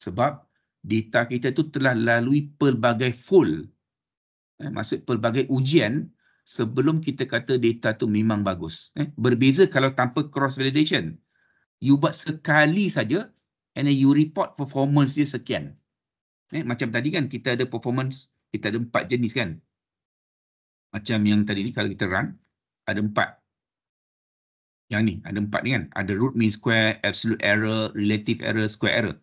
Sebab data kita tu telah lalui pelbagai full. Eh, maksud pelbagai ujian sebelum kita kata data tu memang bagus. Eh, berbeza kalau tanpa cross validation. You buat sekali saja and then you report performance dia sekian. Eh, macam tadi kan kita ada performance, kita ada empat jenis kan macam yang tadi ni kalau kita run ada empat yang ni ada empat ni kan ada root mean square absolute error relative error square error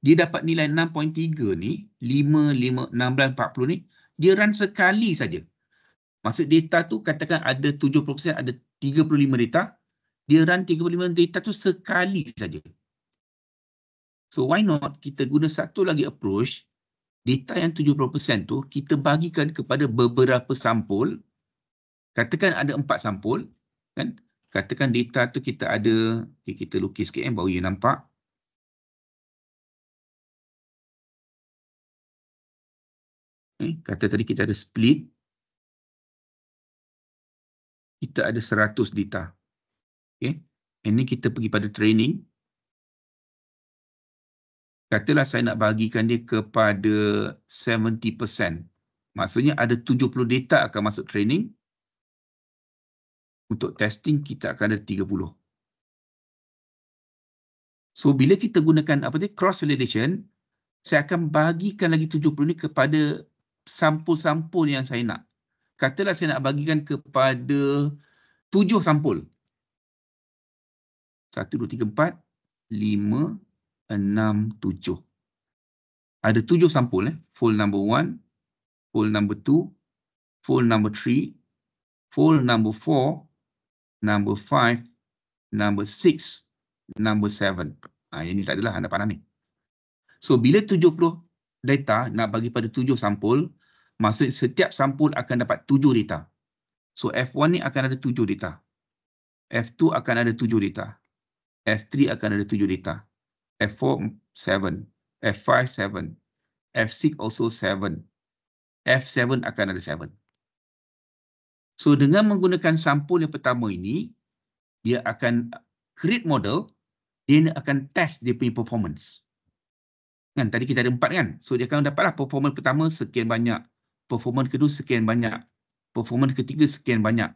dia dapat nilai 6.3 ni 5 5 16 ni dia run sekali saja maksud data tu katakan ada 70% ada 35 data dia run 35 data tu sekali saja so why not kita guna satu lagi approach data yang 70% tu kita bagikan kepada beberapa sampul. Katakan ada empat sampul, kan? Katakan data tu kita ada, okay, kita lukis sikit eh, baru you nampak. Okay, eh, kata tadi kita ada split. Kita ada 100 data. Okey, ini kita pergi pada training katalah saya nak bagikan dia kepada 70%. Maksudnya ada 70 data akan masuk training. Untuk testing kita akan ada 30. So bila kita gunakan apa tu cross validation, saya akan bagikan lagi 70 ni kepada sampul-sampul yang saya nak. Katalah saya nak bagikan kepada 7 sampul. 1 2 3 4 5 enam, tujuh. Ada tujuh sampul. Eh? Fold number one, fold number two, fold number three, fold number four, number five, number six, number seven. Ha, ini tak adalah anda pandang ni. So bila tujuh puluh data nak bagi pada tujuh sampul, maksudnya setiap sampul akan dapat tujuh data. So F1 ni akan ada tujuh data. F2 akan ada tujuh data. F3 akan ada tujuh data. F4, 7. F5, 7. F6 also 7. F7 akan ada 7. So dengan menggunakan sampul yang pertama ini, dia akan create model, dia akan test dia punya performance. Kan, tadi kita ada empat kan? So dia akan dapatlah performance pertama sekian banyak. Performance kedua sekian banyak. Performance ketiga sekian banyak.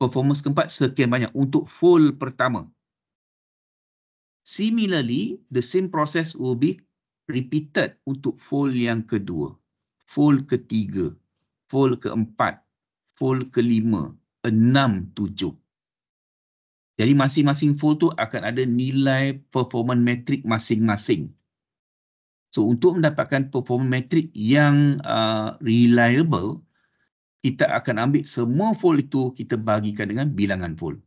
Performance keempat sekian banyak untuk full pertama. Similarly, the same process will be repeated untuk fold yang kedua, fold ketiga, fold keempat, fold kelima, enam, tujuh. Jadi masing-masing fold tu akan ada nilai performance metric masing-masing. So untuk mendapatkan performance metric yang uh, reliable, kita akan ambil semua fold itu kita bagikan dengan bilangan fold.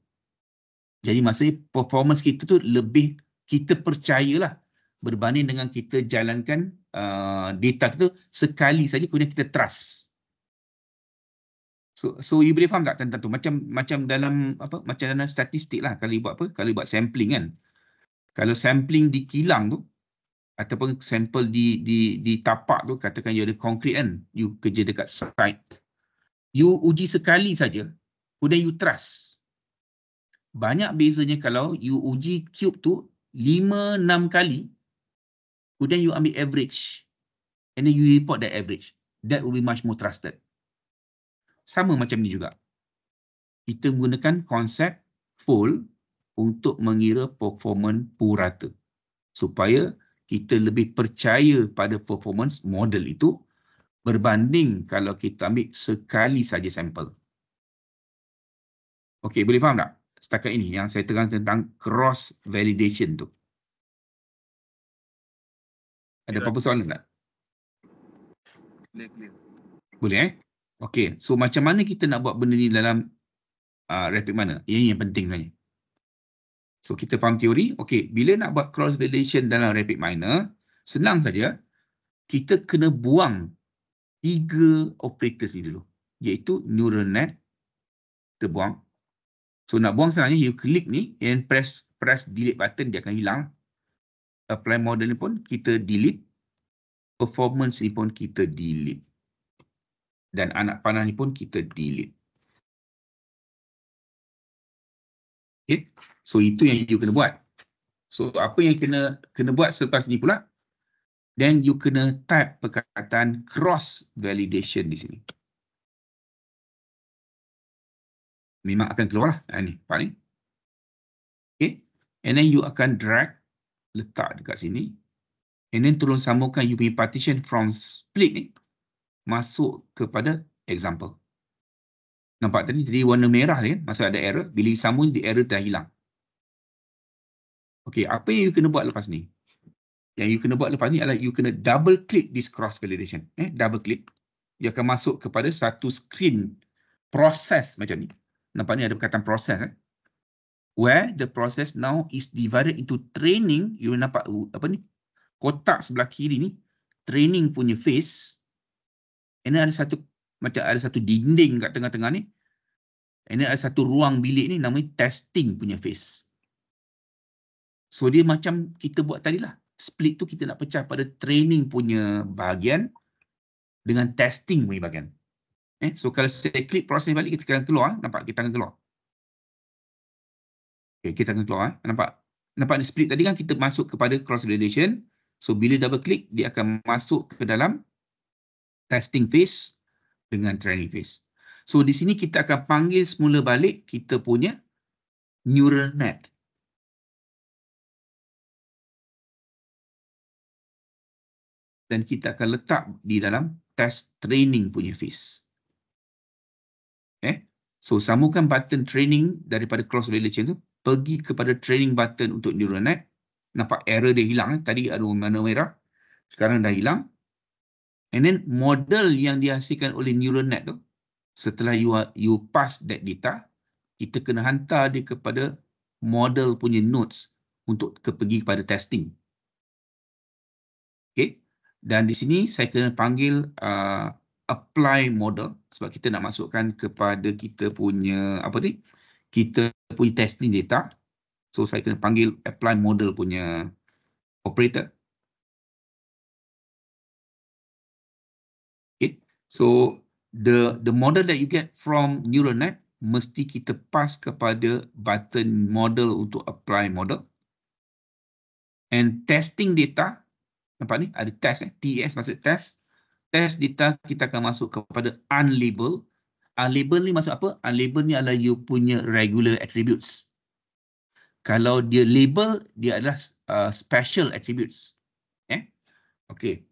Jadi maksudnya performance kita tu lebih kita percayalah berbanding dengan kita jalankan uh, data kita sekali saja kemudian kita trust. So, so you boleh faham tak tentang tu? Macam macam dalam apa? Macam dalam statistik lah kalau buat apa? Kalau buat sampling kan. Kalau sampling di kilang tu ataupun sampel di di di tapak tu katakan you ada concrete kan, you kerja dekat site. You uji sekali saja, kemudian you trust. Banyak bezanya kalau you uji cube tu 5-6 kali, kemudian you ambil average and then you report that average. That will be much more trusted. Sama macam ni juga. Kita menggunakan konsep full untuk mengira performance purata. Supaya kita lebih percaya pada performance model itu berbanding kalau kita ambil sekali saja sampel. Okey, boleh faham tak? setakat ini yang saya terang tentang cross validation tu. Ada apa-apa soalan tak? Boleh eh? Okay, so macam mana kita nak buat benda ni dalam uh, rapid mana? Ini yang penting sebenarnya. So kita faham teori, okay, bila nak buat cross validation dalam rapid minor, senang saja, kita kena buang tiga operators ni dulu. Iaitu neural net, kita buang. So nak buang senangnya you klik ni and press press delete button dia akan hilang. Apply model ni pun kita delete. Performance ni pun kita delete. Dan anak panah ni pun kita delete. Okay. So itu yang you kena buat. So apa yang kena kena buat selepas ni pula then you kena type perkataan cross validation di sini. memang akan keluarlah yang ha, ni paling okey and then you akan drag letak dekat sini and then tolong sambungkan you punya partition from split ni masuk kepada example nampak tadi jadi warna merah dia masa ada error bila sambung di error dah hilang Okay, apa yang you kena buat lepas ni yang you kena buat lepas ni adalah you kena double click this cross validation eh double click dia akan masuk kepada satu screen proses macam ni Nampak ni ada perkataan proses kan? Where the process now is divided into training, you nampak uh, apa ni? Kotak sebelah kiri ni training punya face. Ini ada satu macam ada satu dinding kat tengah-tengah ni. Ini ada satu ruang bilik ni namanya testing punya face. So dia macam kita buat tadi lah. Split tu kita nak pecah pada training punya bahagian dengan testing punya bahagian. Eh, so kalau saya klik proses balik, kita akan keluar. Eh. Nampak? Kita akan keluar. Okay, kita akan keluar. Eh. Nampak? Nampak di split tadi kan kita masuk kepada cross-validation. So bila double click, dia akan masuk ke dalam testing phase dengan training phase. So di sini kita akan panggil semula balik kita punya neural net. Dan kita akan letak di dalam test training punya phase. So sambungkan button training daripada cross validation tu pergi kepada training button untuk neural net. Nampak error dia hilang. Eh? Tadi ada warna merah. Sekarang dah hilang. And then model yang dihasilkan oleh neural net tu setelah you, are, ha-, you pass that data kita kena hantar dia kepada model punya notes untuk pergi kepada testing. Okay. Dan di sini saya kena panggil uh, apply model sebab kita nak masukkan kepada kita punya apa ni kita punya testing data so saya kena panggil apply model punya operator okay. so the the model that you get from neural net mesti kita pass kepada button model untuk apply model and testing data nampak ni ada test eh TS maksud test test data kita akan masuk kepada unlabel. Unlabel ni masuk apa? Unlabel ni adalah you punya regular attributes. Kalau dia label, dia adalah uh, special attributes. Eh? Okay.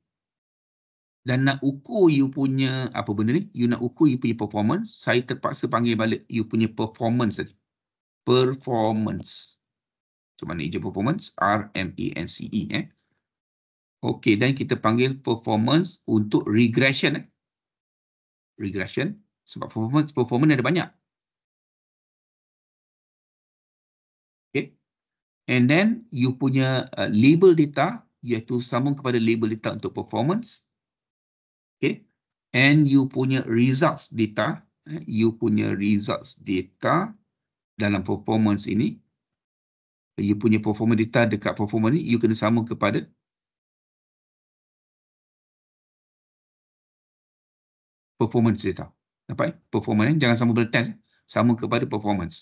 Dan nak ukur you punya, apa benda ni? You nak ukur you punya performance, saya terpaksa panggil balik you punya performance tadi. Performance. Macam mana je performance? R-M-A-N-C-E. Eh? Okey, dan kita panggil performance untuk regression. Regression sebab performance performance ada banyak. Okey. And then you punya uh, label data iaitu sambung kepada label data untuk performance. Okey. And you punya results data, eh, you punya results data dalam performance ini. You punya performance data dekat performance ini you kena sambung kepada performance dia tau. Nampak ni? Performance Jangan sama pada test. Eh. Sama kepada performance.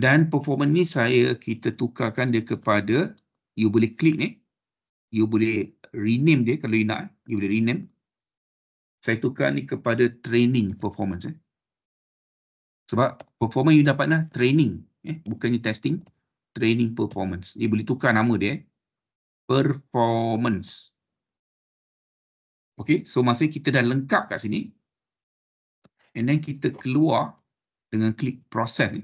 Dan performance ni saya kita tukarkan dia kepada you boleh klik ni. You boleh rename dia kalau you nak. Eh. You boleh rename. Saya tukar ni kepada training performance. Eh. Sebab performance you dapat lah training. Eh. Bukannya testing. Training performance. You boleh tukar nama dia. Eh. Performance. Okay, so maksudnya kita dah lengkap kat sini. And then kita keluar dengan klik proses ni.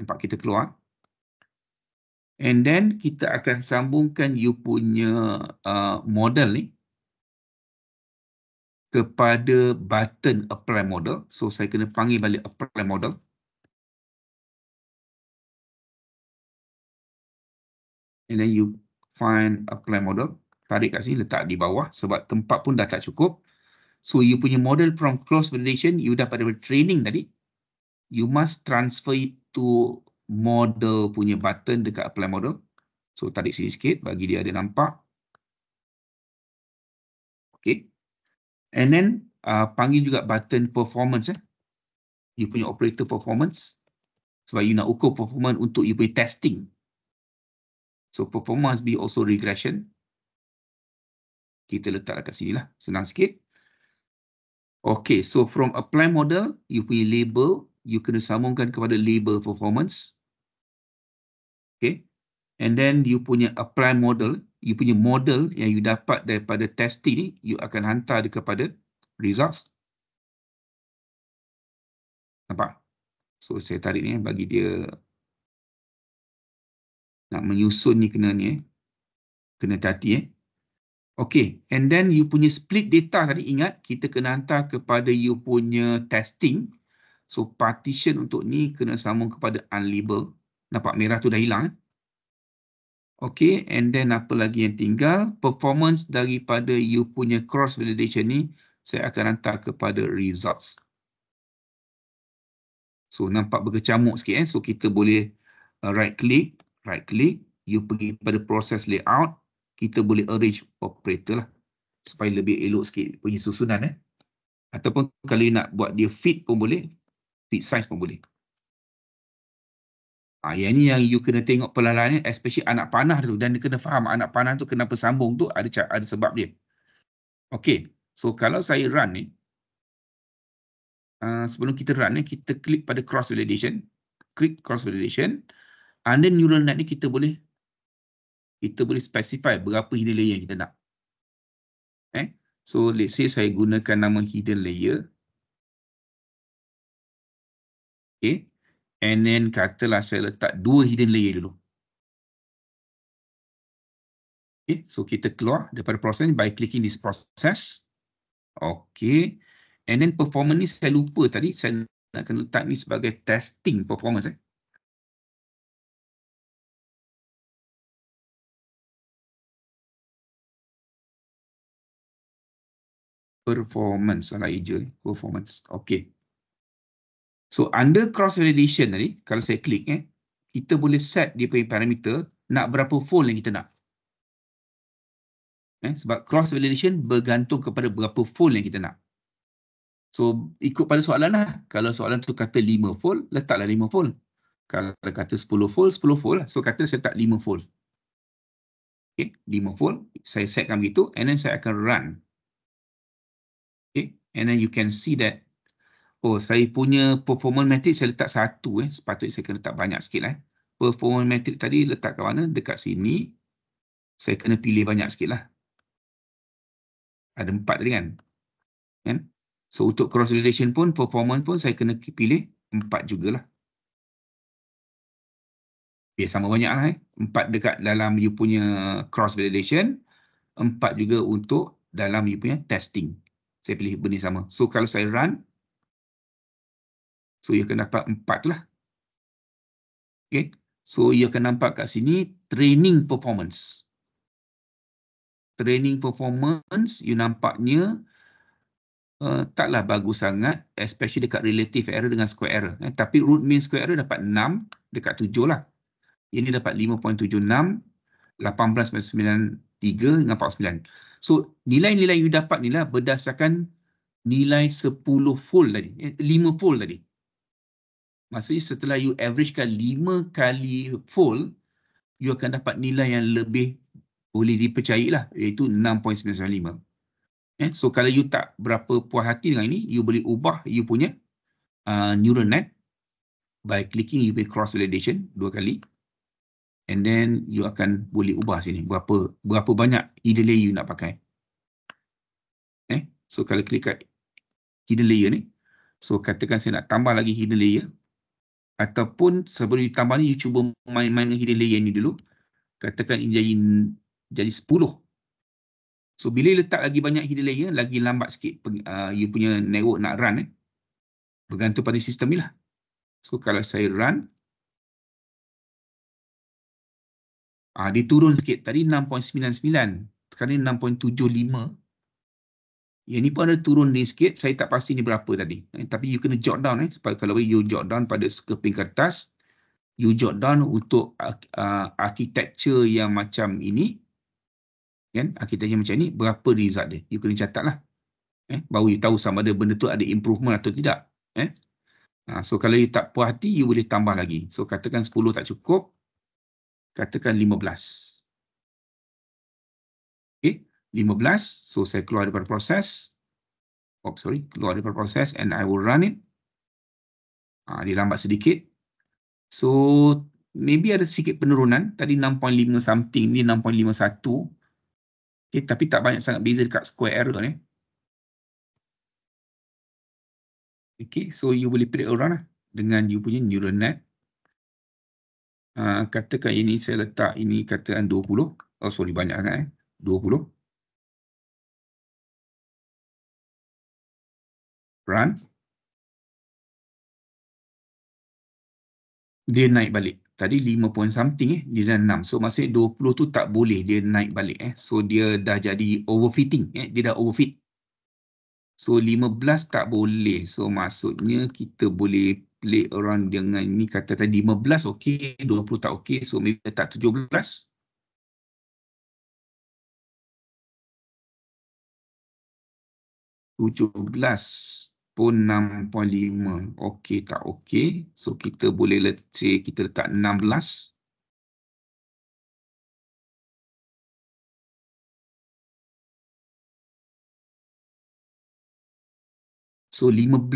Nampak kita keluar. And then kita akan sambungkan you punya uh, model ni kepada button apply model. So saya kena panggil balik apply model. And then you find apply model tarik kat sini letak di bawah sebab tempat pun dah tak cukup. So you punya model from cross validation you dah pada training tadi you must transfer it to model punya button dekat apply model. So tarik sini sikit bagi dia ada nampak. Okay. And then uh, panggil juga button performance eh. You punya operator performance sebab you nak ukur performance untuk you punya testing. So performance be also regression kita letak dekat sini lah. Senang sikit. Okay, so from apply model, you punya label, you kena sambungkan kepada label performance. Okay, and then you punya apply model, you punya model yang you dapat daripada testing ni, you akan hantar dia kepada results. Nampak? So, saya tarik ni bagi dia nak menyusun ni kena ni. Eh. Kena tati eh. Okay, and then you punya split data tadi ingat kita kena hantar kepada you punya testing. So partition untuk ni kena sambung kepada unlabel. Nampak merah tu dah hilang. Eh? Okay, and then apa lagi yang tinggal? Performance daripada you punya cross validation ni saya akan hantar kepada results. So nampak berkecamuk sikit eh. So kita boleh uh, right click, right click. You pergi pada process layout kita boleh arrange operator lah supaya lebih elok sikit punya susunan eh ataupun kalau nak buat dia fit pun boleh fit size pun boleh ha, yang ni yang you kena tengok perlahan ni eh, especially anak panah tu dan kena faham anak panah tu kenapa sambung tu ada ada sebab dia Okay, so kalau saya run ni Uh, sebelum kita run ni, kita klik pada cross validation, klik cross validation, then neural net ni kita boleh kita boleh specify berapa hidden layer yang kita nak. Eh? So let's say saya gunakan nama hidden layer. Okay. And then katalah saya letak dua hidden layer dulu. Okay. So kita keluar daripada proses by clicking this process. Okay. And then performance ni saya lupa tadi. Saya nak kena letak ni sebagai testing performance. Eh. performance anak hijau ni performance okey so under cross validation tadi kalau saya klik eh kita boleh set dia punya parameter nak berapa fold yang kita nak eh sebab cross validation bergantung kepada berapa fold yang kita nak so ikut pada soalan lah. kalau soalan tu kata 5 fold letaklah 5 fold kalau kata 10 fold 10 fold lah so kata saya tak 5 fold okey 5 fold saya setkan begitu and then saya akan run Okay. And then you can see that. Oh, saya punya performance metric saya letak satu. Eh. Sepatutnya saya kena letak banyak sikit. Lah, eh. Performance metric tadi letak ke mana? Dekat sini. Saya kena pilih banyak sikit lah. Ada empat tadi kan? kan? So, untuk cross-relation pun, performance pun saya kena pilih empat jugalah. Biar sama banyak lah. Eh. Empat dekat dalam you punya cross validation Empat juga untuk dalam you punya testing saya pilih benih sama. So kalau saya run, so you akan dapat 4 lah. Okay. So you akan nampak kat sini training performance. Training performance, you nampaknya uh, eh, taklah bagus sangat, especially dekat relative error dengan square error. Eh, tapi root mean square error dapat 6 dekat 7 lah. Ini dapat 5.76, 18.93 dengan 49. So nilai-nilai you dapat ni lah berdasarkan nilai 10 fold tadi, eh, 5 fold tadi. Maksudnya setelah you averagekan 5 kali fold, you akan dapat nilai yang lebih boleh dipercayai lah iaitu 6.95. Eh, so kalau you tak berapa puas hati dengan ini, you boleh ubah you punya uh, neural net by clicking you punya cross validation dua kali and then you akan boleh ubah sini berapa berapa banyak hidden layer you nak pakai eh so kalau klik kat hidden layer ni so katakan saya nak tambah lagi hidden layer ataupun sebelum ditambah ni you cuba main-main dengan hidden layer ni dulu katakan ini jadi jadi 10 so bila letak lagi banyak hidden layer lagi lambat sikit uh, you punya network nak run eh bergantung pada sistem ni lah so kalau saya run Ah, dia turun sikit. Tadi 6.99. Sekarang ni 6.75. Yang ni pun ada turun ni sikit. Saya tak pasti ni berapa tadi. Eh, tapi you kena jot down. Eh. Sebab kalau you jot down pada sekeping kertas. You jot down untuk uh, ah, architecture yang macam ini. Kan? Architecture macam ini. Berapa result dia. You kena catat lah. Eh, baru you tahu sama ada benda tu ada improvement atau tidak. Eh? Uh, so kalau you tak puas hati, you boleh tambah lagi. So katakan 10 tak cukup katakan 15. Okay, 15. So saya keluar daripada proses. Oh, sorry. Keluar daripada proses and I will run it. Ah dia lambat sedikit. So, maybe ada sedikit penurunan. Tadi 6.5 something, ni 6.51. Okay, tapi tak banyak sangat beza dekat square error ni. Okay, so you boleh play around lah dengan you punya neural net uh, katakan ini saya letak ini kataan 20 oh sorry banyak sangat eh 20 run dia naik balik tadi 5 point something eh dia dah 6 so maksudnya 20 tu tak boleh dia naik balik eh so dia dah jadi overfitting eh dia dah overfit so 15 tak boleh so maksudnya kita boleh split around dengan ni kata tadi 15 okey 20 tak okey so maybe tak 17 17 pun 6.5 okey tak okey so kita boleh let's say kita letak 16 So 15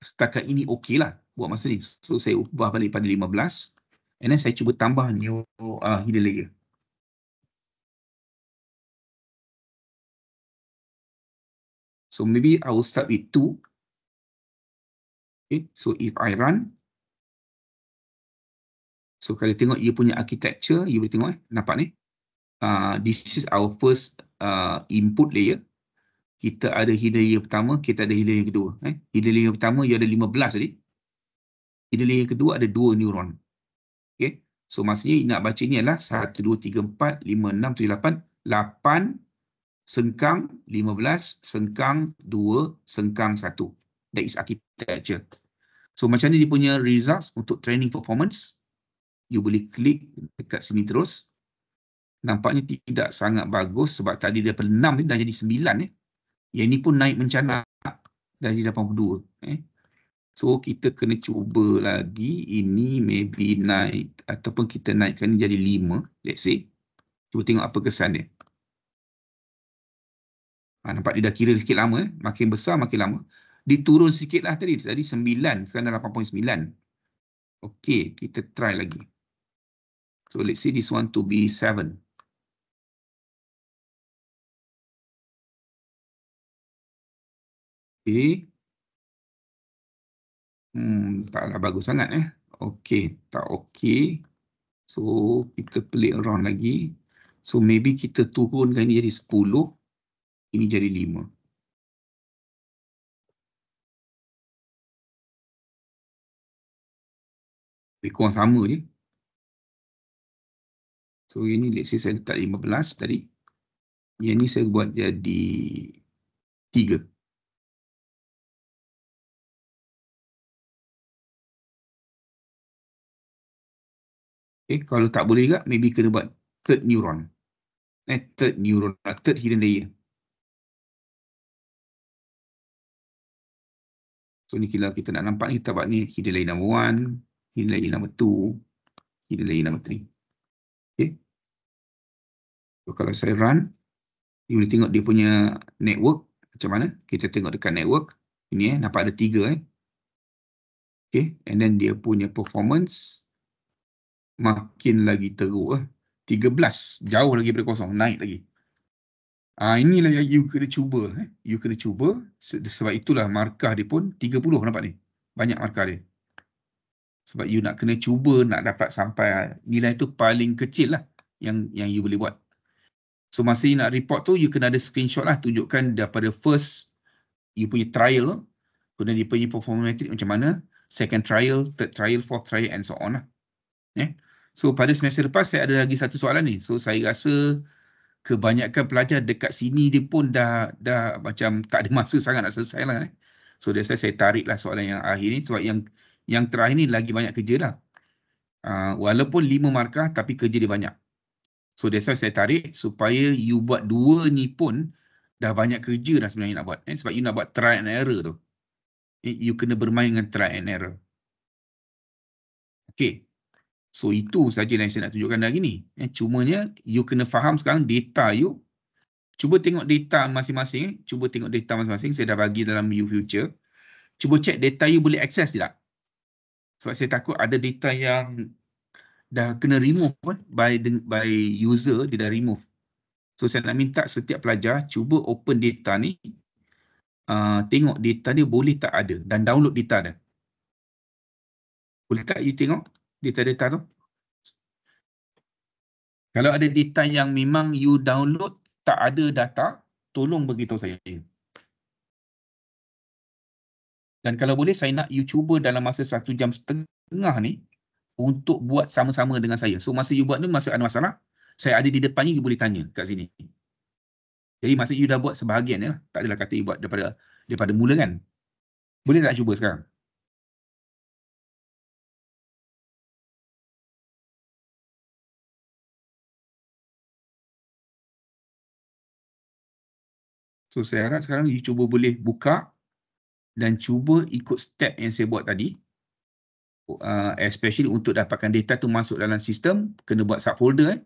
setakat ini okey lah buat masa ni. So saya ubah balik pada 15 and then saya cuba tambah new uh, hidden layer. So maybe I will start with 2. Okay, so if I run. So kalau tengok dia punya architecture, you boleh tengok eh, nampak ni. Uh, this is our first uh, input layer. Kita ada hidden layer pertama, kita ada hidden layer kedua. Eh. Hidden layer pertama, ia ada 15 tadi. In the layer kedua ada dua neuron. Okay. So maksudnya nak baca ni adalah 1, 2, 3, 4, 5, 6, 7, 8. 8 sengkang 15 sengkang 2 sengkang 1. That is architecture. So macam ni dia punya results untuk training performance? You boleh klik dekat sini terus. Nampaknya tidak sangat bagus sebab tadi daripada 6 ni dah jadi 9. Eh. Yang ni pun naik mencanak dari 82. Eh. So kita kena cuba lagi ini maybe naik ataupun kita naikkan jadi 5 let's say. Cuba tengok apa kesan dia. Ha, nampak dia dah kira sikit lama eh. Makin besar makin lama. Diturun sikit lah tadi. Tadi 9 sekarang 8.9. Okay kita try lagi. So let's say this one to be 7. Okay. Hmm, taklah bagus sangat eh. Okey, tak okey. So, kita play around lagi. So, maybe kita turunkan ini jadi 10. Ini jadi 5. Lebih kurang sama je. So, ini let's say saya letak 15 tadi. Yang ni saya buat jadi 3. Okay, eh, kalau tak boleh juga, maybe kena buat third neuron. Eh, third neuron, uh, third hidden layer. So ni kalau kita nak nampak ni, kita buat ni hidden layer number one, hidden layer number two, hidden layer number three. Okay. So kalau saya run, you boleh tengok dia punya network macam mana. Kita tengok dekat network. Ini eh, nampak ada tiga eh. Okay, and then dia punya performance makin lagi teruk eh. lah. 13 jauh lagi daripada kosong naik lagi Ah uh, inilah yang you kena cuba eh. you kena cuba sebab itulah markah dia pun 30 nampak ni banyak markah dia sebab you nak kena cuba nak dapat sampai ha, nilai tu paling kecil lah yang yang you boleh buat so masa you nak report tu you kena ada screenshot lah tunjukkan daripada first you punya trial kemudian dia punya performance metric macam mana second trial third trial fourth trial and so on lah yeah. So pada semester lepas saya ada lagi satu soalan ni. So saya rasa kebanyakan pelajar dekat sini dia pun dah dah macam tak ada masa sangat nak selesai lah. Eh. So that's why saya tariklah soalan yang akhir ni sebab yang yang terakhir ni lagi banyak kerja lah. Uh, walaupun lima markah tapi kerja dia banyak. So that's saya tarik supaya you buat dua ni pun dah banyak kerja dah sebenarnya nak buat. Eh. Sebab you nak buat try and error tu. Eh, you kena bermain dengan try and error. Okay, So itu saja yang saya nak tunjukkan hari ni. Eh, cumanya you kena faham sekarang data you. Cuba tengok data masing-masing. Eh. Cuba tengok data masing-masing. Saya dah bagi dalam you future. Cuba check data you boleh access tidak. Sebab saya takut ada data yang dah kena remove eh, by by user dia dah remove. So saya nak minta setiap pelajar cuba open data ni. Uh, tengok data dia boleh tak ada dan download data dia. Boleh tak you tengok? data data tu. Kalau ada data yang memang you download tak ada data, tolong beritahu saya. Dan kalau boleh saya nak you cuba dalam masa satu jam setengah ni untuk buat sama-sama dengan saya. So masa you buat ni masa ada masalah, saya ada di depan ni you boleh tanya kat sini. Jadi masa you dah buat sebahagian ya, tak adalah kata you buat daripada daripada mula kan. Boleh tak cuba sekarang? So saya harap sekarang you cuba boleh buka dan cuba ikut step yang saya buat tadi. Uh, especially untuk dapatkan data tu masuk dalam sistem, kena buat subfolder. Eh.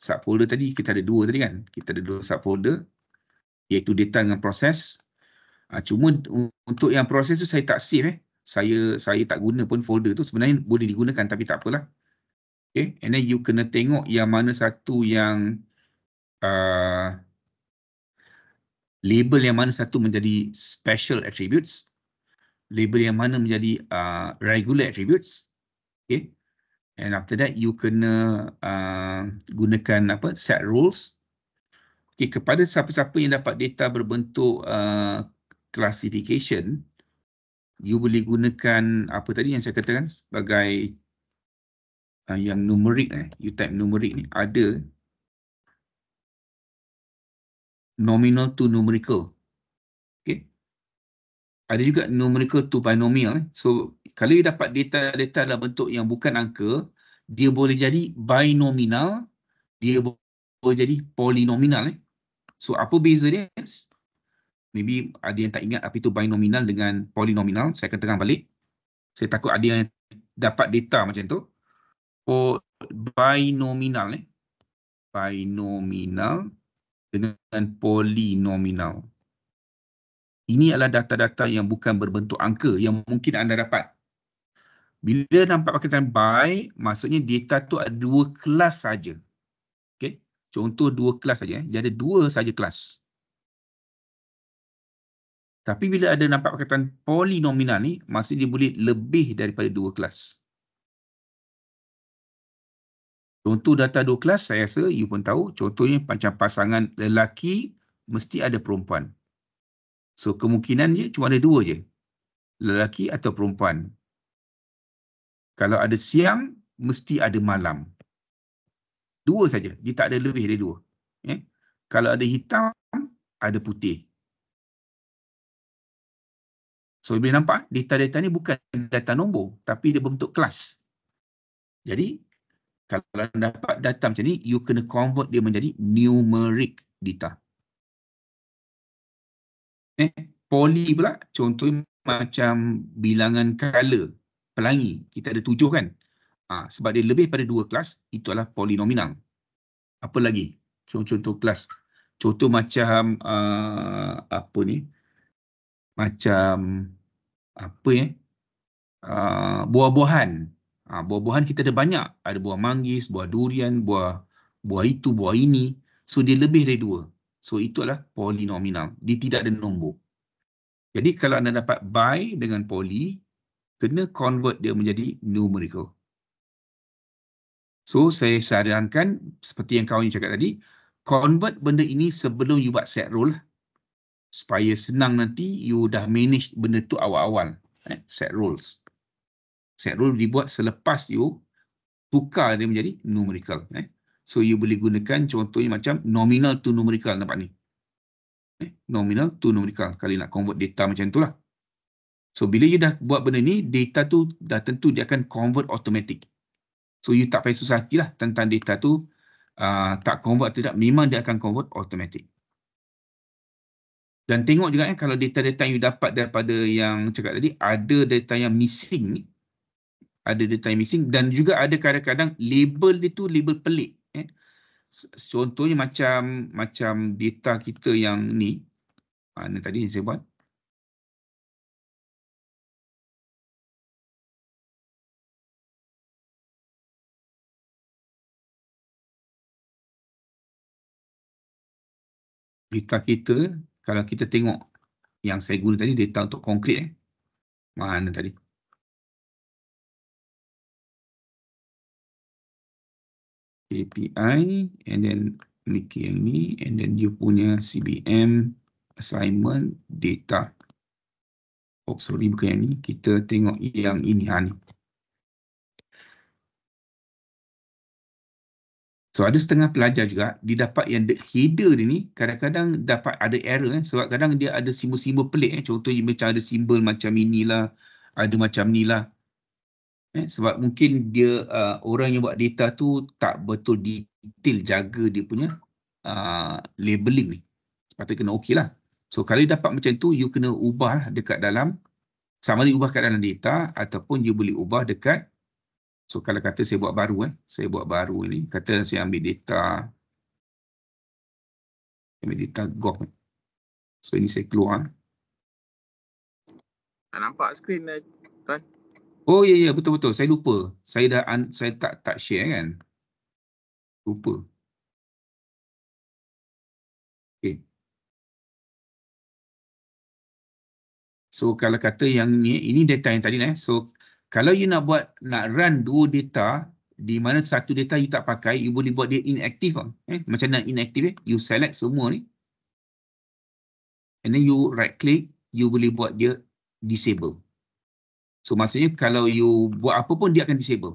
Subfolder tadi kita ada dua tadi kan. Kita ada dua subfolder iaitu data dengan proses. Uh, cuma untuk yang proses tu saya tak save. Eh. Saya saya tak guna pun folder tu. Sebenarnya boleh digunakan tapi tak apalah. Okay. And then you kena tengok yang mana satu yang uh, label yang mana satu menjadi special attributes, label yang mana menjadi uh, regular attributes, okay. And after that, you kena uh, gunakan apa set rules. Okay, kepada siapa-siapa yang dapat data berbentuk uh, classification, you boleh gunakan apa tadi yang saya katakan sebagai uh, yang numeric, eh, you type numeric ni ada nominal to numerical. Okay. Ada juga numerical to binomial. Eh. So, kalau you dapat data-data dalam bentuk yang bukan angka, dia boleh jadi binomial, dia boleh jadi polinominal. Eh. So, apa beza dia? Maybe ada yang tak ingat apa itu binomial dengan polinominal. Saya akan terang balik. Saya takut ada yang dapat data macam tu. Oh, binomial, eh. binominal dengan polinomial, Ini adalah data-data yang bukan berbentuk angka yang mungkin anda dapat. Bila nampak paketan by, maksudnya data tu ada dua kelas saja. Okey. Contoh dua kelas saja, eh. dia ada dua saja kelas. Tapi bila ada nampak paketan polinomial ni, maksudnya dia boleh lebih daripada dua kelas. Contoh data dua kelas, saya rasa you pun tahu, contohnya macam pasangan lelaki mesti ada perempuan. So kemungkinannya cuma ada dua je, lelaki atau perempuan. Kalau ada siang, mesti ada malam. Dua saja, dia tak ada lebih dari dua. Eh? Kalau ada hitam, ada putih. So boleh nampak, data-data ni bukan data nombor, tapi dia bentuk kelas. Jadi kalau anda dapat data macam ni, you kena convert dia menjadi numeric data. Eh, poly pula, contoh macam bilangan color, pelangi. Kita ada tujuh kan? Ha, sebab dia lebih pada dua kelas, itu adalah polynomial. Apa lagi? Contoh, contoh kelas. Contoh macam, uh, apa ni? Macam, apa ya? Uh, Buah-buahan. Ha, buah-buahan kita ada banyak. Ada buah manggis, buah durian, buah buah itu, buah ini. So dia lebih dari dua. So itu adalah polinominal. Dia tidak ada nombor. Jadi kalau anda dapat buy dengan poli, kena convert dia menjadi numerical. So saya sarankan seperti yang kawan cakap tadi, convert benda ini sebelum you buat set rule supaya senang nanti you dah manage benda tu awal-awal. Eh, set rules set rule dibuat selepas you tukar dia menjadi numerical. Eh. So you boleh gunakan contohnya macam nominal to numerical nampak ni. Eh, nominal to numerical kalau nak convert data macam tu lah. So bila you dah buat benda ni, data tu dah tentu dia akan convert automatic. So you tak payah susah hati lah tentang data tu uh, tak convert tidak, memang dia akan convert automatic. Dan tengok juga eh, kalau data-data yang you dapat daripada yang cakap tadi, ada data yang missing ada the time missing dan juga ada kadang-kadang label dia tu label pelik eh. contohnya macam macam data kita yang ni mana ah, tadi yang saya buat data kita kalau kita tengok yang saya guna tadi data untuk konkrit eh. mana ah, tadi API and then klik yang ni and then you punya CBM assignment data. Oh sorry bukan yang ni, kita tengok yang ini ha ni. So ada setengah pelajar juga dia dapat yang header dia ni kadang-kadang dapat ada error eh sebab kadang dia ada simbol-simbol pelik eh contohnya macam ada simbol macam inilah ada macam inilah Eh, sebab mungkin dia uh, orang yang buat data tu tak betul detail jaga dia punya uh, labeling ni. Sepatutnya kena okey lah. So kalau you dapat macam tu, you kena ubah lah dekat dalam summary ubah kat dalam data ataupun you boleh ubah dekat so kalau kata saya buat baru eh, saya buat baru ni, kata saya ambil data ambil data gok. So ini saya keluar. Tak nampak screen eh, tuan. Oh ya yeah, ya yeah, betul betul saya lupa. Saya dah un, saya tak tak share kan. Lupa. Okey. So kalau kata yang ni ini data yang tadi lah eh. So kalau you nak buat nak run dua data di mana satu data you tak pakai, you boleh buat dia inactive lah. Eh? Macam nak inactive, eh? you select semua ni. And then you right click, you boleh buat dia disable. So maksudnya kalau you buat apa pun dia akan disable.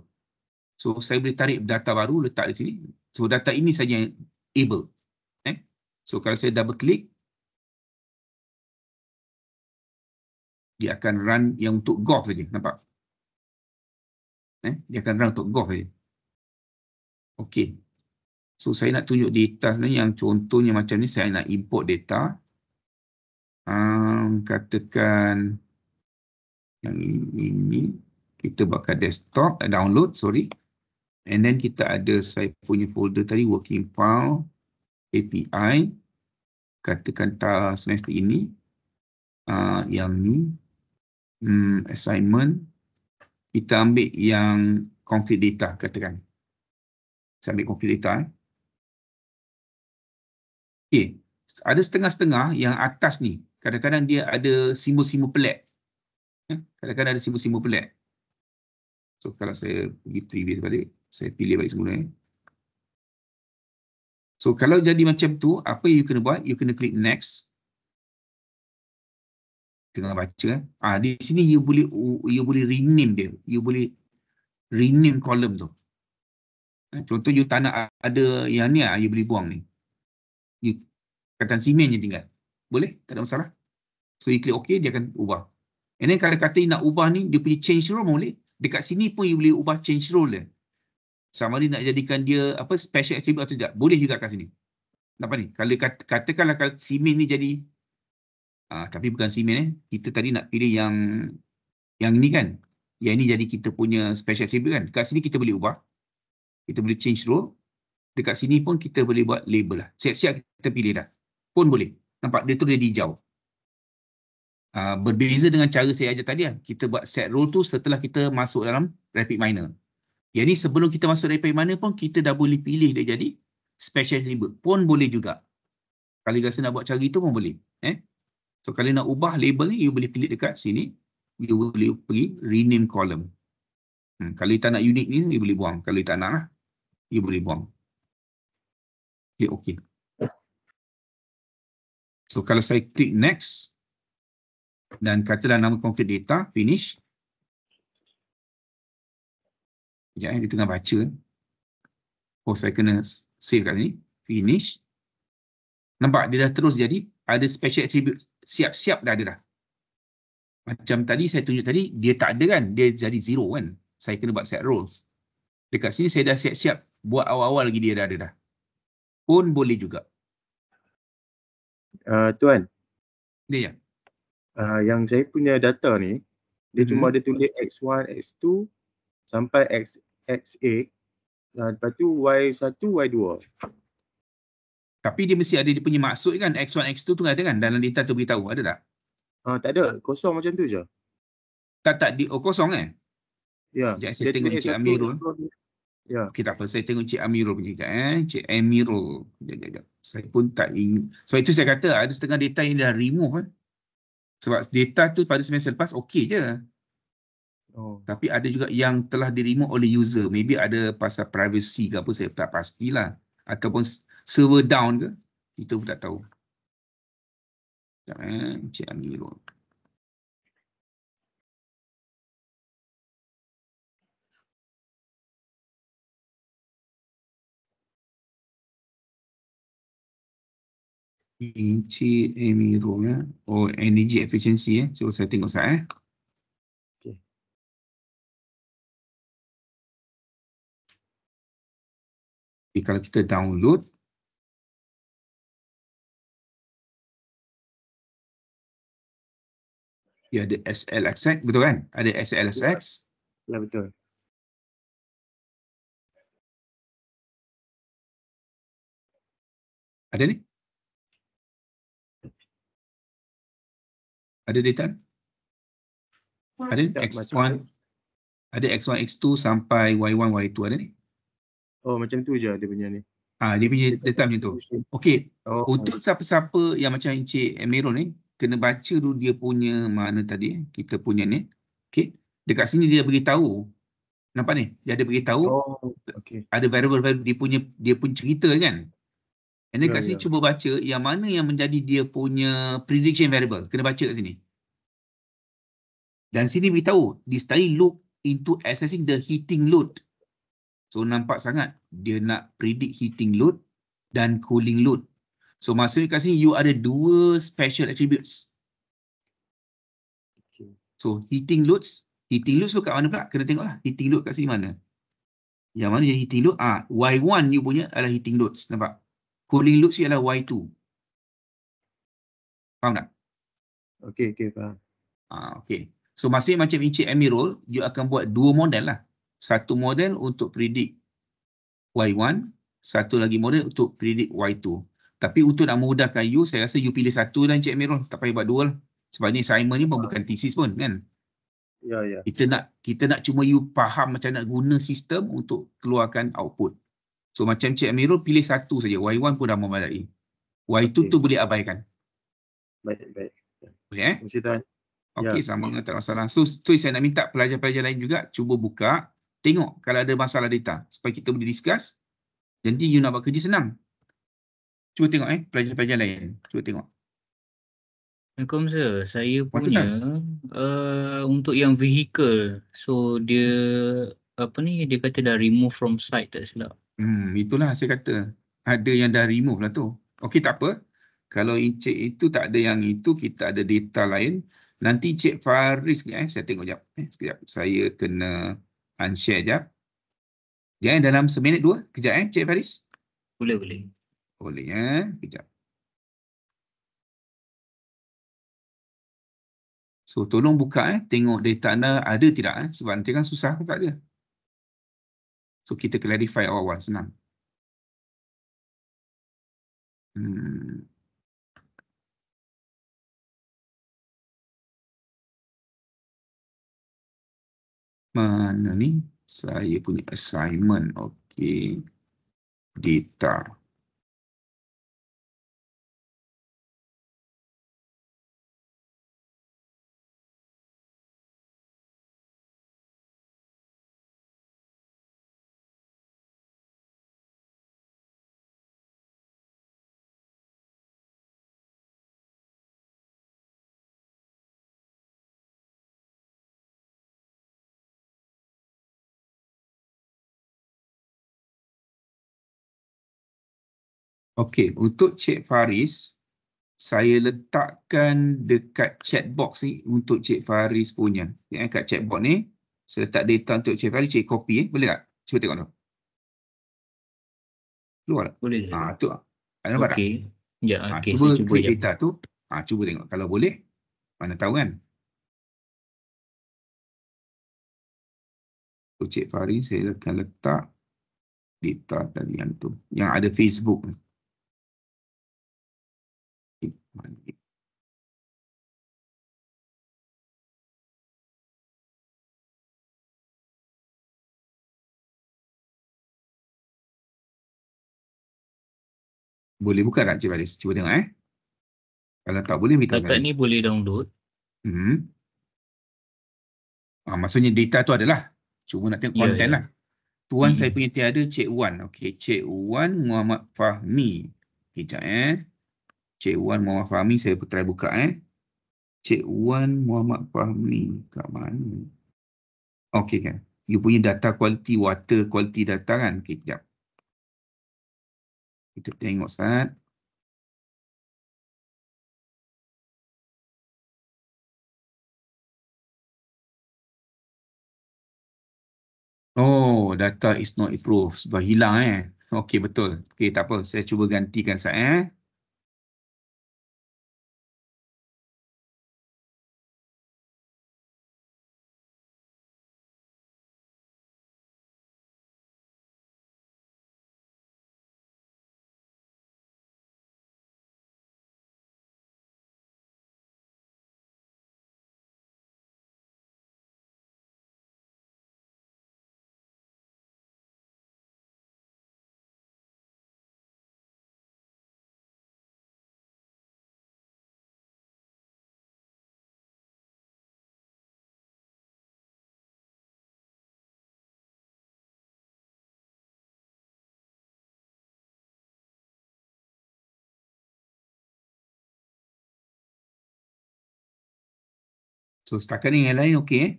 So saya boleh tarik data baru letak di sini. So data ini saja able. Eh? So kalau saya double click. Dia akan run yang untuk golf saja. Nampak? Eh? Dia akan run untuk golf saja. Okay. So saya nak tunjuk di atas ni yang contohnya macam ni. Saya nak import data. Um, Katakan yang ini kita buatkan desktop uh, download sorry and then kita ada saya punya folder tadi working file API katakan semester ini uh, yang ni um, assignment kita ambil yang concrete data katakan saya ambil concrete data eh. okay. Eh, ada setengah-setengah yang atas ni kadang-kadang dia ada simbol-simbol pelik Kadang-kadang ada simbol-simbol pelik. So kalau saya pergi previous balik, saya pilih balik semula. Eh. So kalau jadi macam tu, apa yang you kena buat? You kena klik next. Tengah baca. Eh. Ah Di sini you boleh you boleh rename dia. You boleh rename kolom tu. Eh, contoh you tak nak ada yang ni lah, you boleh buang ni. You, katan simen je tinggal. Boleh? Tak ada masalah. So you klik OK, dia akan ubah. And then kalau kata nak ubah ni, dia punya change role boleh. Dekat sini pun you boleh ubah change role dia. Sama ada nak jadikan dia apa special attribute atau tidak. Boleh juga kat sini. Nampak ni? Kalau kat, katakanlah kalau simin ni jadi. Uh, tapi bukan simin eh. Kita tadi nak pilih yang yang ni kan. Yang ni jadi kita punya special attribute kan. Dekat sini kita boleh ubah. Kita boleh change role. Dekat sini pun kita boleh buat label lah. Siap-siap kita pilih dah. Pun boleh. Nampak dia tu jadi jauh. Ah, berbeza dengan cara saya ajar tadi lah. Kita buat set rule tu setelah kita masuk dalam rapid minor. Yang ni sebelum kita masuk rapid minor pun kita dah boleh pilih dia jadi special label pun boleh juga. Kalau you rasa nak buat cara itu pun boleh. Eh? So kalau nak ubah label ni, you boleh pilih dekat sini. You boleh pergi rename column. Hmm, kalau you tak nak unique ni, you boleh buang. Kalau you tak nak lah, you boleh buang. Okay, okay. So kalau saya klik next, dan katalah nama konkret data finish ya eh, di tengah baca oh saya kena save kat sini finish nampak dia dah terus jadi ada special attribute siap-siap dah ada dah macam tadi saya tunjuk tadi dia tak ada kan dia jadi zero kan saya kena buat set rules. dekat sini saya dah siap-siap buat awal-awal lagi dia dah ada dah pun boleh juga uh, tuan dia yang uh, yang saya punya data ni dia hmm. cuma mm-hmm. dia tulis x1 x2 sampai x xa dan uh, lepas tu y1 y2 tapi dia mesti ada dia punya maksud kan x1 x2 tu ada kan dalam data tu beritahu ada tak uh, tak ada kosong macam tu je tak tak di, oh, kosong eh? ya yeah. saya tengok cik Amirul Ya. Okey tak apa saya tengok Cik Amirul punya kan? eh. Cik Amirul. Jaga, jaga. Saya pun tak ingat. Sebab itu saya kata ada setengah data yang dah remove eh. Sebab data tu pada semester lepas okey je. Oh. Tapi ada juga yang telah dirima oleh user. Maybe ada pasal privacy ke apa, saya tak pastilah. Ataupun server down ke, itu pun tak tahu. Sekejap eh, check on the inci emiro ya oh energy efficiency ya cuba saya tengok sat eh okay, kalau kita download dia ada SLX betul kan ada SLSX ya. ya betul ada ni Ada data? Ada X1. Ada X1, X2 sampai Y1, Y2 ada ni? Oh macam tu je dia punya ni. Ah dia punya data, macam tu. Okey. Oh. Untuk siapa-siapa yang macam Encik Emerald ni, kena baca dulu dia punya mana tadi. Eh, kita punya ni. Okey. Dekat sini dia tahu. Nampak ni? Dia ada tahu. Oh, okay. Ada variable, variable dia punya dia pun cerita kan? And then yeah, kat sini yeah. cuba baca yang mana yang menjadi dia punya prediction variable. Kena baca kat sini. Dan sini beritahu, di study look into assessing the heating load. So nampak sangat dia nak predict heating load dan cooling load. So maksudnya kat sini you ada dua special attributes. So heating loads, heating loads tu kat mana pula? Kena tengok lah, heating load kat sini mana. Yang mana yang heating load? Ah, Y1 you punya adalah heating loads. Nampak? cooling loops ialah Y2. Faham tak? Okay, okay faham. Ah, okay. So masih macam Encik Amirul, you akan buat dua model lah. Satu model untuk predict Y1, satu lagi model untuk predict Y2. Tapi untuk nak mudahkan you, saya rasa you pilih satu dan lah, Encik Amirul. Tak payah buat dua lah. Sebab ni assignment ni pun ah. bukan thesis pun kan. Ya, ya. Kita nak kita nak cuma you faham macam nak guna sistem untuk keluarkan output. So macam Cik Amirul pilih satu saja. Y1 pun dah memadai. Y2 okay. tu boleh abaikan. Baik, baik. Boleh eh? Okey, ya. sama dengan tak masalah. So, so saya nak minta pelajar-pelajar lain juga cuba buka. Tengok kalau ada masalah data supaya kita boleh discuss. Nanti you nak buat kerja senang. Cuba tengok eh pelajar-pelajar lain. Cuba tengok. Assalamualaikum sir. Saya punya uh, untuk yang vehicle. So dia apa ni dia kata dah remove from site tak silap. Hmm, itulah saya kata. Ada yang dah remove lah tu. Okey tak apa. Kalau Encik itu tak ada yang itu, kita ada data lain. Nanti Encik Faris, eh, saya tengok sekejap. Eh, sekejap. Saya kena unshare sekejap. Ya, eh, dalam seminit dua. Kejap eh, Encik Faris. Boleh, boleh. Boleh ya. Kejap. So, tolong buka eh. Tengok data anda ada tidak eh. Sebab nanti kan susah tak dia. Ya. So kita clarify awal-awal senang. Hmm. Mana ni? Saya punya assignment. Okey. Gitar. Okey, untuk Cik Faris, saya letakkan dekat chat box ni untuk Cik Faris punya. Ya, dekat eh, chat box ni, saya letak data untuk Cik Faris, Cik copy eh. Boleh tak? Cuba tengok tu. Keluar tak? Boleh. Ah, ha, tu. Ada ah, okay. tak? Ya, ha, cuba, cuba ya. data tu. ha, cuba tengok. Kalau boleh, mana tahu kan? Cik Faris, saya akan letak data tadi yang tu. Yang ada Facebook ni. Boleh buka tak Cik Faris? Cuba tengok eh. Kalau tak boleh, minta Dekat ni boleh download. Hmm. Ha, maksudnya data tu adalah. Cuba nak tengok konten ya, yeah, yeah. lah. Tuan hmm. saya punya tiada Cik Wan. Okey, Cik Wan Muhammad Fahmi. Kejap eh. Cik Wan Muhammad Fahmi saya try buka eh. Cik Wan Muhammad Fahmi kat mana? Okey kan. You punya data quality water quality data kan. Okey kejap. Kita tengok Ustaz. Oh, data is not approved. Sudah hilang eh. Okey, betul. Okey, tak apa. Saya cuba gantikan saat eh. So setakat ni yang lain okey eh.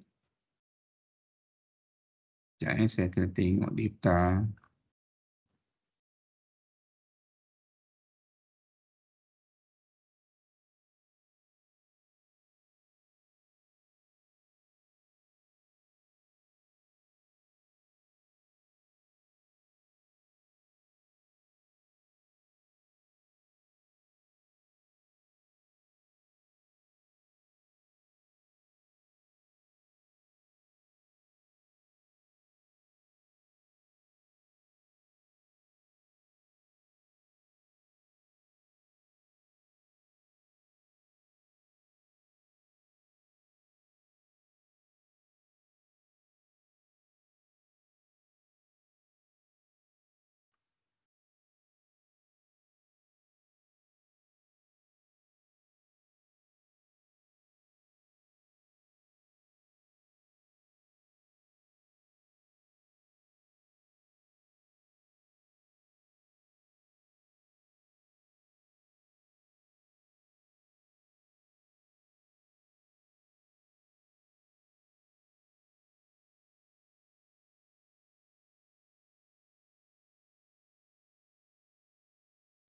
Sekejap saya kena tengok data.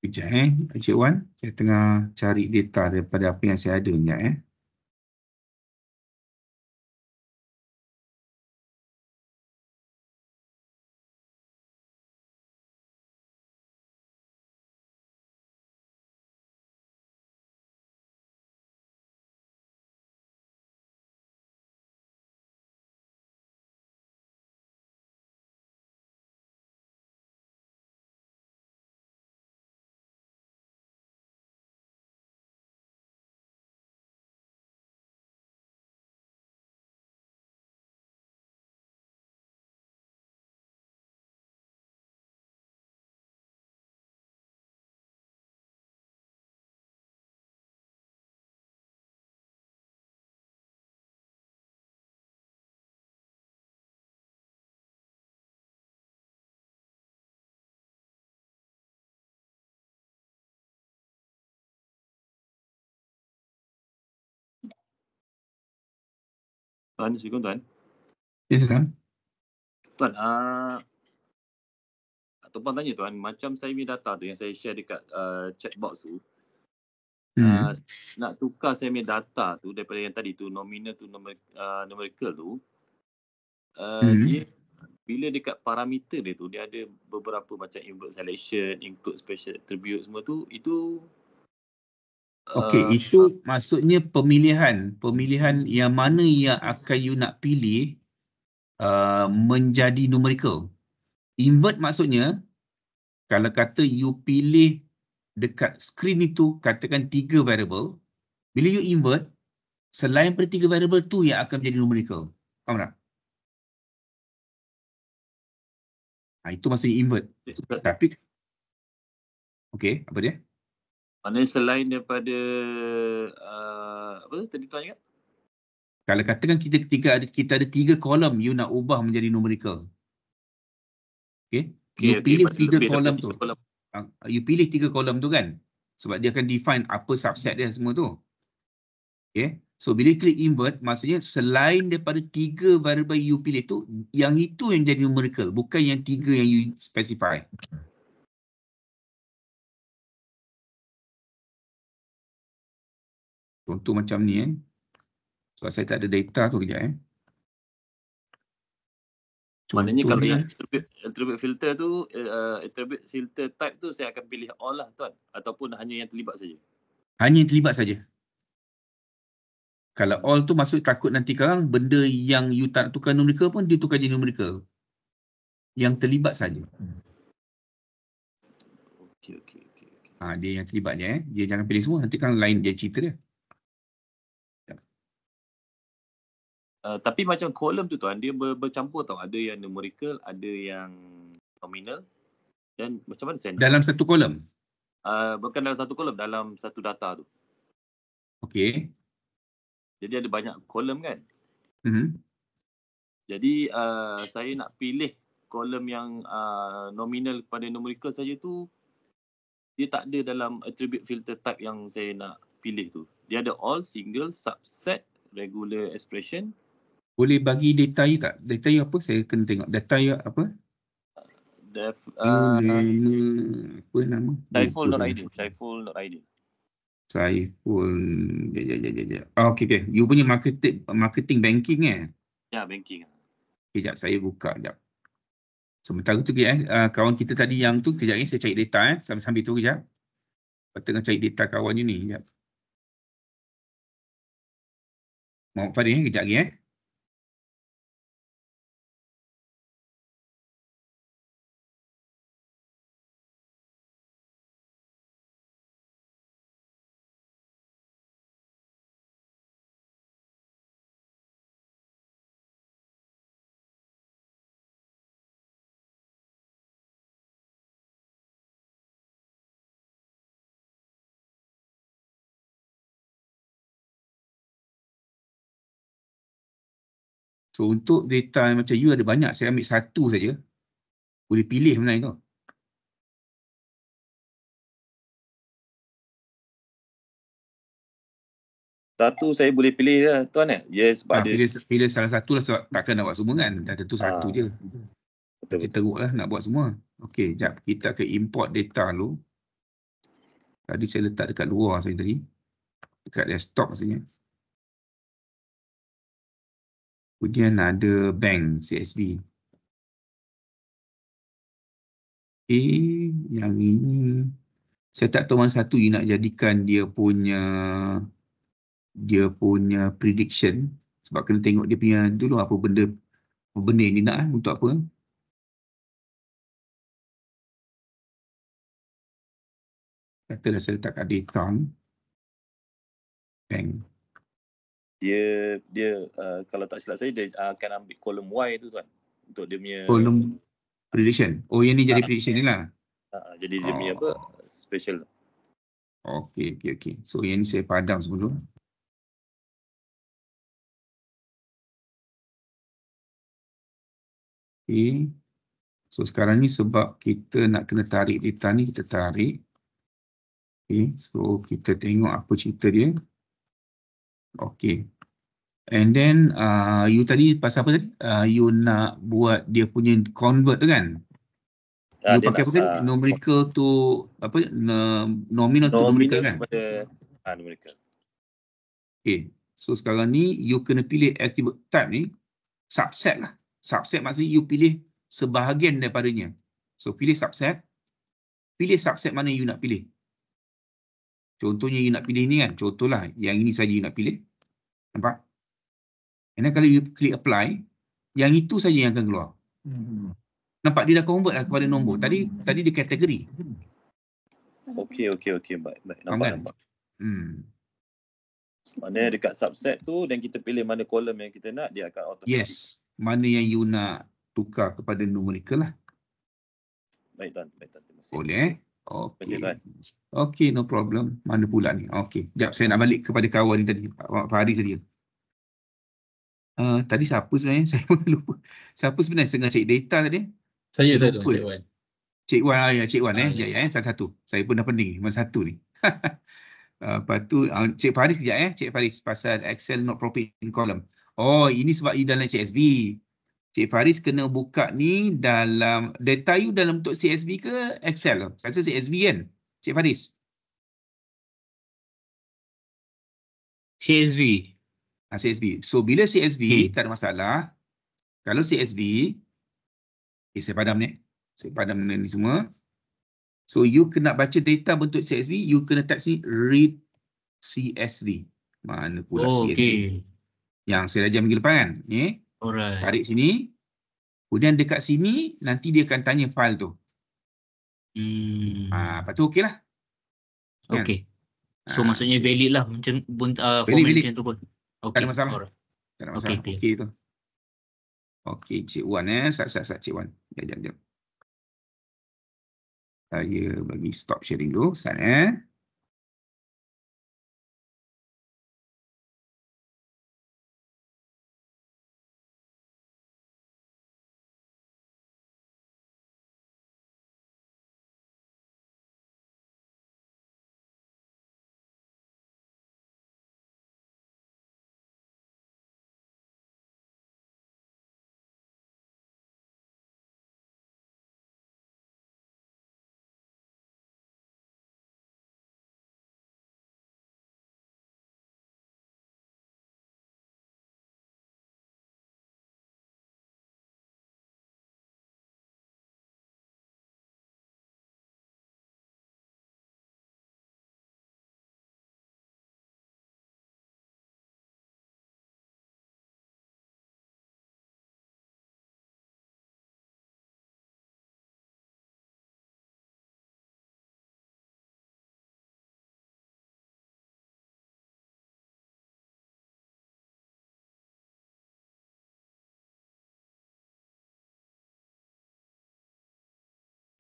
Sekejap eh, Encik Wan. Saya tengah cari data daripada apa yang saya ada sekejap eh. Tuan, silakan tuan. Ya, silakan. Tuan, uh, tuan tanya tuan, macam saya punya data tu yang saya share dekat uh, chat box tu, Hmm. Uh, nak tukar saya punya data tu daripada yang tadi tu nominal tu numer, uh, numerical tu uh, hmm. dia bila dekat parameter dia tu dia ada beberapa macam invert selection, include special attribute semua tu itu Okey, uh, isu uh, maksudnya pemilihan, pemilihan yang mana yang akan you nak pilih uh, menjadi numerical. Invert maksudnya kalau kata you pilih dekat screen itu katakan tiga variable, bila you invert selain per tiga variable tu yang akan menjadi numerical. Faham tak? Ha, itu maksudnya invert. Okay. Tapi Okey, apa dia? mana selain daripada uh, apa tadi tuan cakap? Kalau katakan kita ketika ada kita ada tiga kolom you nak ubah menjadi numerical. okey okay you okay, pilih okay, tiga kolom tu. Kolom. Ah, you pilih tiga kolom tu kan? Sebab dia akan define apa subset dia semua tu. okey So bila klik invert maksudnya selain daripada tiga variable you pilih tu yang itu yang jadi numerical bukan yang tiga yang you specify. Okay. Contoh macam ni eh. Sebab saya tak ada data tu kejap eh. Maknanya kalau yang attribute, attribute filter tu, uh, eh, eh, attribute filter type tu saya akan pilih all lah tuan. Ataupun hanya yang terlibat saja. Hanya yang terlibat saja. Kalau all tu masuk takut nanti sekarang benda yang you tak tukar numerical pun dia tukar jadi numerical. Yang terlibat saja. Okay, okay, okey. Okay. Ha, ah, dia yang terlibat je eh. Dia jangan pilih semua nanti kan lain dia cerita dia. Eh, tapi macam kolom tu tuan, dia ber, bercampur tau. Ada yang numerical, ada yang nominal. Dan macam mana saya Dalam satu kolom? Uh, eh, bukan dalam satu kolom, dalam satu data tu. Okay. Jadi ada banyak kolom kan? Mm-hmm. Jadi uh, saya nak pilih kolom yang uh, nominal kepada numerical saja tu dia tak ada dalam attribute filter type yang saya nak pilih tu. Dia ada all, single, subset, regular expression, boleh bagi detail tak? Detail apa? Saya kena tengok. Detail apa? Def, uh, apa nama? Saiful.id. Saiful. Ya, ya, ya. Okay, okay. You punya marketing, marketing banking eh? Ya, banking. Sekejap, saya buka. Sekejap. Sementara tu, eh, ah, kawan kita tadi yang tu, sekejap ni saya cari data eh. Sambil-sambil tu, sekejap. Saya tengah cari data kawan ni, sekejap. Mohon pada ni, sekejap lagi eh. Sekejap, eh. So untuk data macam you ada banyak, saya ambil satu saja. Boleh pilih mana itu. Satu saya boleh pilih je lah, tuan eh? Yes, ha, ah, pada. Pilih, pilih salah satu lah sebab takkan nak buat semua kan. Dah tentu ah. satu ha. je. Betul -betul. Kita teruk lah nak buat semua. Okay, jap. Kita akan import data dulu. Tadi saya letak dekat luar saya tadi. Dekat desktop maksudnya. Kemudian ada bank CSB. Okay. Yang ini, saya tak tahu mana satu nak jadikan dia punya dia punya prediction. Sebab kena tengok dia punya dulu apa benda benda ni nak eh, untuk apa. Katalah saya letak kat data. Bank dia dia uh, kalau tak silap saya dia uh, akan ambil kolom Y tu tuan untuk dia punya kolom prediction. Oh yang ni jadi ah, prediction nilah. Ha uh, ah, jadi dia oh. punya ah. apa special. Okey okey okey. So yang ni saya padam sebelum. Okay. So sekarang ni sebab kita nak kena tarik data ni kita tarik. Okay. So kita tengok apa cerita dia. Okay. And then uh, you tadi pasal apa tadi? Uh, you nak buat dia punya convert tu kan? Uh, you pakai apa tadi? Uh, numerical to apa? Nominal, nominal to numerical kan? Ah, uh, numerical. Okay. So sekarang ni you kena pilih attribute type ni. Subset lah. Subset maksudnya you pilih sebahagian daripadanya. So pilih subset. Pilih subset mana you nak pilih. Contohnya you nak pilih ni kan? Contohlah yang ini saja you nak pilih. Nampak? And then kalau you klik apply, yang itu saja yang akan keluar. Hmm. Nampak dia dah convert lah kepada nombor. Tadi hmm. tadi dia kategori. Okay, okay, okay. Baik, baik. Nampak, kan? nampak. Hmm. Maknanya dekat subset tu, dan kita pilih mana kolom yang kita nak, dia akan automatik. Yes. Mana yang you nak tukar kepada numerical lah. Baik, Tuan. Baik, Tuan. Terima kasih. Boleh, eh? Okay. okay, no problem. Mana pula ni? Okay, sekejap saya nak balik kepada kawan ni tadi, Pak Haris tadi. Uh, tadi siapa sebenarnya? Saya pun lupa. Siapa sebenarnya dengan cek Data tadi? Saya, saya tu, Cik Wan. Cik Wan, ah, ya, Cek Wan eh. ah, eh. Ya. Jaya eh. Satu-satu. Saya pun dah pening. Mana satu ni. uh, lepas uh, Cik Faris sekejap eh. Cik Faris pasal Excel not profit in column. Oh, ini sebab ini dalam CSV. Cik Faris kena buka ni dalam, data you dalam untuk CSV ke Excel? Saya rasa CSV kan? Cik Faris. CSV ha, ah, CSV. So bila CSV hmm. tak ada masalah. Kalau CSV okay, eh, saya padam ni. Saya padam ni semua. So you kena baca data bentuk CSV, you kena type sini read CSV. Mana pula oh, CSV? Okay. Yang saya ajar minggu lepas kan? Ni. Eh? Alright. Tarik sini. Kemudian dekat sini nanti dia akan tanya file tu. Hmm. Ah, ha, patut okeylah. Kan? Okey. So ha. maksudnya valid lah macam uh, valid, macam tu pun. Okay. Tak ada masalah. Tak ada masalah. Okey okay, tu. Okey Cik Wan eh. Sat, sat, sat Cik Wan. Jom, jom, jom. Saya bagi stop sharing dulu. Sat eh.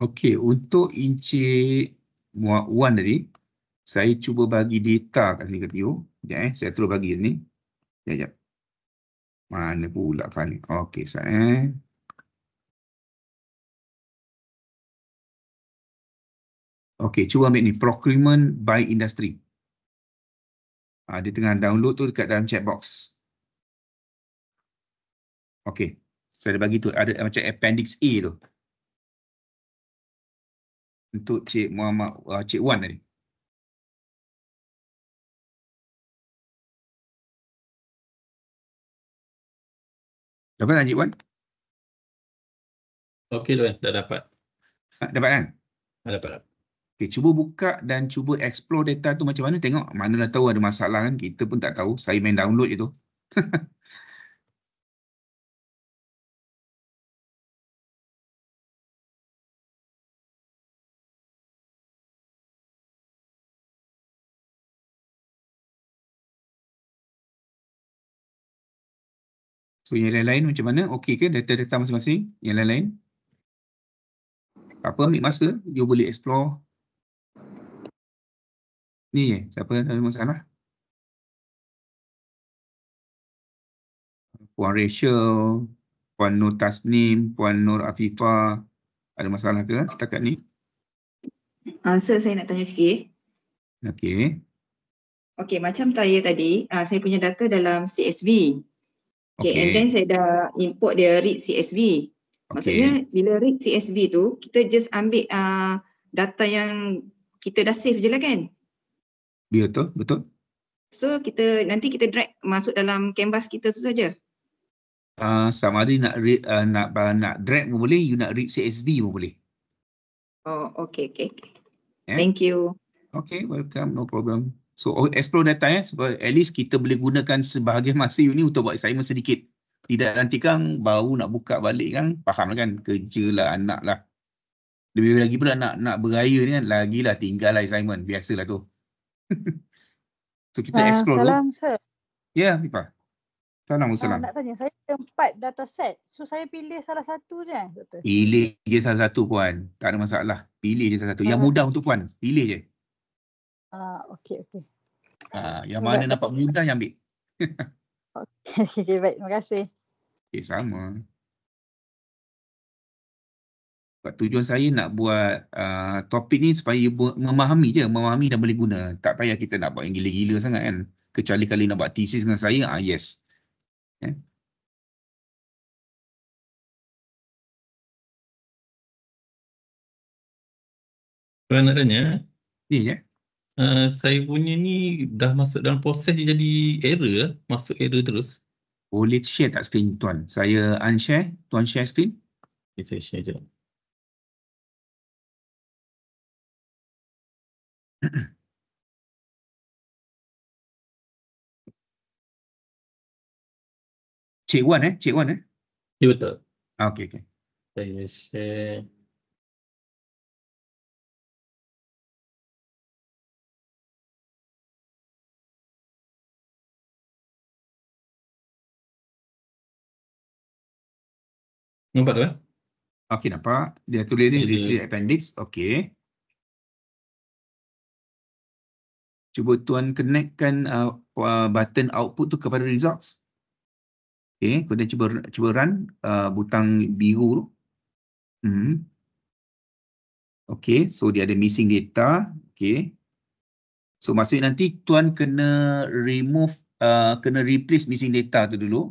Okey, untuk inci muat Wan tadi, saya cuba bagi data kat sini kat Pio. Sekejap eh, saya terus bagi sini. Sekejap, sekejap. Mana pula file ni? Okey, sekejap eh. Okey, cuba ambil ni. Procurement by industry. Ha, dia tengah download tu dekat dalam chat box. Okey, saya dah bagi tu. Ada macam appendix A tu untuk Cik Muhammad uh, Cik Wan tadi. Dapat tak Cik Wan? Okey tuan, dah dapat. Ha, dapat kan? Ha, dah dapat. Okey, cuba buka dan cuba explore data tu macam mana. Tengok, mana dah tahu ada masalah kan. Kita pun tak tahu. Saya main download je tu. So yang lain-lain macam mana? Okey ke data-data masing-masing? Yang lain-lain? Tak apa, ambil masa. You boleh explore. Ni je. Siapa yang tak masalah? Puan Rachel, Puan Nur Tasnim, Puan Nur Afifah. Ada masalah ke setakat ni? Uh, sir, saya nak tanya sikit. Okey. Okey, macam saya tadi, uh, saya punya data dalam CSV. Okay. okay, and then saya dah import dia read CSV. Maksudnya bila read CSV tu, kita just ambil uh, data yang kita dah save je lah kan? Ya, betul, betul. So kita nanti kita drag masuk dalam canvas kita tu saja. Uh, sama ada nak read, uh, nak uh, nak drag pun boleh, you nak read CSV pun boleh. Oh, okay, okay. Yeah. Thank you. Okay, welcome. No problem. So explore data ya, sebab at least kita boleh gunakan sebahagian masa you ni untuk buat assignment sedikit. Tidak nanti kan baru nak buka balik kan, faham lah kan kerja lah anak lah. Lebih lagi pula nak, nak beraya ni kan, lah tinggal lah assignment. Biasalah tu. so kita uh, explore salam, tu. Salam, sir. Ya, Pipa. Salam, uh, salam. Nak tanya, saya ada empat data set. So saya pilih salah satu je. Eh, pilih je salah satu, Puan. Tak ada masalah. Pilih je salah satu. Yang uh-huh. mudah untuk Puan. Pilih je. Ah, okey okey. Ah, yang mana baik. dapat mudah yang ambil. okey, okay, baik. Terima kasih. Okey, sama. Sebab tujuan saya nak buat uh, topik ni supaya memahami je, memahami dan boleh guna. Tak payah kita nak buat yang gila-gila sangat kan. Kecuali kalau nak buat thesis dengan saya, ah yes. Eh? Tuan nak tanya? Ya, yeah, ya. Yeah. Uh, saya punya ni dah masuk dalam proses dia jadi error ah, masuk error terus. Boleh share tak screen tuan? Saya unshare, tuan share screen. Okay, saya share je. Cik Wan eh, Cik Wan eh? Ya betul. Ah, okay, okay. Saya share. Nampak tu eh? Okey nampak. Dia tulis ni di yeah. appendix. Okey. Cuba tuan connectkan uh, uh, button output tu kepada results. Okey, kemudian cuba cuba run uh, butang biru tu. Hmm. Okey, so dia ada missing data. Okey. So maksudnya nanti tuan kena remove uh, kena replace missing data tu dulu.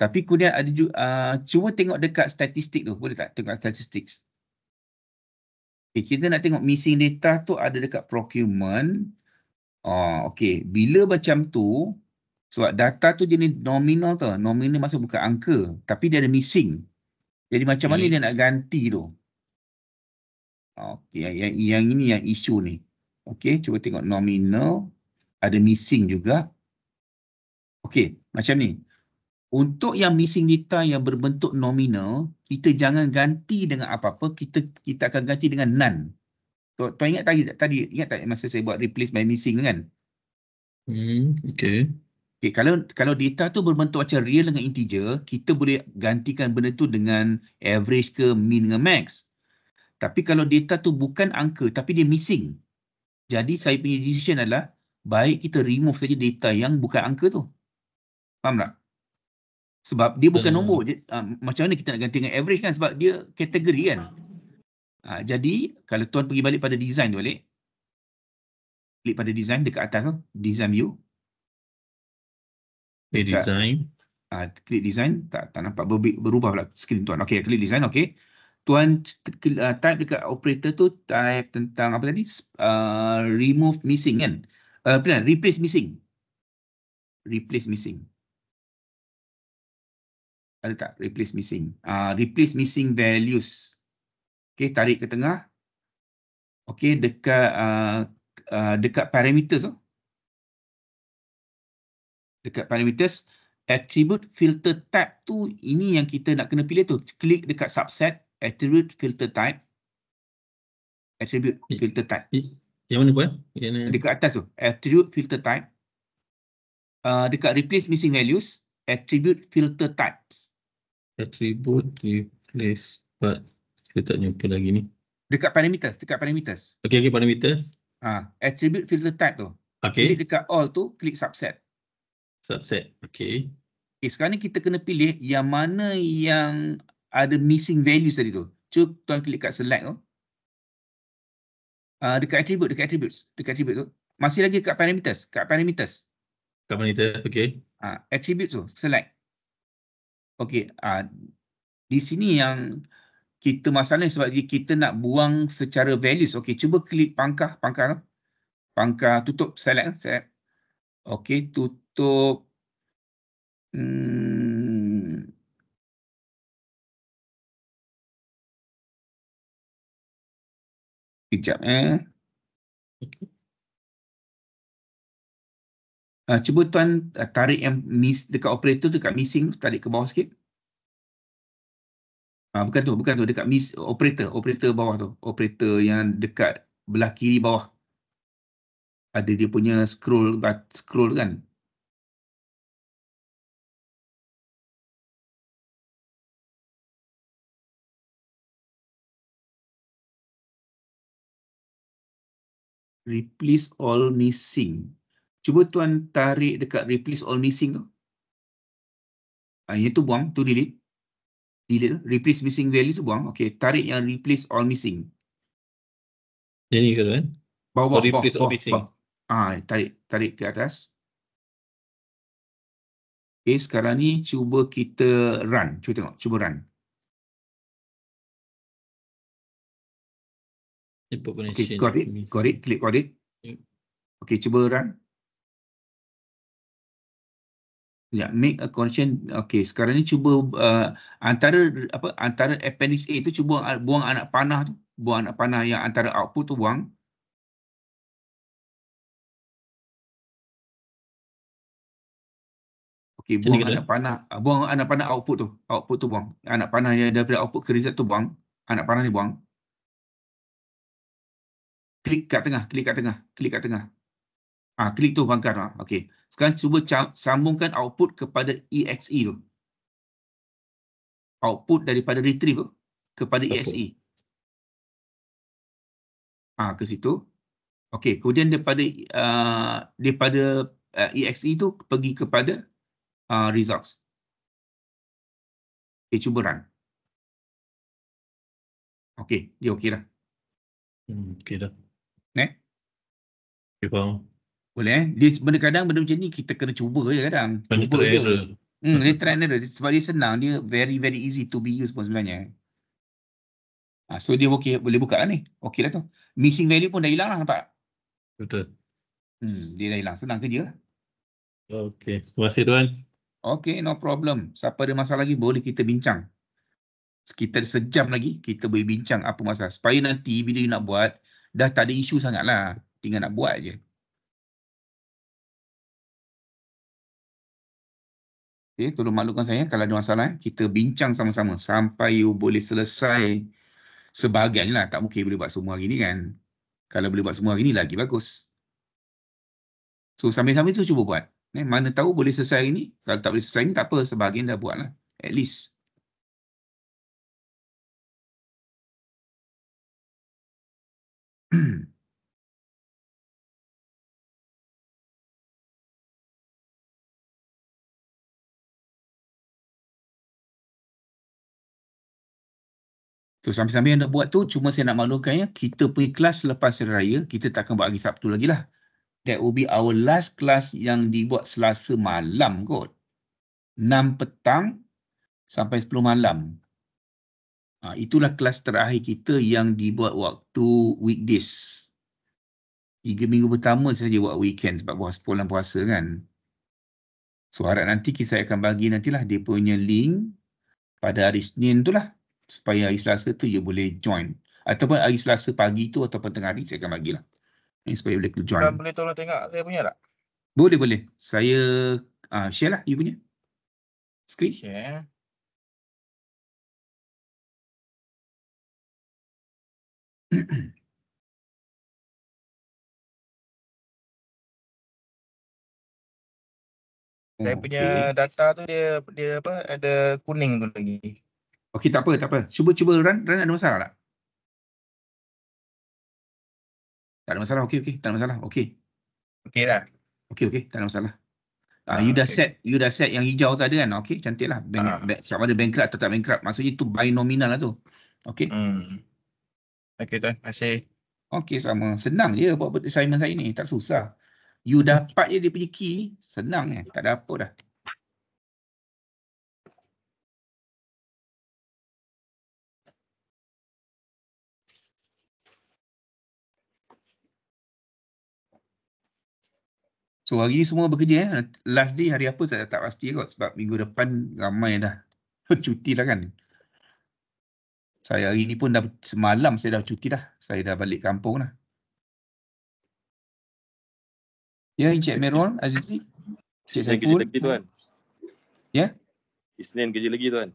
Tapi kemudian ada juga, uh, cuba tengok dekat statistik tu. Boleh tak tengok statistik? Okay, kita nak tengok missing data tu ada dekat procurement. Oh, ah, okay. Bila macam tu, sebab data tu jenis nominal tu. Nominal masuk bukan angka. Tapi dia ada missing. Jadi macam mana hmm. dia nak ganti tu? Ah, okay, yang, yang ini yang isu ni. Okay, cuba tengok nominal. Ada missing juga. Okay, macam ni untuk yang missing data yang berbentuk nominal, kita jangan ganti dengan apa-apa, kita kita akan ganti dengan none. Tuan, tuan ingat tadi, tadi ingat tak masa saya buat replace by missing kan? Hmm, okay. okay. kalau kalau data tu berbentuk macam real dengan integer, kita boleh gantikan benda tu dengan average ke mean ke max. Tapi kalau data tu bukan angka tapi dia missing. Jadi saya punya decision adalah baik kita remove saja data yang bukan angka tu. Faham tak? sebab dia bukan hmm. nombor je, uh, ah, macam mana kita nak ganti dengan average kan sebab dia kategori kan uh, jadi kalau tuan pergi balik pada design tu balik klik pada design dekat atas tu design view klik dekat, design uh, ah, klik design tak tak nampak Ber, berubah pula screen tuan Okay klik design okay. tuan uh, type dekat operator tu type tentang apa tadi uh, remove missing kan uh, replace missing replace missing ada tak replace missing? Uh, replace missing values. Okay, tarik ke tengah. Okay, dekat uh, uh, dekat parameters. Oh. Dekat parameters, attribute filter type tu, ini yang kita nak kena pilih tu. Klik dekat subset, attribute filter type. Attribute I, filter type. I, yang mana pun? Eh? Yang dekat atas tu, attribute filter type. Uh, dekat replace missing values, attribute filter types attribute replace but kita tak jumpa lagi ni. Dekat parameters, dekat parameters. Okey, okey parameters. Ah, uh, attribute filter type tu. Okey. Dekat all tu klik subset. Subset. Okey. Okay, eh, sekarang ni kita kena pilih yang mana yang ada missing values tadi tu. Cuk tuan klik kat select tu. Uh, dekat attribute, dekat attributes, dekat attribute tu. Masih lagi dekat parameters, dekat parameters. Dekat parameter, Okay. Ah, uh, attribute tu select. Okey, uh, di sini yang kita masalah sebab kita nak buang secara values. Okey, cuba klik pangkah, pangkah. Pangkah tutup select eh, set. Okey, tutup hmm. Kejap eh. Okey. Uh, cuba tuan uh, tarik yang miss dekat operator tu dekat missing tarik ke bawah sikit. Uh, bukan tu, bukan tu dekat miss operator, operator bawah tu, operator yang dekat belah kiri bawah. Ada dia punya scroll but scroll kan. Replace all missing. Cuba tuan tarik dekat replace all missing tu. Ha, yang tu buang, tu delete. Delete tu. Replace missing value tu buang. Okay, tarik yang replace all missing. Yang ni ke tu kan? Bawah, bawah, oh, bawah. Replace all missing. Ha, tarik, tarik ke atas. Okay, sekarang ni cuba kita run. Cuba tengok, cuba run. Okay, got it, got it, click got it. Okay, cuba run. Ya, make a connection. Okay, sekarang ni cuba uh, antara apa antara appendix A tu cuba uh, buang anak panah tu, buang anak panah yang antara output tu buang. Okay, buang Jadi, anak panah, uh, buang anak panah output tu, output tu buang. Anak panah yang daripada output ke result tu buang, anak panah ni buang. Klik kat tengah, klik kat tengah, klik kat tengah. Ah, klik tu bangkar. Ha. Okey. Sekarang cuba sambungkan output kepada EXE e tu. Output daripada retrieve kepada okay. EXE. Ah, ke situ. Okey, kemudian daripada uh, daripada uh, ah, EXE tu pergi kepada uh, results. Okey, cuba run. Okey, dia okey dah. Hmm, okey dah. Next. Eh? Okay, boleh eh. Dia benda kadang benda macam ni kita kena cuba je kadang. Benda cuba error. Je. Hmm, dia try and error. Sebab dia senang. Dia very very easy to be used pun sebenarnya. Ha, so dia okay. Boleh buka lah ni. Okay lah tu. Missing value pun dah hilang lah nampak? Betul. Hmm, dia dah hilang. Senang kerja lah. Okay. Terima kasih tuan. Okay, no problem. Siapa ada masalah lagi boleh kita bincang. Sekitar sejam lagi kita boleh bincang apa masalah. Supaya nanti bila nak buat, dah tak ada isu sangat lah, Tinggal nak buat je. Okay, tolong maklumkan saya kalau ada masalah. Eh, kita bincang sama-sama sampai you boleh selesai sebahagian lah. Tak mungkin boleh buat semua hari ni kan. Kalau boleh buat semua hari ni lagi bagus. So sambil-sambil tu cuba buat. Eh, mana tahu boleh selesai hari ni. Kalau tak boleh selesai ni tak apa. Sebahagian dah buat lah. At least. Mm. So, sampai-sampai yang nak buat tu, cuma saya nak maklumkan ya, kita pergi kelas selepas hari raya, kita tak akan buat hari Sabtu lagi lah. That will be our last class yang dibuat selasa malam kot. 6 petang sampai 10 malam. Ha, itulah kelas terakhir kita yang dibuat waktu weekdays. Tiga minggu pertama saja buat weekend sebab buah sepulang puasa kan. So harap nanti saya akan bagi nantilah dia punya link pada hari Senin tu lah supaya hari Selasa tu ia boleh join ataupun hari Selasa pagi tu ataupun tengah hari saya akan bagilah ini supaya boleh join. Dan boleh tolong tengok saya punya tak? Boleh boleh. Saya uh, share lah you punya. Screen. Share. saya punya okay. data tu dia dia apa ada kuning tu lagi. Okey, tak apa, tak apa. Cuba cuba run, run ada masalah tak? Tak ada masalah, okey, okey. Tak ada masalah, okey. Okey dah. Okey, okey, tak ada masalah. Uh, you dah okay. set, you dah set yang hijau tu ada kan? Okey, cantiklah. Bank, uh. bank, sama ada bankrupt atau tak bankrupt. Maksudnya tu buy nominal lah tu. Okey. Hmm. Okey, tuan. Terima kasih. Okey, sama. Senang je buat assignment saya ni. Tak susah. You hmm. dapat je dia punya key, senang je. Tak ada apa dah. So hari ni semua bekerja eh. Last day hari apa tak tak pasti kot sebab minggu depan ramai dah cuti lah kan. Saya hari ni pun dah semalam saya dah cuti dah. Saya dah balik kampung lah. Ya Encik Merol Azizi. Encik Isnin kerja lagi tuan. Ya? Isnin kerja lagi tuan.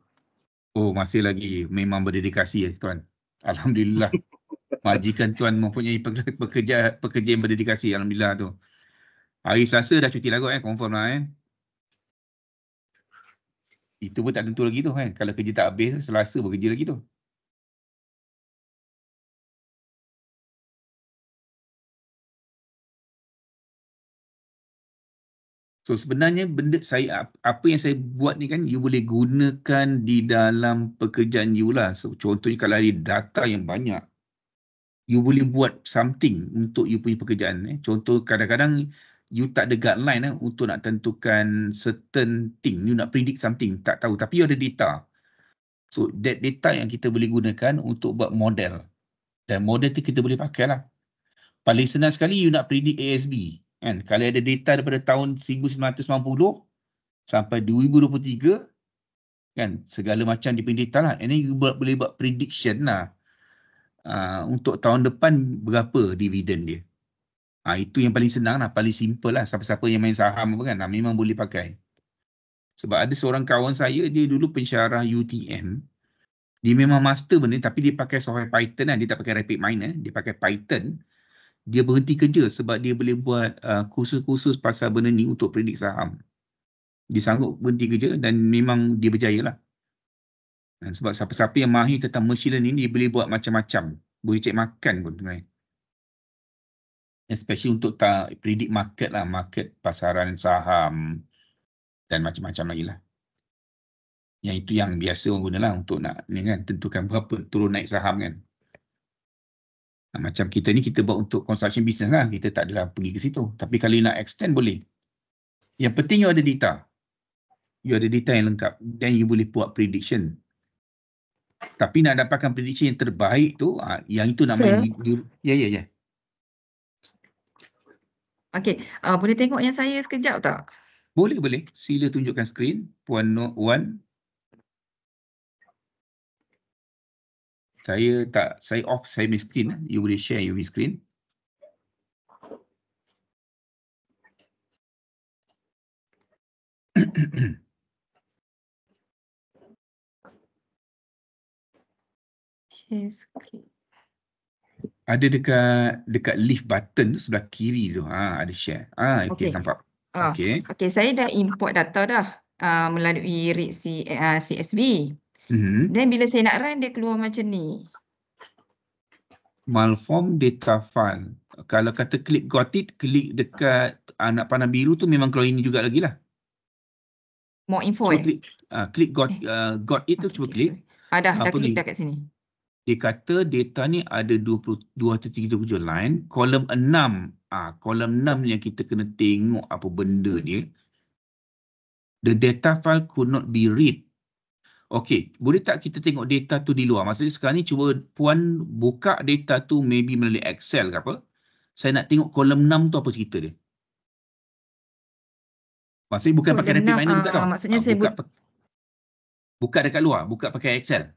Oh masih lagi memang berdedikasi ya tuan. Alhamdulillah. Majikan tuan mempunyai pekerja pekerja yang berdedikasi alhamdulillah tu. Hari Selasa dah cuti lah kot eh, confirm lah eh. Itu pun tak tentu lagi tu kan. Kalau kerja tak habis, Selasa kerja lagi tu. So sebenarnya benda saya apa yang saya buat ni kan you boleh gunakan di dalam pekerjaan you lah. So, contohnya kalau ada data yang banyak you boleh buat something untuk you punya pekerjaan eh. Contoh kadang-kadang you tak ada guideline lah untuk nak tentukan certain thing, you nak predict something, tak tahu. Tapi you ada data. So that data yang kita boleh gunakan untuk buat model. Dan model tu kita boleh pakai lah. Paling senang sekali you nak predict ASB. Kan? Kalau ada data daripada tahun 1990 sampai 2023, kan segala macam dipindah data lah. And you buat, boleh buat prediction lah. Uh, untuk tahun depan berapa dividen dia. Ha, itu yang paling senang lah, paling simple lah. Siapa-siapa yang main saham apa kan, ha, memang boleh pakai. Sebab ada seorang kawan saya, dia dulu pensyarah UTM. Dia memang master benda tapi dia pakai software Python lah. Dia tak pakai rapid miner, eh. dia pakai Python. Dia berhenti kerja sebab dia boleh buat uh, kursus-kursus uh, pasal benda ni untuk predik saham. Dia sanggup berhenti kerja dan memang dia berjaya lah. sebab siapa-siapa yang mahir tentang machine learning ni, dia boleh buat macam-macam. Boleh cek makan pun sebenarnya. Kan especially untuk ta- predict market lah, market pasaran saham dan macam-macam lagi lah. Yang itu yang biasa orang guna lah untuk nak ni kan, tentukan berapa turun naik saham kan. Nah, macam kita ni kita buat untuk construction business lah, kita tak adalah pergi ke situ. Tapi kalau nak extend boleh. Yang penting you ada data. You ada data yang lengkap. Then you boleh buat prediction. Tapi nak dapatkan prediction yang terbaik tu, ah, yang itu namanya... Ya, ya, ya. Okey, uh, boleh tengok yang saya sekejap tak? Boleh, boleh. Sila tunjukkan skrin. Puan Nur Wan. Saya tak, saya off, saya miss screen. Eh. You boleh share you miss screen. Share screen ada dekat dekat lift button tu sebelah kiri tu. Ha ada share. Ha okey okay, nampak. Ha. Okey. Okey saya dah import data dah uh, melalui read C, uh, ah, CSV. Mm-hmm. Then bila saya nak run dia keluar macam ni. Malform data file. Kalau kata klik got it, klik dekat anak uh, panah biru tu memang keluar ini juga lagi lah. More info cuba eh? Klik, uh, klik got, uh, got it tu okay, cuba klik. Ada, ah, dah, dah klik dekat sini dia kata data ni ada 22 line. Kolom 6, ah, kolom 6 yang kita kena tengok apa benda ni. The data file could not be read. Okay, boleh tak kita tengok data tu di luar? Maksudnya sekarang ni cuba Puan buka data tu maybe melalui Excel ke apa. Saya nak tengok kolom 6 tu apa cerita dia. Maksudnya bukan so, pakai rapid minor uh, buka ah, tau. Maksudnya ah, saya buka, buka dekat luar, buka pakai Excel.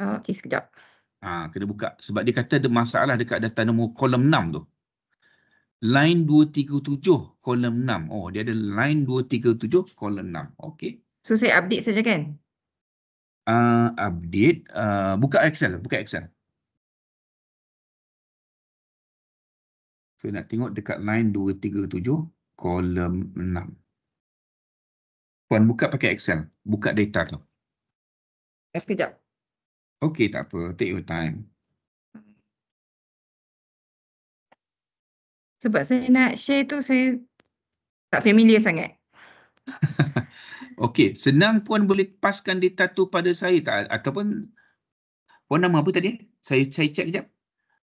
Oh, okey sekejap. Ha, kena buka sebab dia kata ada masalah dekat data nombor kolom 6 tu. Line 237 kolom 6. Oh dia ada line 237 kolom 6. Okey. So saya update saja kan? Uh, update. Uh, buka Excel. Buka Excel. Saya nak tengok dekat line 237 kolom 6. Puan buka pakai Excel. Buka data tu. Eh, sekejap. Okay, tak apa. Take your time. Sebab saya nak share tu, saya tak familiar sangat. okay, senang puan boleh paskan data tu pada saya tak? Ataupun, puan nama apa tadi? Saya saya check kejap.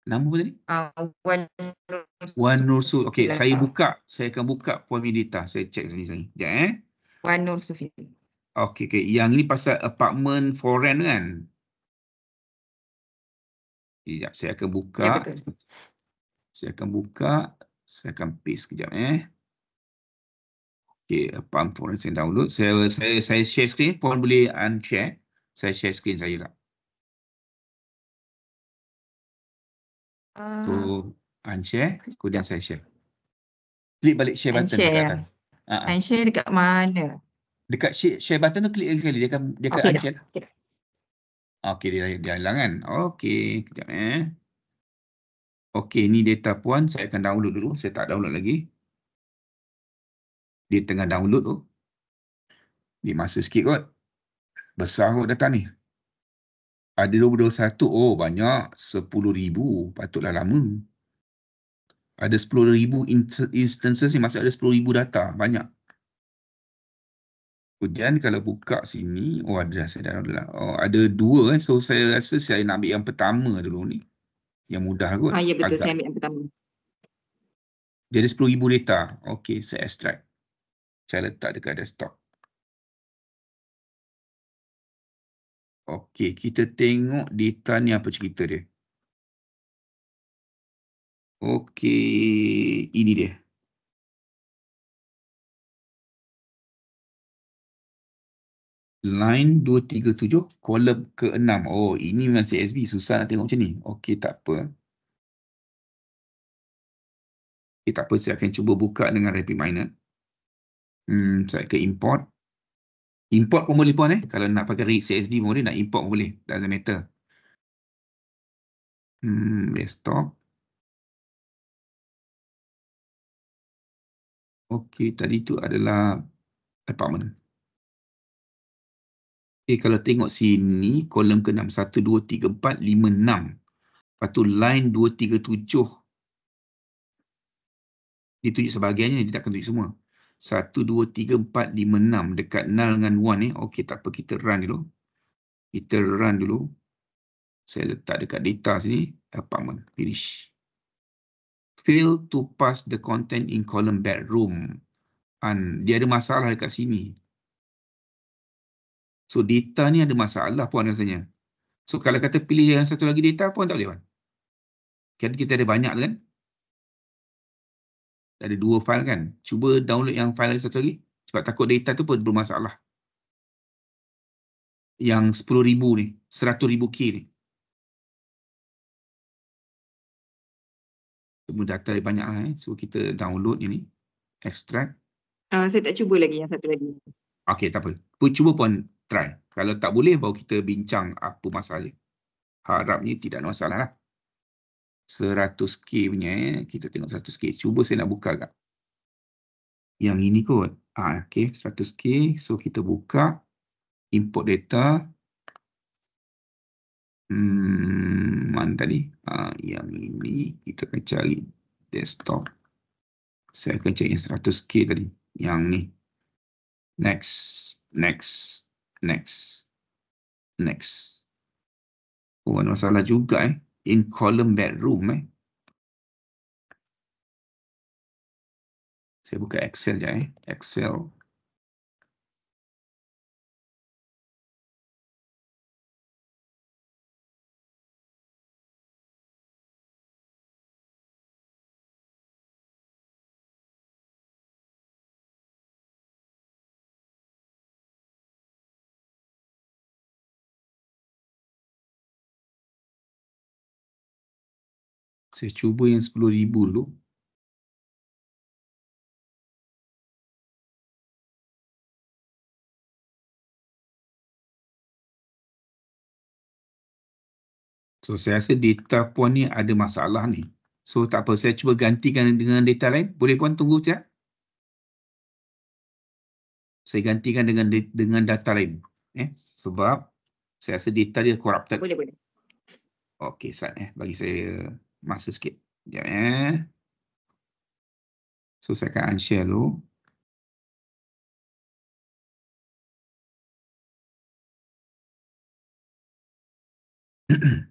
Nama apa tadi? Uh, Wan Nur Wan Nursul. Okay, Lata. saya buka. Saya akan buka puan Medita. Saya check sini-sini. Sekejap eh. Wan Nursul. Okay, okay. Yang ni pasal apartment foreign kan? Sekejap, saya akan buka. Ya, saya akan buka. Saya akan paste sekejap eh. Okey, pam pun saya download. Saya saya saya share screen. Puan boleh unshare. Saya share screen saya lah. Tu uh, unshare, kemudian saya share. Klik balik share button unshare. dekat ya. atas. Uh -uh. Unshare dekat mana? Dekat share, share button tu klik sekali dia akan dia akan okay, unshare. Okay. Okey, dia, dia hilang kan? Okey, kejap eh. Okey, ni data puan. Saya akan download dulu. Saya tak download lagi. Dia tengah download tu. Oh. Dia masa sikit kot. Besar kot data ni. Ada 21. Oh, banyak. 10,000. Patutlah lama. Ada 10,000 instances ni. masih ada 10,000 data. Banyak. Kemudian kalau buka sini, oh ada dah saya dah Oh ada dua kan. So saya rasa saya nak ambil yang pertama dulu ni. Yang mudah kot. Ha, ya betul agak. saya ambil yang pertama. Dia ada 10,000 data. Okey saya extract. Saya letak dekat desktop. Okey kita tengok data ni apa cerita dia. Okey ini dia. line 237 kolom ke-6. Oh, ini memang CSV susah nak tengok macam ni. Okey, tak apa. Okey, tak apa. Saya akan cuba buka dengan rapid miner. Hmm, saya ke import. Import pun boleh pun eh. Kalau nak pakai CSV pun boleh, nak import pun boleh. Doesn't matter. Hmm, desktop. Okey, tadi tu adalah apartment. Okey, kalau tengok sini, kolom ke-6, 1, 2, 3, 4, 5, 6. Lepas tu line 2, 3, 7. Dia tunjuk sebahagiannya, dia takkan tunjuk semua. 1, 2, 3, 4, 5, 6. Dekat null dengan 1 ni. Eh. Okey, tak apa, kita run dulu. Kita run dulu. Saya letak dekat data sini. mana finish. Fail to pass the content in column bedroom. And dia ada masalah dekat sini. So data ni ada masalah puan rasanya. So kalau kata pilih yang satu lagi data puan tak boleh puan. Kan kita ada banyak kan. Ada dua file kan. Cuba download yang file satu lagi. Sebab takut data tu pun bermasalah. Yang 10,000 ni. 100,000 K ni. Semua data dia banyak lah eh. So kita download ni. Extract. Uh, saya tak cuba lagi yang satu lagi. Okay tak apa. Cuba pun try. Kalau tak boleh, baru kita bincang apa masalah. Harapnya tidak ada masalah lah. 100K punya, eh? kita tengok 100K. Cuba saya nak buka agak. Yang ini kot. Ha, okay, 100K. So, kita buka. Import data. Hmm, mana tadi? Ha, yang ini, kita akan cari desktop. Saya akan cari yang 100K tadi. Yang ni. Next. Next next next oh ada masalah juga eh in column bedroom eh saya buka excel je eh excel Saya cuba yang 10,000 dulu. So saya rasa data puan ni ada masalah ni. So tak apa saya cuba gantikan dengan data lain. Boleh puan tunggu saja. Saya gantikan dengan dengan data lain. Eh sebab saya rasa data dia corrupted. Boleh boleh. Okey, sat eh bagi saya masa sikit. Sekejap ya. So saya akan unshare dulu. Mm-hmm.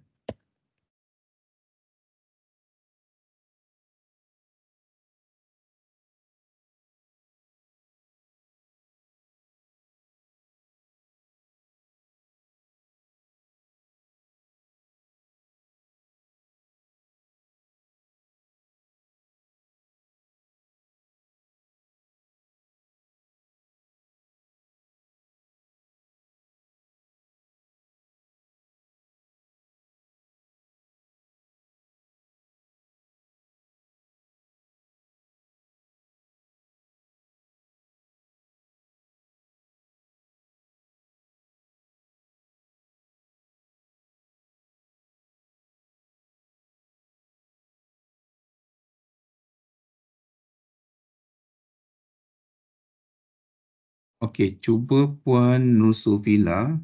Okey, cuba Puan Nur Sufila.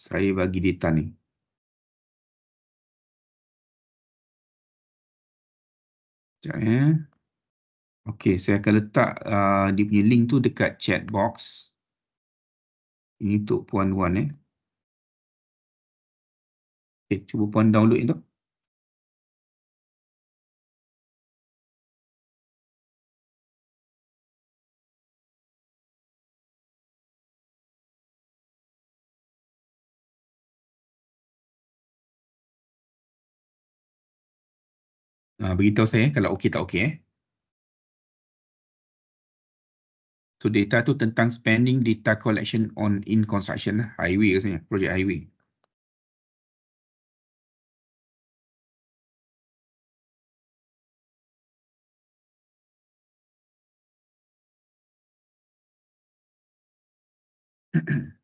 Saya bagi data ni. Sekejap ya. Okey, saya akan letak uh, dia punya link tu dekat chat box. Ini untuk Puan Wan eh. Okey, cuba Puan download itu. tu. uh, beritahu saya kalau okey tak okey. Eh. So data tu tentang spending data collection on in construction lah, highway rasanya, project highway.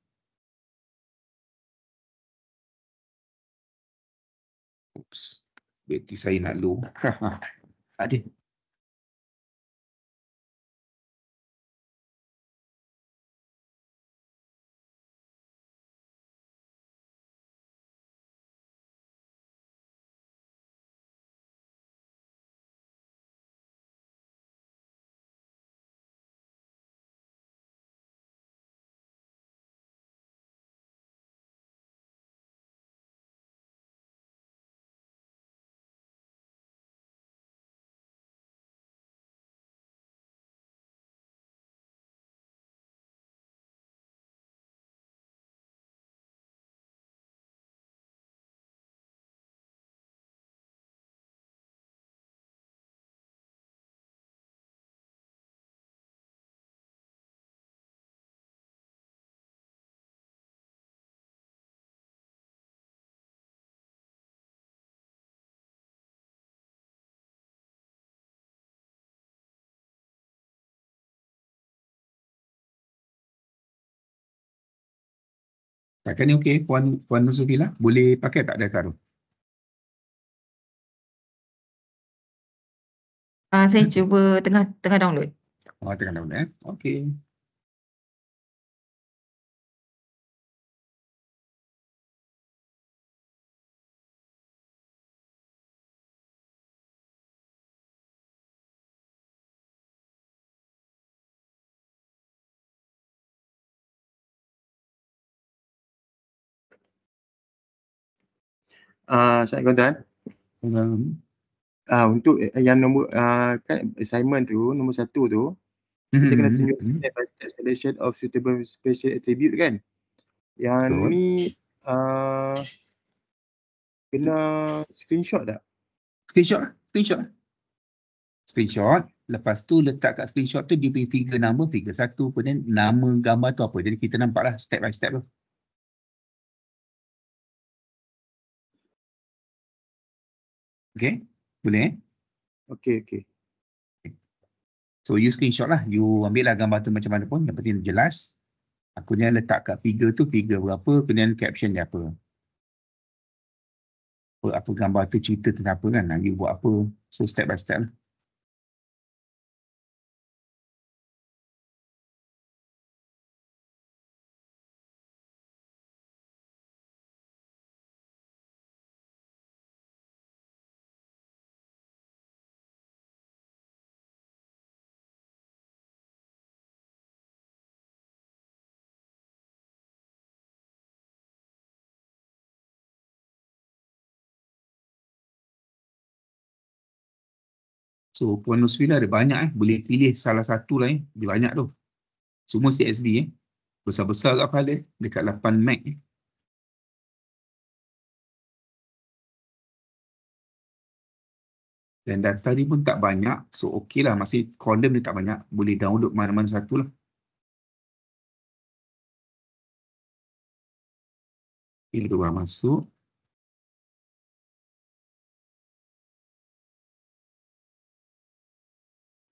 Oops. Bekti saya nak lu. Tak ada. Setakat ni okey Puan Puan Nusufila boleh pakai tak data tu? Uh, saya cuba tengah tengah download. Oh, tengah download eh. Okey. saya kata kan. untuk eh, yang nombor uh, kan assignment tu nombor satu tu kita kena hmm, tunjuk hmm, hmm. step by step selection of suitable special attribute kan. Yang so, ni uh, kena screenshot tak? Screenshot, screenshot. Screenshot, lepas tu letak kat screenshot tu dia punya figure number, figure satu, kemudian nama gambar tu apa. Jadi kita nampaklah step by step tu. Okay, boleh eh? Okay, okay. So, you screenshot lah. You ambil lah gambar tu macam mana pun. Yang penting jelas. Aku ni letak kat figure tu, figure berapa, kemudian caption dia apa. apa. Apa gambar tu cerita tentang apa kan. Lagi buat apa. So, step by step lah. So Puan Nur ada banyak eh. Boleh pilih salah satu lah eh. Dia banyak tu. Semua CSV eh. Besar-besar kat file eh. Dekat 8 Mac eh. Dan data ni pun tak banyak. So okey lah. Masih condom ni tak banyak. Boleh download mana-mana satu lah. Okay, lebih masuk.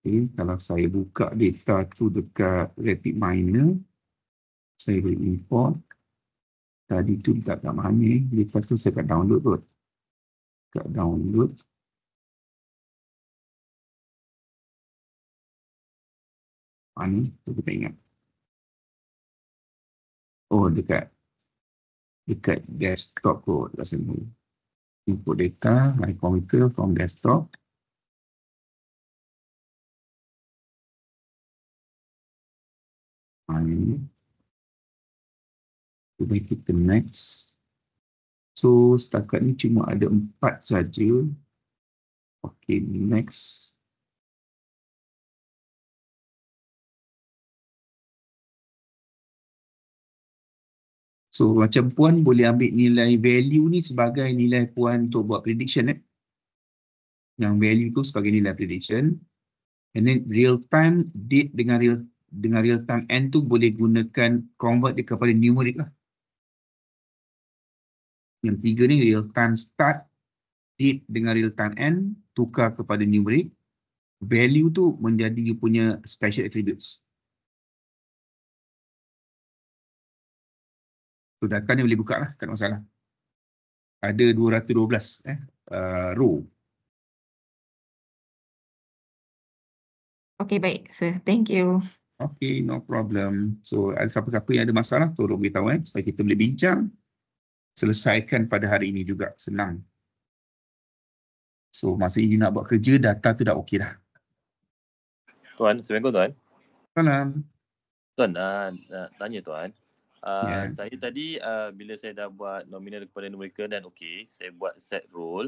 Okay, kalau saya buka data tu dekat rapid miner, saya boleh import. Tadi tu tak kat mana. Lepas tu saya kat download kot. Kat download. Mana? Saya tak ingat. Oh, dekat dekat desktop tu, Rasa ni. Input data, komputer, from desktop. Kemudian kita next. So setakat ni cuma ada empat saja. Okay, next. So macam puan boleh ambil nilai value ni sebagai nilai puan untuk buat prediction eh. Yang value tu sebagai nilai prediction. And then real time date dengan real dengan real time end tu boleh gunakan convert dia kepada numeric lah. Yang tiga ni real time start date dengan real time end tukar kepada numeric value tu menjadi dia punya special attributes. So data ni boleh buka lah, tak ada masalah. Ada 212 eh uh, row. Okay, baik. So, thank you. Okay, no problem. So, ada siapa-siapa yang ada masalah, tolong beritahu eh, supaya kita boleh bincang selesaikan pada hari ini juga. Senang. So, masa ini nak buat kerja, data tu dah okey dah. Tuan, Assalamualaikum Tuan. Salam. Tuan, uh, nak tanya Tuan. Uh, ah, yeah. Saya tadi, uh, bila saya dah buat nominal kepada mereka dan okey, saya buat set role.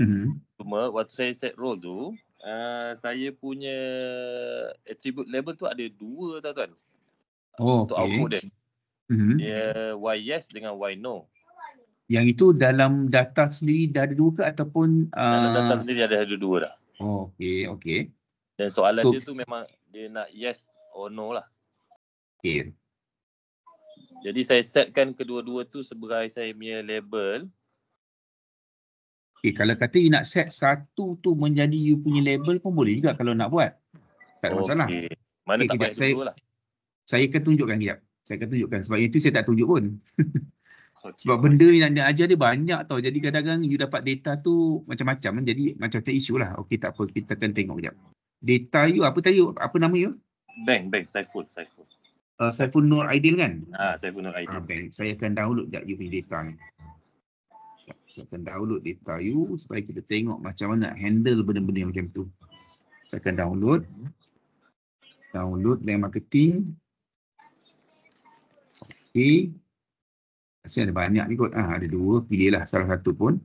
Mm-hmm. Cuma, waktu saya set role tu, uh, saya punya attribute level tu ada dua tau Tuan. Oh, untuk okay. output dia. Mm-hmm. Dia why yes dengan why no. Mm-hmm. Yang itu dalam data sendiri dah ada dua ke ataupun dalam ah, data sendiri ada ada dua dah. Oh, okey, okey. Dan soalan so, dia tu memang dia nak yes or no lah. Okay. Jadi saya setkan kedua-dua tu sebagai saya punya label. Okey, kalau kata you nak set satu tu menjadi you punya label pun boleh juga kalau nak buat. Tak ada okay. masalah. Mana okay, tak payah saya, lah. Saya akan tunjukkan kejap. Saya akan tunjukkan sebab itu saya tak tunjuk pun. Sebab benda ni nak, nak ajar dia banyak tau. Jadi kadang-kadang you dapat data tu macam-macam. Kan? Jadi macam-macam isu lah. Okey tak apa. Kita akan tengok sekejap. Data you apa tadi? Apa nama you? Bank, bank. Saiful. Saiful. Uh, Saiful Nur Aidil kan? Ah, ha, Saiful Nur Aidil. Uh, Saya akan download sekejap you punya data ni. Saya akan download data you supaya kita tengok macam mana nak handle benda-benda yang macam tu. Saya akan download. Download bank marketing. Okay. Asyik ada banyak ni kot. Ha, ah, ada dua, pilihlah salah satu pun.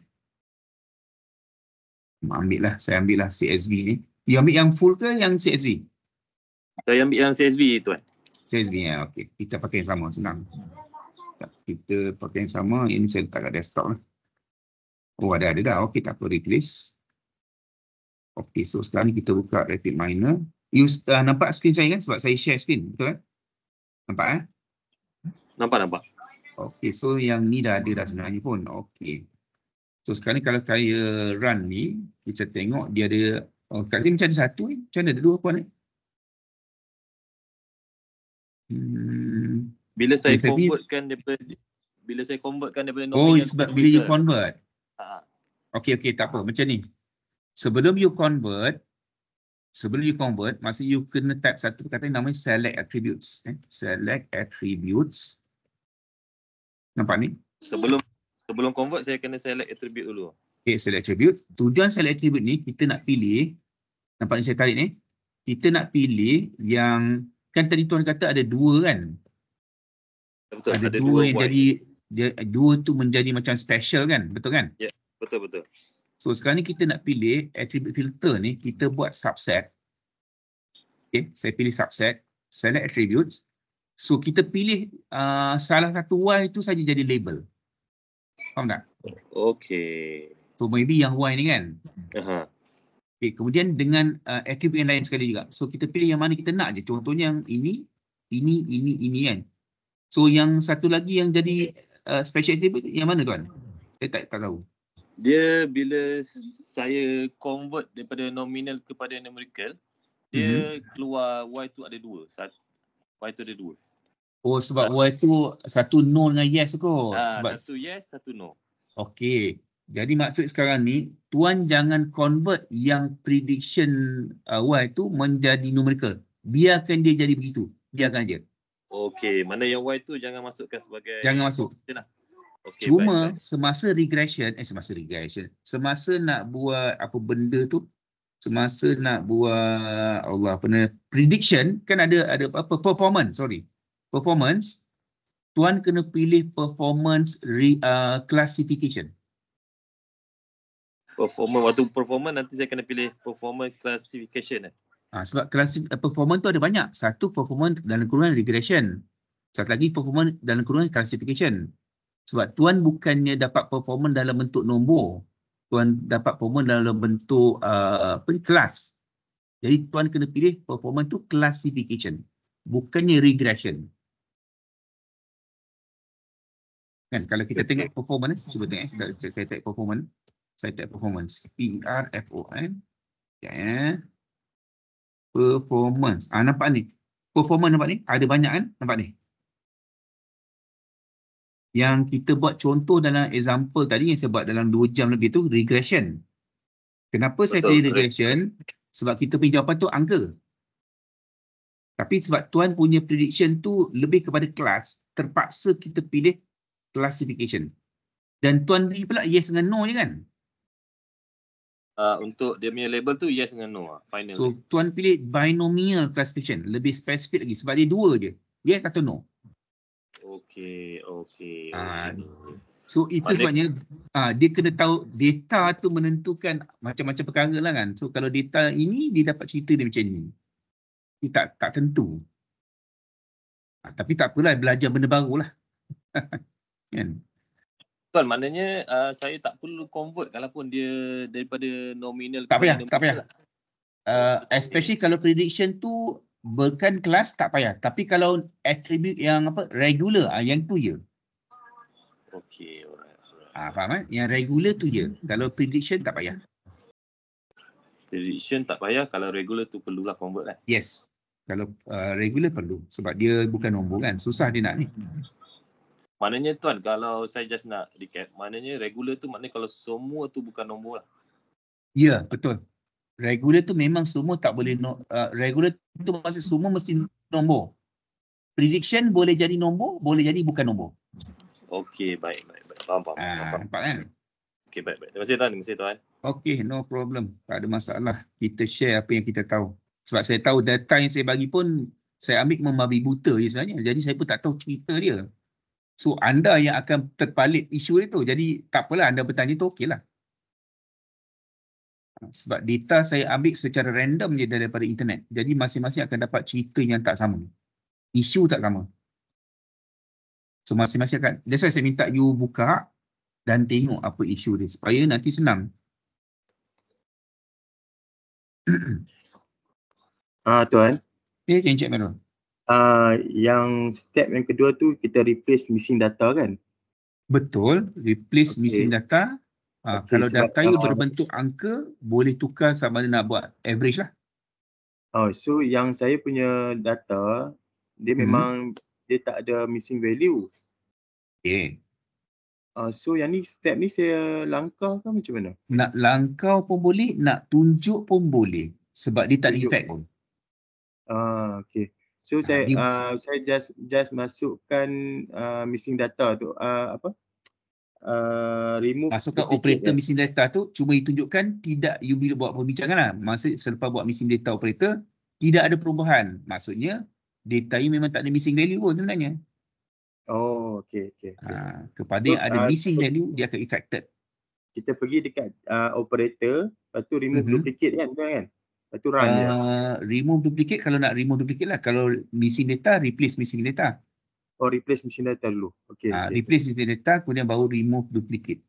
Ambil lah, saya ambil lah CSV ni. You ambil yang full ke yang CSV? Saya ambil yang CSV tuan. CSV ya, okey. Kita pakai yang sama, senang. Kita pakai yang sama, ini saya letak kat desktop lah. Oh ada, ada dah. Okey, tak perlu replace. Okey, so sekarang ni kita buka Rapid Miner. You uh, nampak screen saya kan? Sebab saya share screen, betul kan? Nampak eh? Nampak, nampak. Okey, so yang ni dah ada dah sebenarnya pun. Okey, So sekarang kalau saya run ni, kita tengok dia ada, oh, kat sini macam ada satu ni, macam ada dua pun ni. Hmm. Bila saya Bisa convertkan dia, daripada, bila saya convertkan daripada nomor oh, yang Oh, sebab bila you convert? Ha. okey, okay, tak apa. Macam ni. Sebelum you convert, sebelum you convert, masih you kena type satu perkataan namanya select attributes. Eh? Select attributes. Nampak ni? Sebelum sebelum convert saya kena select attribute dulu. Okay select attribute. Tujuan select attribute ni kita nak pilih. Nampak ni saya tarik ni. Kita nak pilih yang kan tadi tuan kata ada dua kan? Betul. Ada, ada dua, dua yang jadi dia, dua tu menjadi macam special kan? Betul kan? Ya yeah, betul betul. So sekarang ni kita nak pilih attribute filter ni kita buat subset. Okay saya pilih subset. Select attributes. So kita pilih uh, salah satu Y itu saja jadi label. Faham tak? Okay. So maybe yang Y ni kan? Uh-huh. Okay, kemudian dengan uh, attribute yang lain sekali juga. So kita pilih yang mana kita nak je. Contohnya yang ini, ini, ini, ini kan? So yang satu lagi yang jadi uh, special attribute yang mana tuan? Saya tak, tak tahu. Dia bila saya convert daripada nominal kepada numerical, dia mm-hmm. keluar Y tu ada dua. Satu, Y tu ada dua. Oh sebab tak why tu satu no dengan yes ko. Ah, sebab satu yes, satu no. Okey. Jadi maksud sekarang ni tuan jangan convert yang prediction uh, ah, why tu menjadi numerical. Biarkan dia jadi begitu. Biarkan dia. Okey, mana yang why tu jangan masukkan sebagai Jangan masuk. Okay, Cuma baik, semasa regression, eh semasa regression, semasa nak buat apa benda tu, semasa nak buat Allah apa prediction kan ada ada apa performance, sorry performance, tuan kena pilih performance re, uh, classification. Performance waktu performance nanti saya kena pilih performance classification. Eh? Ha, sebab klasif, uh, eh, performance tu ada banyak. Satu performance dalam kurungan regression. Satu lagi performance dalam kurungan classification. Sebab tuan bukannya dapat performance dalam bentuk nombor. Tuan dapat performance dalam bentuk uh, apa ni, kelas. Jadi tuan kena pilih performance tu classification. Bukannya regression. Kan kalau kita tengok performance eh, cuba tengok eh, saya tak saya tak performance, saya tak performance. P R F O N. Ya, ya. Performance. Ah nampak ni. Performance nampak ni? Ada banyak kan? Nampak ni. Yang kita buat contoh dalam example tadi yang saya buat dalam 2 jam lebih tu regression. Kenapa Betul, saya pilih regression? Sebab kita punya jawapan tu angka. Tapi sebab tuan punya prediction tu lebih kepada kelas, terpaksa kita pilih classification. Dan Tuan B pula yes dengan no je kan? Uh, untuk dia punya label tu yes dengan no lah. Final. So Tuan pilih binomial classification. Lebih spesifik lagi sebab dia dua je. Yes atau no? Okay, okay. Uh, okay. So itu sebabnya uh, dia kena tahu data tu menentukan macam-macam perkara lah kan. So kalau data ini dia dapat cerita dia macam ni. Dia tak, tak tentu. Uh, tapi tak apalah belajar benda baru lah. kan Tuan, maknanya uh, saya tak perlu convert kalaupun dia daripada nominal tak payah tak payah uh, especially kalau prediction tu bukan kelas tak payah tapi kalau attribute yang apa regular ah yang tu je okey alright ah uh, faham kan yang regular tu je kalau prediction tak payah prediction tak payah kalau regular tu perlulah convert lah yes kalau uh, regular perlu sebab dia bukan nombor kan susah dia nak ni hmm. Maknanya tuan kalau saya just nak recap, maknanya regular tu maknanya kalau semua tu bukan nombor lah. Ya, yeah, betul. Regular tu memang semua tak boleh no, uh, regular tu maksud semua mesti nombor. Prediction boleh jadi nombor, boleh jadi bukan nombor. Okay baik, baik, baik. Faham, faham. Ah, nampak kan? Okey, baik, baik. Terima kasih tuan, terima kasih tuan. Okey, no problem. Tak ada masalah. Kita share apa yang kita tahu. Sebab saya tahu data yang saya bagi pun saya ambil membabi buta je sebenarnya. Jadi saya pun tak tahu cerita dia. So anda yang akan terpalit isu itu. Jadi tak apalah anda bertanya tu okey lah. Ha, sebab data saya ambil secara random je daripada internet. Jadi masing-masing akan dapat cerita yang tak sama. Isu tak sama. So masing-masing akan, that's why saya minta you buka dan tengok apa isu dia supaya nanti senang. Ah uh, Tuan. Ya, yeah, Encik Merah. Ah, yang step yang kedua tu kita replace missing data kan? Betul, replace okay. missing data. Uh, ah, okay, kalau data itu berbentuk angka, boleh tukar sama ada nak buat average lah. Oh, so yang saya punya data, dia hmm. memang dia tak ada missing value. Okay. Uh, ah, so yang ni step ni saya langkah ke macam mana? Nak langkah pun boleh, nak tunjuk pun boleh. Sebab dia tak tunjuk. effect pun. Ah, uh, okay. So uh, saya uh, saya just just masukkan uh, missing data tu uh, apa? Uh, remove masukkan operator ya. missing data tu cuma ditunjukkan tidak you bila buat perbincangan lah masa selepas buat missing data operator tidak ada perubahan maksudnya data you memang tak ada missing value pun sebenarnya oh okey okey okay. uh, kepada so, yang ada uh, missing so, value dia akan affected kita pergi dekat uh, operator lepas tu remove uh mhm. -huh. duplicate kan kan Lepas tu run uh, ah, je. Remove duplicate kalau nak remove duplicate lah. Kalau missing data, replace missing data. Oh, replace missing data dulu. Okay. Uh, okay. Replace missing data, kemudian baru remove duplicate.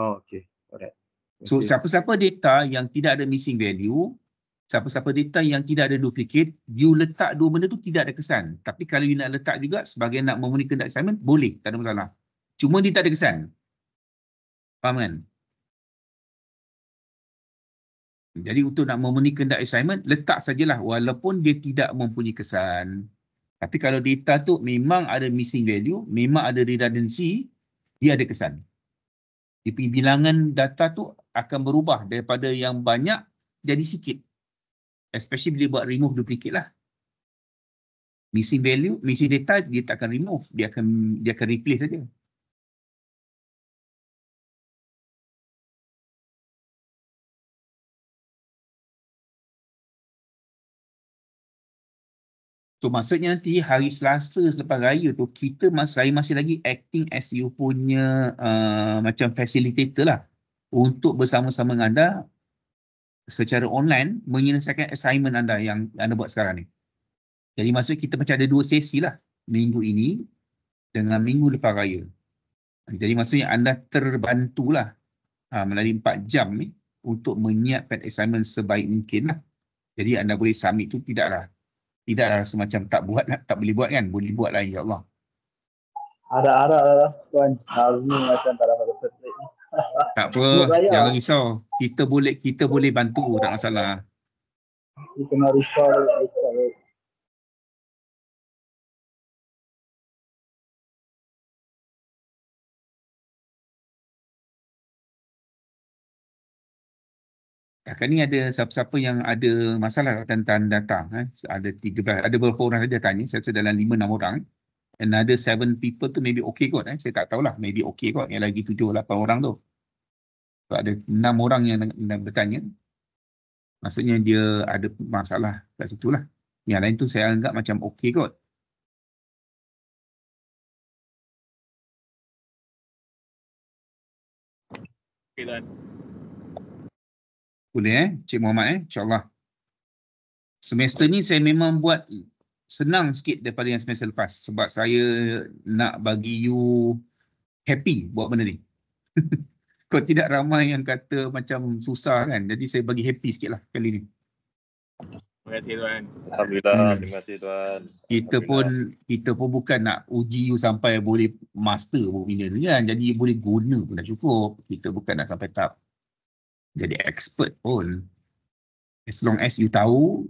Oh, okay. Alright. So siapa-siapa data yang tidak ada missing value, siapa-siapa data yang tidak ada duplicate, you letak dua benda tu tidak ada kesan. Tapi kalau you nak letak juga sebagai nak memenuhi kendak assignment, boleh. Tak ada masalah. Cuma dia tak ada kesan. Faham kan? Jadi untuk nak memenuhi kehendak assignment, letak sajalah walaupun dia tidak mempunyai kesan. Tapi kalau data tu memang ada missing value, memang ada redundancy, dia ada kesan. Tapi bilangan data tu akan berubah daripada yang banyak jadi sikit. Especially bila buat remove duplicate lah. Missing value, missing data dia takkan remove, dia akan dia akan replace saja. So maksudnya nanti hari Selasa selepas raya tu kita masih saya masih lagi acting as you punya uh, macam facilitator lah untuk bersama-sama dengan anda secara online menyelesaikan assignment anda yang anda buat sekarang ni. Jadi maksud kita macam ada dua sesi lah minggu ini dengan minggu lepas raya. Jadi maksudnya anda terbantulah ha, uh, melalui empat jam ni untuk menyiapkan assignment sebaik mungkin lah. Jadi anda boleh submit tu tidaklah tidak rasa lah, macam tak buat lah, tak boleh buat kan boleh buat lah ya Allah ada arah lah tuan Azmi macam tak dapat sesuai tak apa jangan risau kita boleh kita boleh bantu tak masalah kita nak risau kan ni ada siapa-siapa yang ada masalah tentang data eh? ada 13 ada beberapa orang saja tanya saya rasa dalam 5 6 orang another seven people tu maybe okay kot eh? saya tak tahulah maybe okay kot yang lagi tujuh lapan orang tu so, ada enam orang yang bertanya maksudnya dia ada masalah kat situ lah yang lain tu saya anggap macam okay kot Okay, Kuliah, eh, Cik Muhammad eh, insyaAllah. Semester ni saya memang buat senang sikit daripada yang semester lepas sebab saya nak bagi you happy buat benda ni. Kau tidak ramai yang kata macam susah kan, jadi saya bagi happy sikit lah kali ni. Terima kasih tuan. Alhamdulillah, hmm. terima kasih tuan. Kita pun kita pun bukan nak uji you sampai boleh master pun benda ni kan, jadi boleh guna pun dah cukup. Kita bukan nak sampai tak jadi expert pun as long as you tahu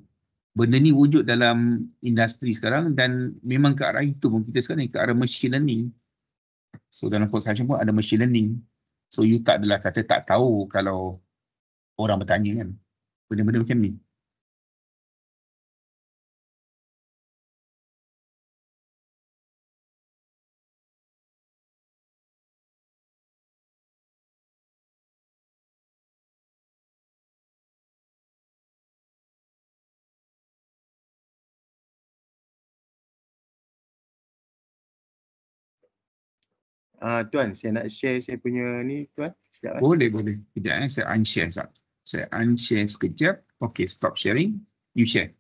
benda ni wujud dalam industri sekarang dan memang ke arah itu pun kita sekarang ke arah machine learning so dalam consultation pun ada machine learning so you tak adalah kata tak tahu kalau orang bertanya kan benda-benda macam ni Uh, tuan, saya nak share saya punya ni tuan. Sekejap, eh. boleh, kan? boleh. Sekejap, eh. saya unshare sekejap. Saya unshare sekejap. Okay, stop sharing. You share.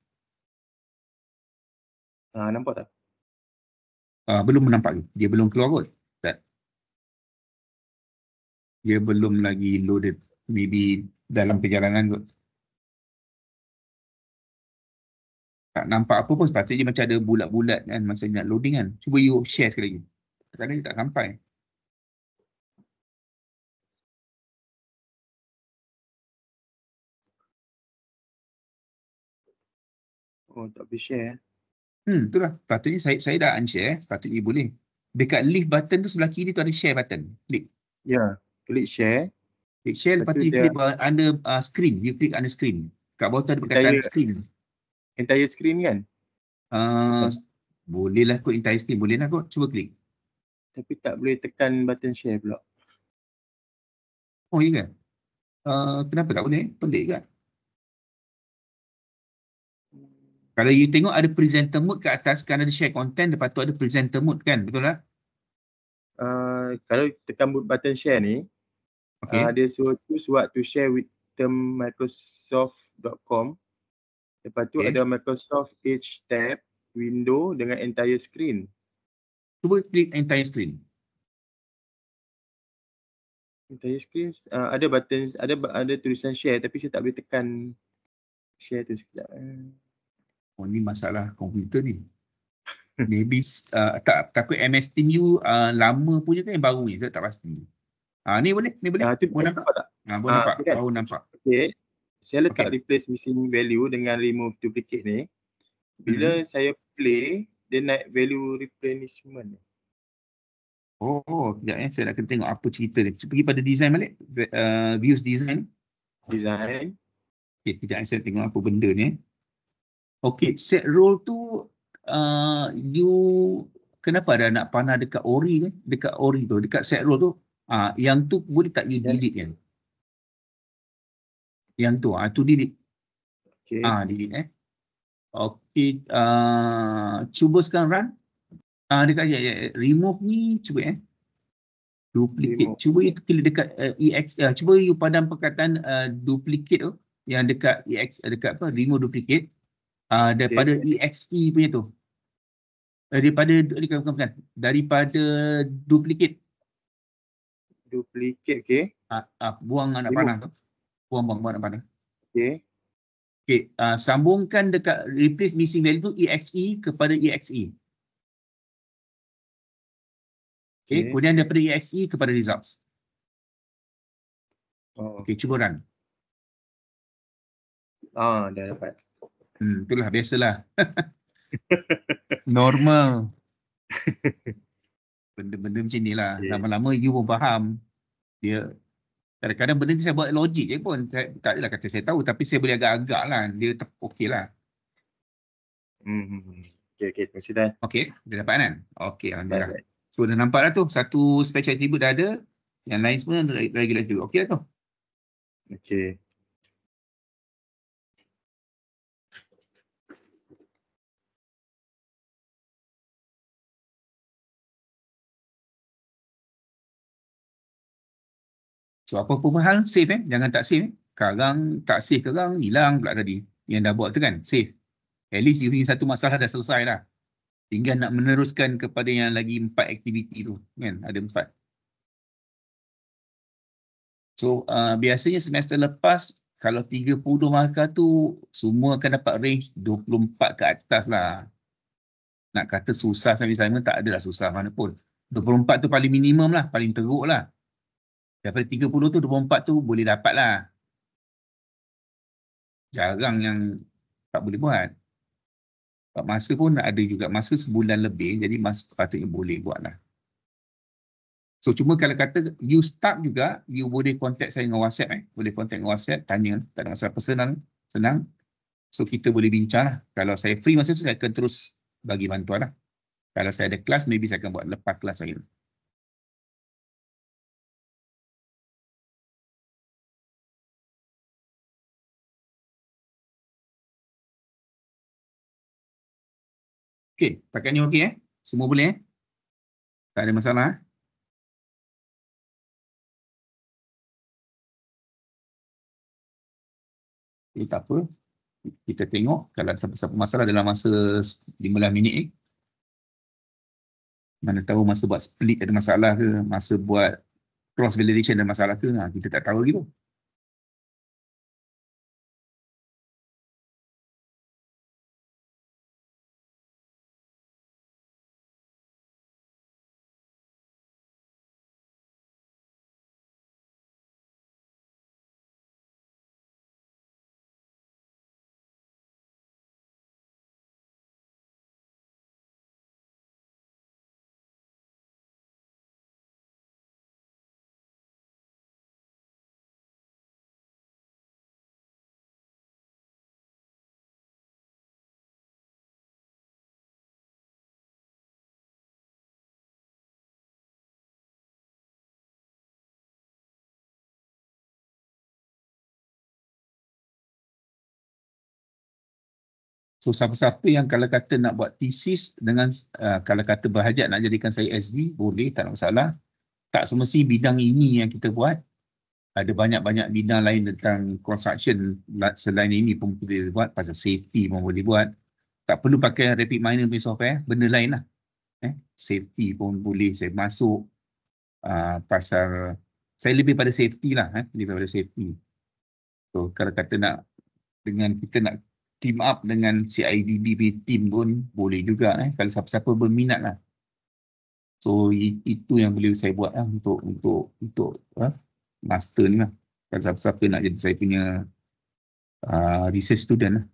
Uh, nampak tak? Uh, belum menampak lagi. Dia belum keluar kot. Tak. Dia belum lagi loaded. Maybe dalam perjalanan kot. Tak nampak apa pun sepatutnya macam ada bulat-bulat kan masa nak loading kan. Cuba you share sekali lagi. Kadang-kadang tak sampai. call tak boleh share. Eh. Hmm, tu lah. Patutnya saya saya dah unshare, eh. patutnya boleh. Dekat leave button tu sebelah kiri tu ada share button. Klik. Ya, yeah, klik share. Klik share lepas tu klik dia under uh, screen. You klik under screen. Kat bawah tu ada perkataan entire, screen. Entire screen kan? Uh, boleh lah kot entire screen. Boleh lah kot. Cuba klik. Tapi tak boleh tekan button share pula. Oh, iya kan? Uh, kenapa tak boleh? Pelik kan? Kalau you tengok ada presenter mode ke atas kan ada share content lepas tu ada presenter mode kan betul tak? Uh, kalau tekan button share ni okay. uh, dia suruh choose what to share with term microsoft.com lepas tu okay. ada microsoft edge tab window dengan entire screen cuba klik entire screen entire screen uh, ada button ada ada tulisan share tapi saya tak boleh tekan share tu sekejap eh oh ni masalah komputer ni. Maybe uh, tak takut MS Team you uh, lama punya kan yang baru ni tak pasti. Ah uh, ni boleh ni boleh. Ah uh, boleh nampak tak? Ah boleh ah, nampak. Kan? Tahu nampak. Okey. Saya letak okay. replace missing value dengan remove duplicate ni. Bila hmm. saya play dia naik value replenishment. Oh, kejap eh. Saya nak kena tengok apa cerita ni. Cepat pergi pada design balik. Uh, views design. Design. Okay, kejap eh. Saya tengok apa benda ni eh. Okay, set role tu, uh, you kenapa ada nak panah dekat ori ni? Dekat ori tu, dekat set role tu. Ah, uh, yang tu boleh tak you delete kan? Yang tu, ah uh, tu delete. Okay. Ah, uh, delete eh. Okay, uh, ah, cuba sekarang run. Ah, uh, dekat ya, ya, remove ni, cuba eh. Duplicate. Remove. Cuba you klik dekat uh, eh, ex. Uh, ah, cuba you padam perkataan uh, duplicate tu. Yang dekat ex, dekat apa, remove duplicate. Ah, daripada okay. EXE punya tu. Daripada bukan, bukan, bukan. daripada duplikat. Duplikat, okey. Ah, ah, buang anak panah tu. Buang buang, buang anak panah. Okey. Okey, ah, sambungkan dekat replace missing value tu EXE kepada EXE. E. Okey, okay. kemudian daripada EXE e kepada results. Oh. Okey, cuba run. Ah, dah dapat. Hmm, itulah biasalah. Normal. Benda-benda macam ni lah. Yeah. Lama-lama you pun faham. Dia kadang-kadang benda ni saya buat logik je pun. Tak, tak adalah kata saya tahu tapi saya boleh agak-agak lah. Dia te- okey lah. Hmm. hmm, hmm. Okay, okay. Terima kasih Dan. Okay. Dah dapat kan? Okay. Alhamdulillah. Baik, baik. So dah nampak lah tu. Satu special attribute dah ada. Yang lain semua lagi lagi juga. Okay lah tu. Okay. So apa-apa mahal save eh. Jangan tak save eh. Sekarang tak save sekarang hilang pula tadi. Yang dah buat tu kan save. At least you punya satu masalah dah selesai dah. Tinggal nak meneruskan kepada yang lagi empat aktiviti tu. Kan ada empat. So uh, biasanya semester lepas kalau 30 markah tu semua akan dapat range 24 ke atas lah. Nak kata susah sambil sama tak adalah susah mana pun. 24 tu paling minimum lah, paling teruk lah daripada 30 tu 24 tu boleh dapat lah. Jarang yang tak boleh buat. Sebab masa pun ada juga masa sebulan lebih jadi masa patutnya boleh buat lah. So cuma kalau kata you start juga, you boleh contact saya dengan WhatsApp eh. Boleh contact dengan WhatsApp, tanya. Tak ada masalah personal, senang. So kita boleh bincang lah. Kalau saya free masa tu saya akan terus bagi bantuan lah. Kalau saya ada kelas, maybe saya akan buat lepas kelas saya. Okey, pakai ni okey eh? Semua boleh eh? Tak ada masalah eh? Okay, eh, tak apa. Kita tengok kalau ada siapa-siapa masalah dalam masa 15 minit eh? Mana tahu masa buat split ada masalah ke, masa buat cross validation ada masalah ke, nah, ha, kita tak tahu lagi tu. So siapa-siapa yang kalau kata nak buat thesis dengan uh, kalau kata berhajat nak jadikan saya SV, boleh, tak ada masalah. Tak semesti bidang ini yang kita buat. Ada banyak-banyak bidang lain tentang construction selain ini pun boleh buat pasal safety pun boleh buat. Tak perlu pakai rapid miner punya software, benda lain lah. Eh, safety pun boleh saya masuk uh, pasal saya lebih pada safety lah. Eh, lebih pada safety. So kalau kata nak dengan kita nak team up dengan CIDB team pun boleh juga eh kalau siapa-siapa berminat lah. So itu yang boleh saya buat lah untuk untuk untuk uh, master ni lah. Kalau siapa-siapa nak jadi saya punya uh, research student lah.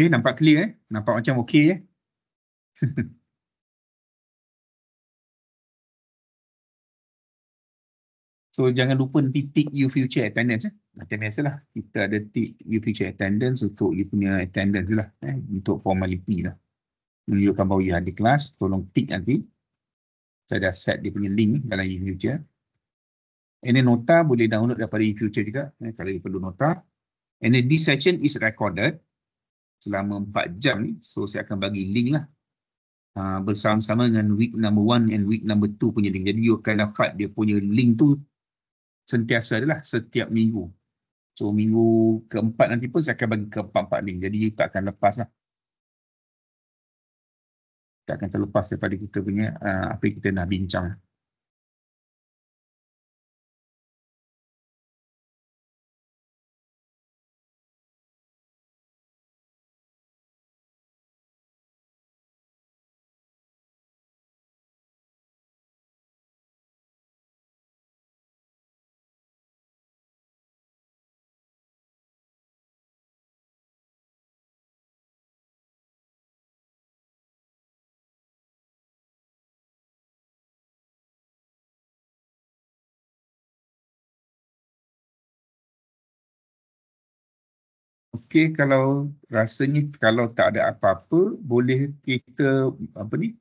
Okay, nampak clear eh? Nampak macam okay eh? so, jangan lupa nanti tick you future attendance eh? Macam biasa lah, kita ada tick you future attendance untuk you punya attendance lah eh? Untuk formality lah Menunjukkan bahawa you ada kelas, tolong tick nanti Saya dah set dia punya link dalam you future Ini nota boleh download daripada you future juga eh? Kalau you perlu nota And then this session is recorded selama 4 jam ni so saya akan bagi link lah uh, bersama-sama dengan week number 1 and week number 2 punya link jadi you akan dapat dia punya link tu sentiasa adalah setiap minggu so minggu keempat nanti pun saya akan bagi keempat-empat link jadi you tak akan lepas lah tak akan terlepas daripada kita punya uh, apa yang kita nak bincang fikir kalau rasanya kalau tak ada apa-apa boleh kita apa ni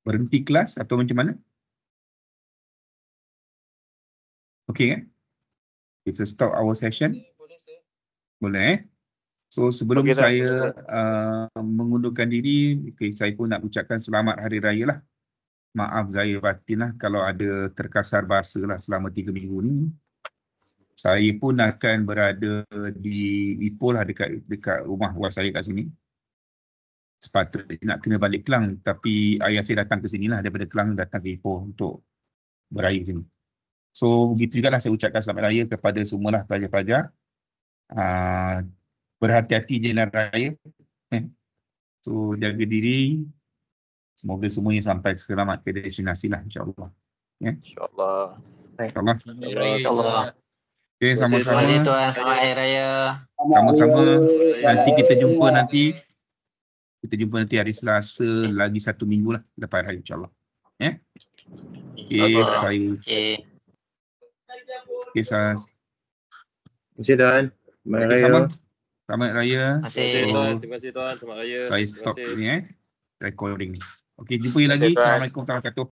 berhenti kelas atau macam mana? Okay, kan? Eh? Kita stop our session. Boleh eh? So sebelum okay, saya uh, mengundurkan diri, okay, saya pun nak ucapkan selamat hari raya lah. Maaf Zahir Batin lah, kalau ada terkasar bahasa lah selama tiga minggu ni saya pun akan berada di Ipoh lah dekat dekat rumah buat saya kat sini. Sepatutnya nak kena balik Kelang tapi ayah saya datang ke sini lah daripada Kelang datang ke Ipoh untuk beraya di sini. So begitu juga lah saya ucapkan selamat raya kepada semualah pelajar-pelajar. Ah, berhati-hati jalan raya. Eh, so jaga diri. Semoga semuanya sampai selamat ke destinasi lah insyaAllah. Yeah. InsyaAllah. InsyaAllah. InsyaAllah. Okay, sama-sama. Terima kasih tuan. Selamat Hari Raya. Sama-sama. Nanti kita jumpa nanti. Kita jumpa nanti hari Selasa lagi satu minggu lah. Lepas Hari Raya insyaAllah. Eh? Yeah? Okay, Bapa. saya. Okay. Okay, Sas. Terima kasih tuan. Selamat Raya. Selamat Raya. Terima kasih tuan. Terima kasih tuan. Selamat Raya. Saya stop ni eh. Recording ni. Okay, jumpa lagi. Assalamualaikum warahmatullahi wabarakatuh.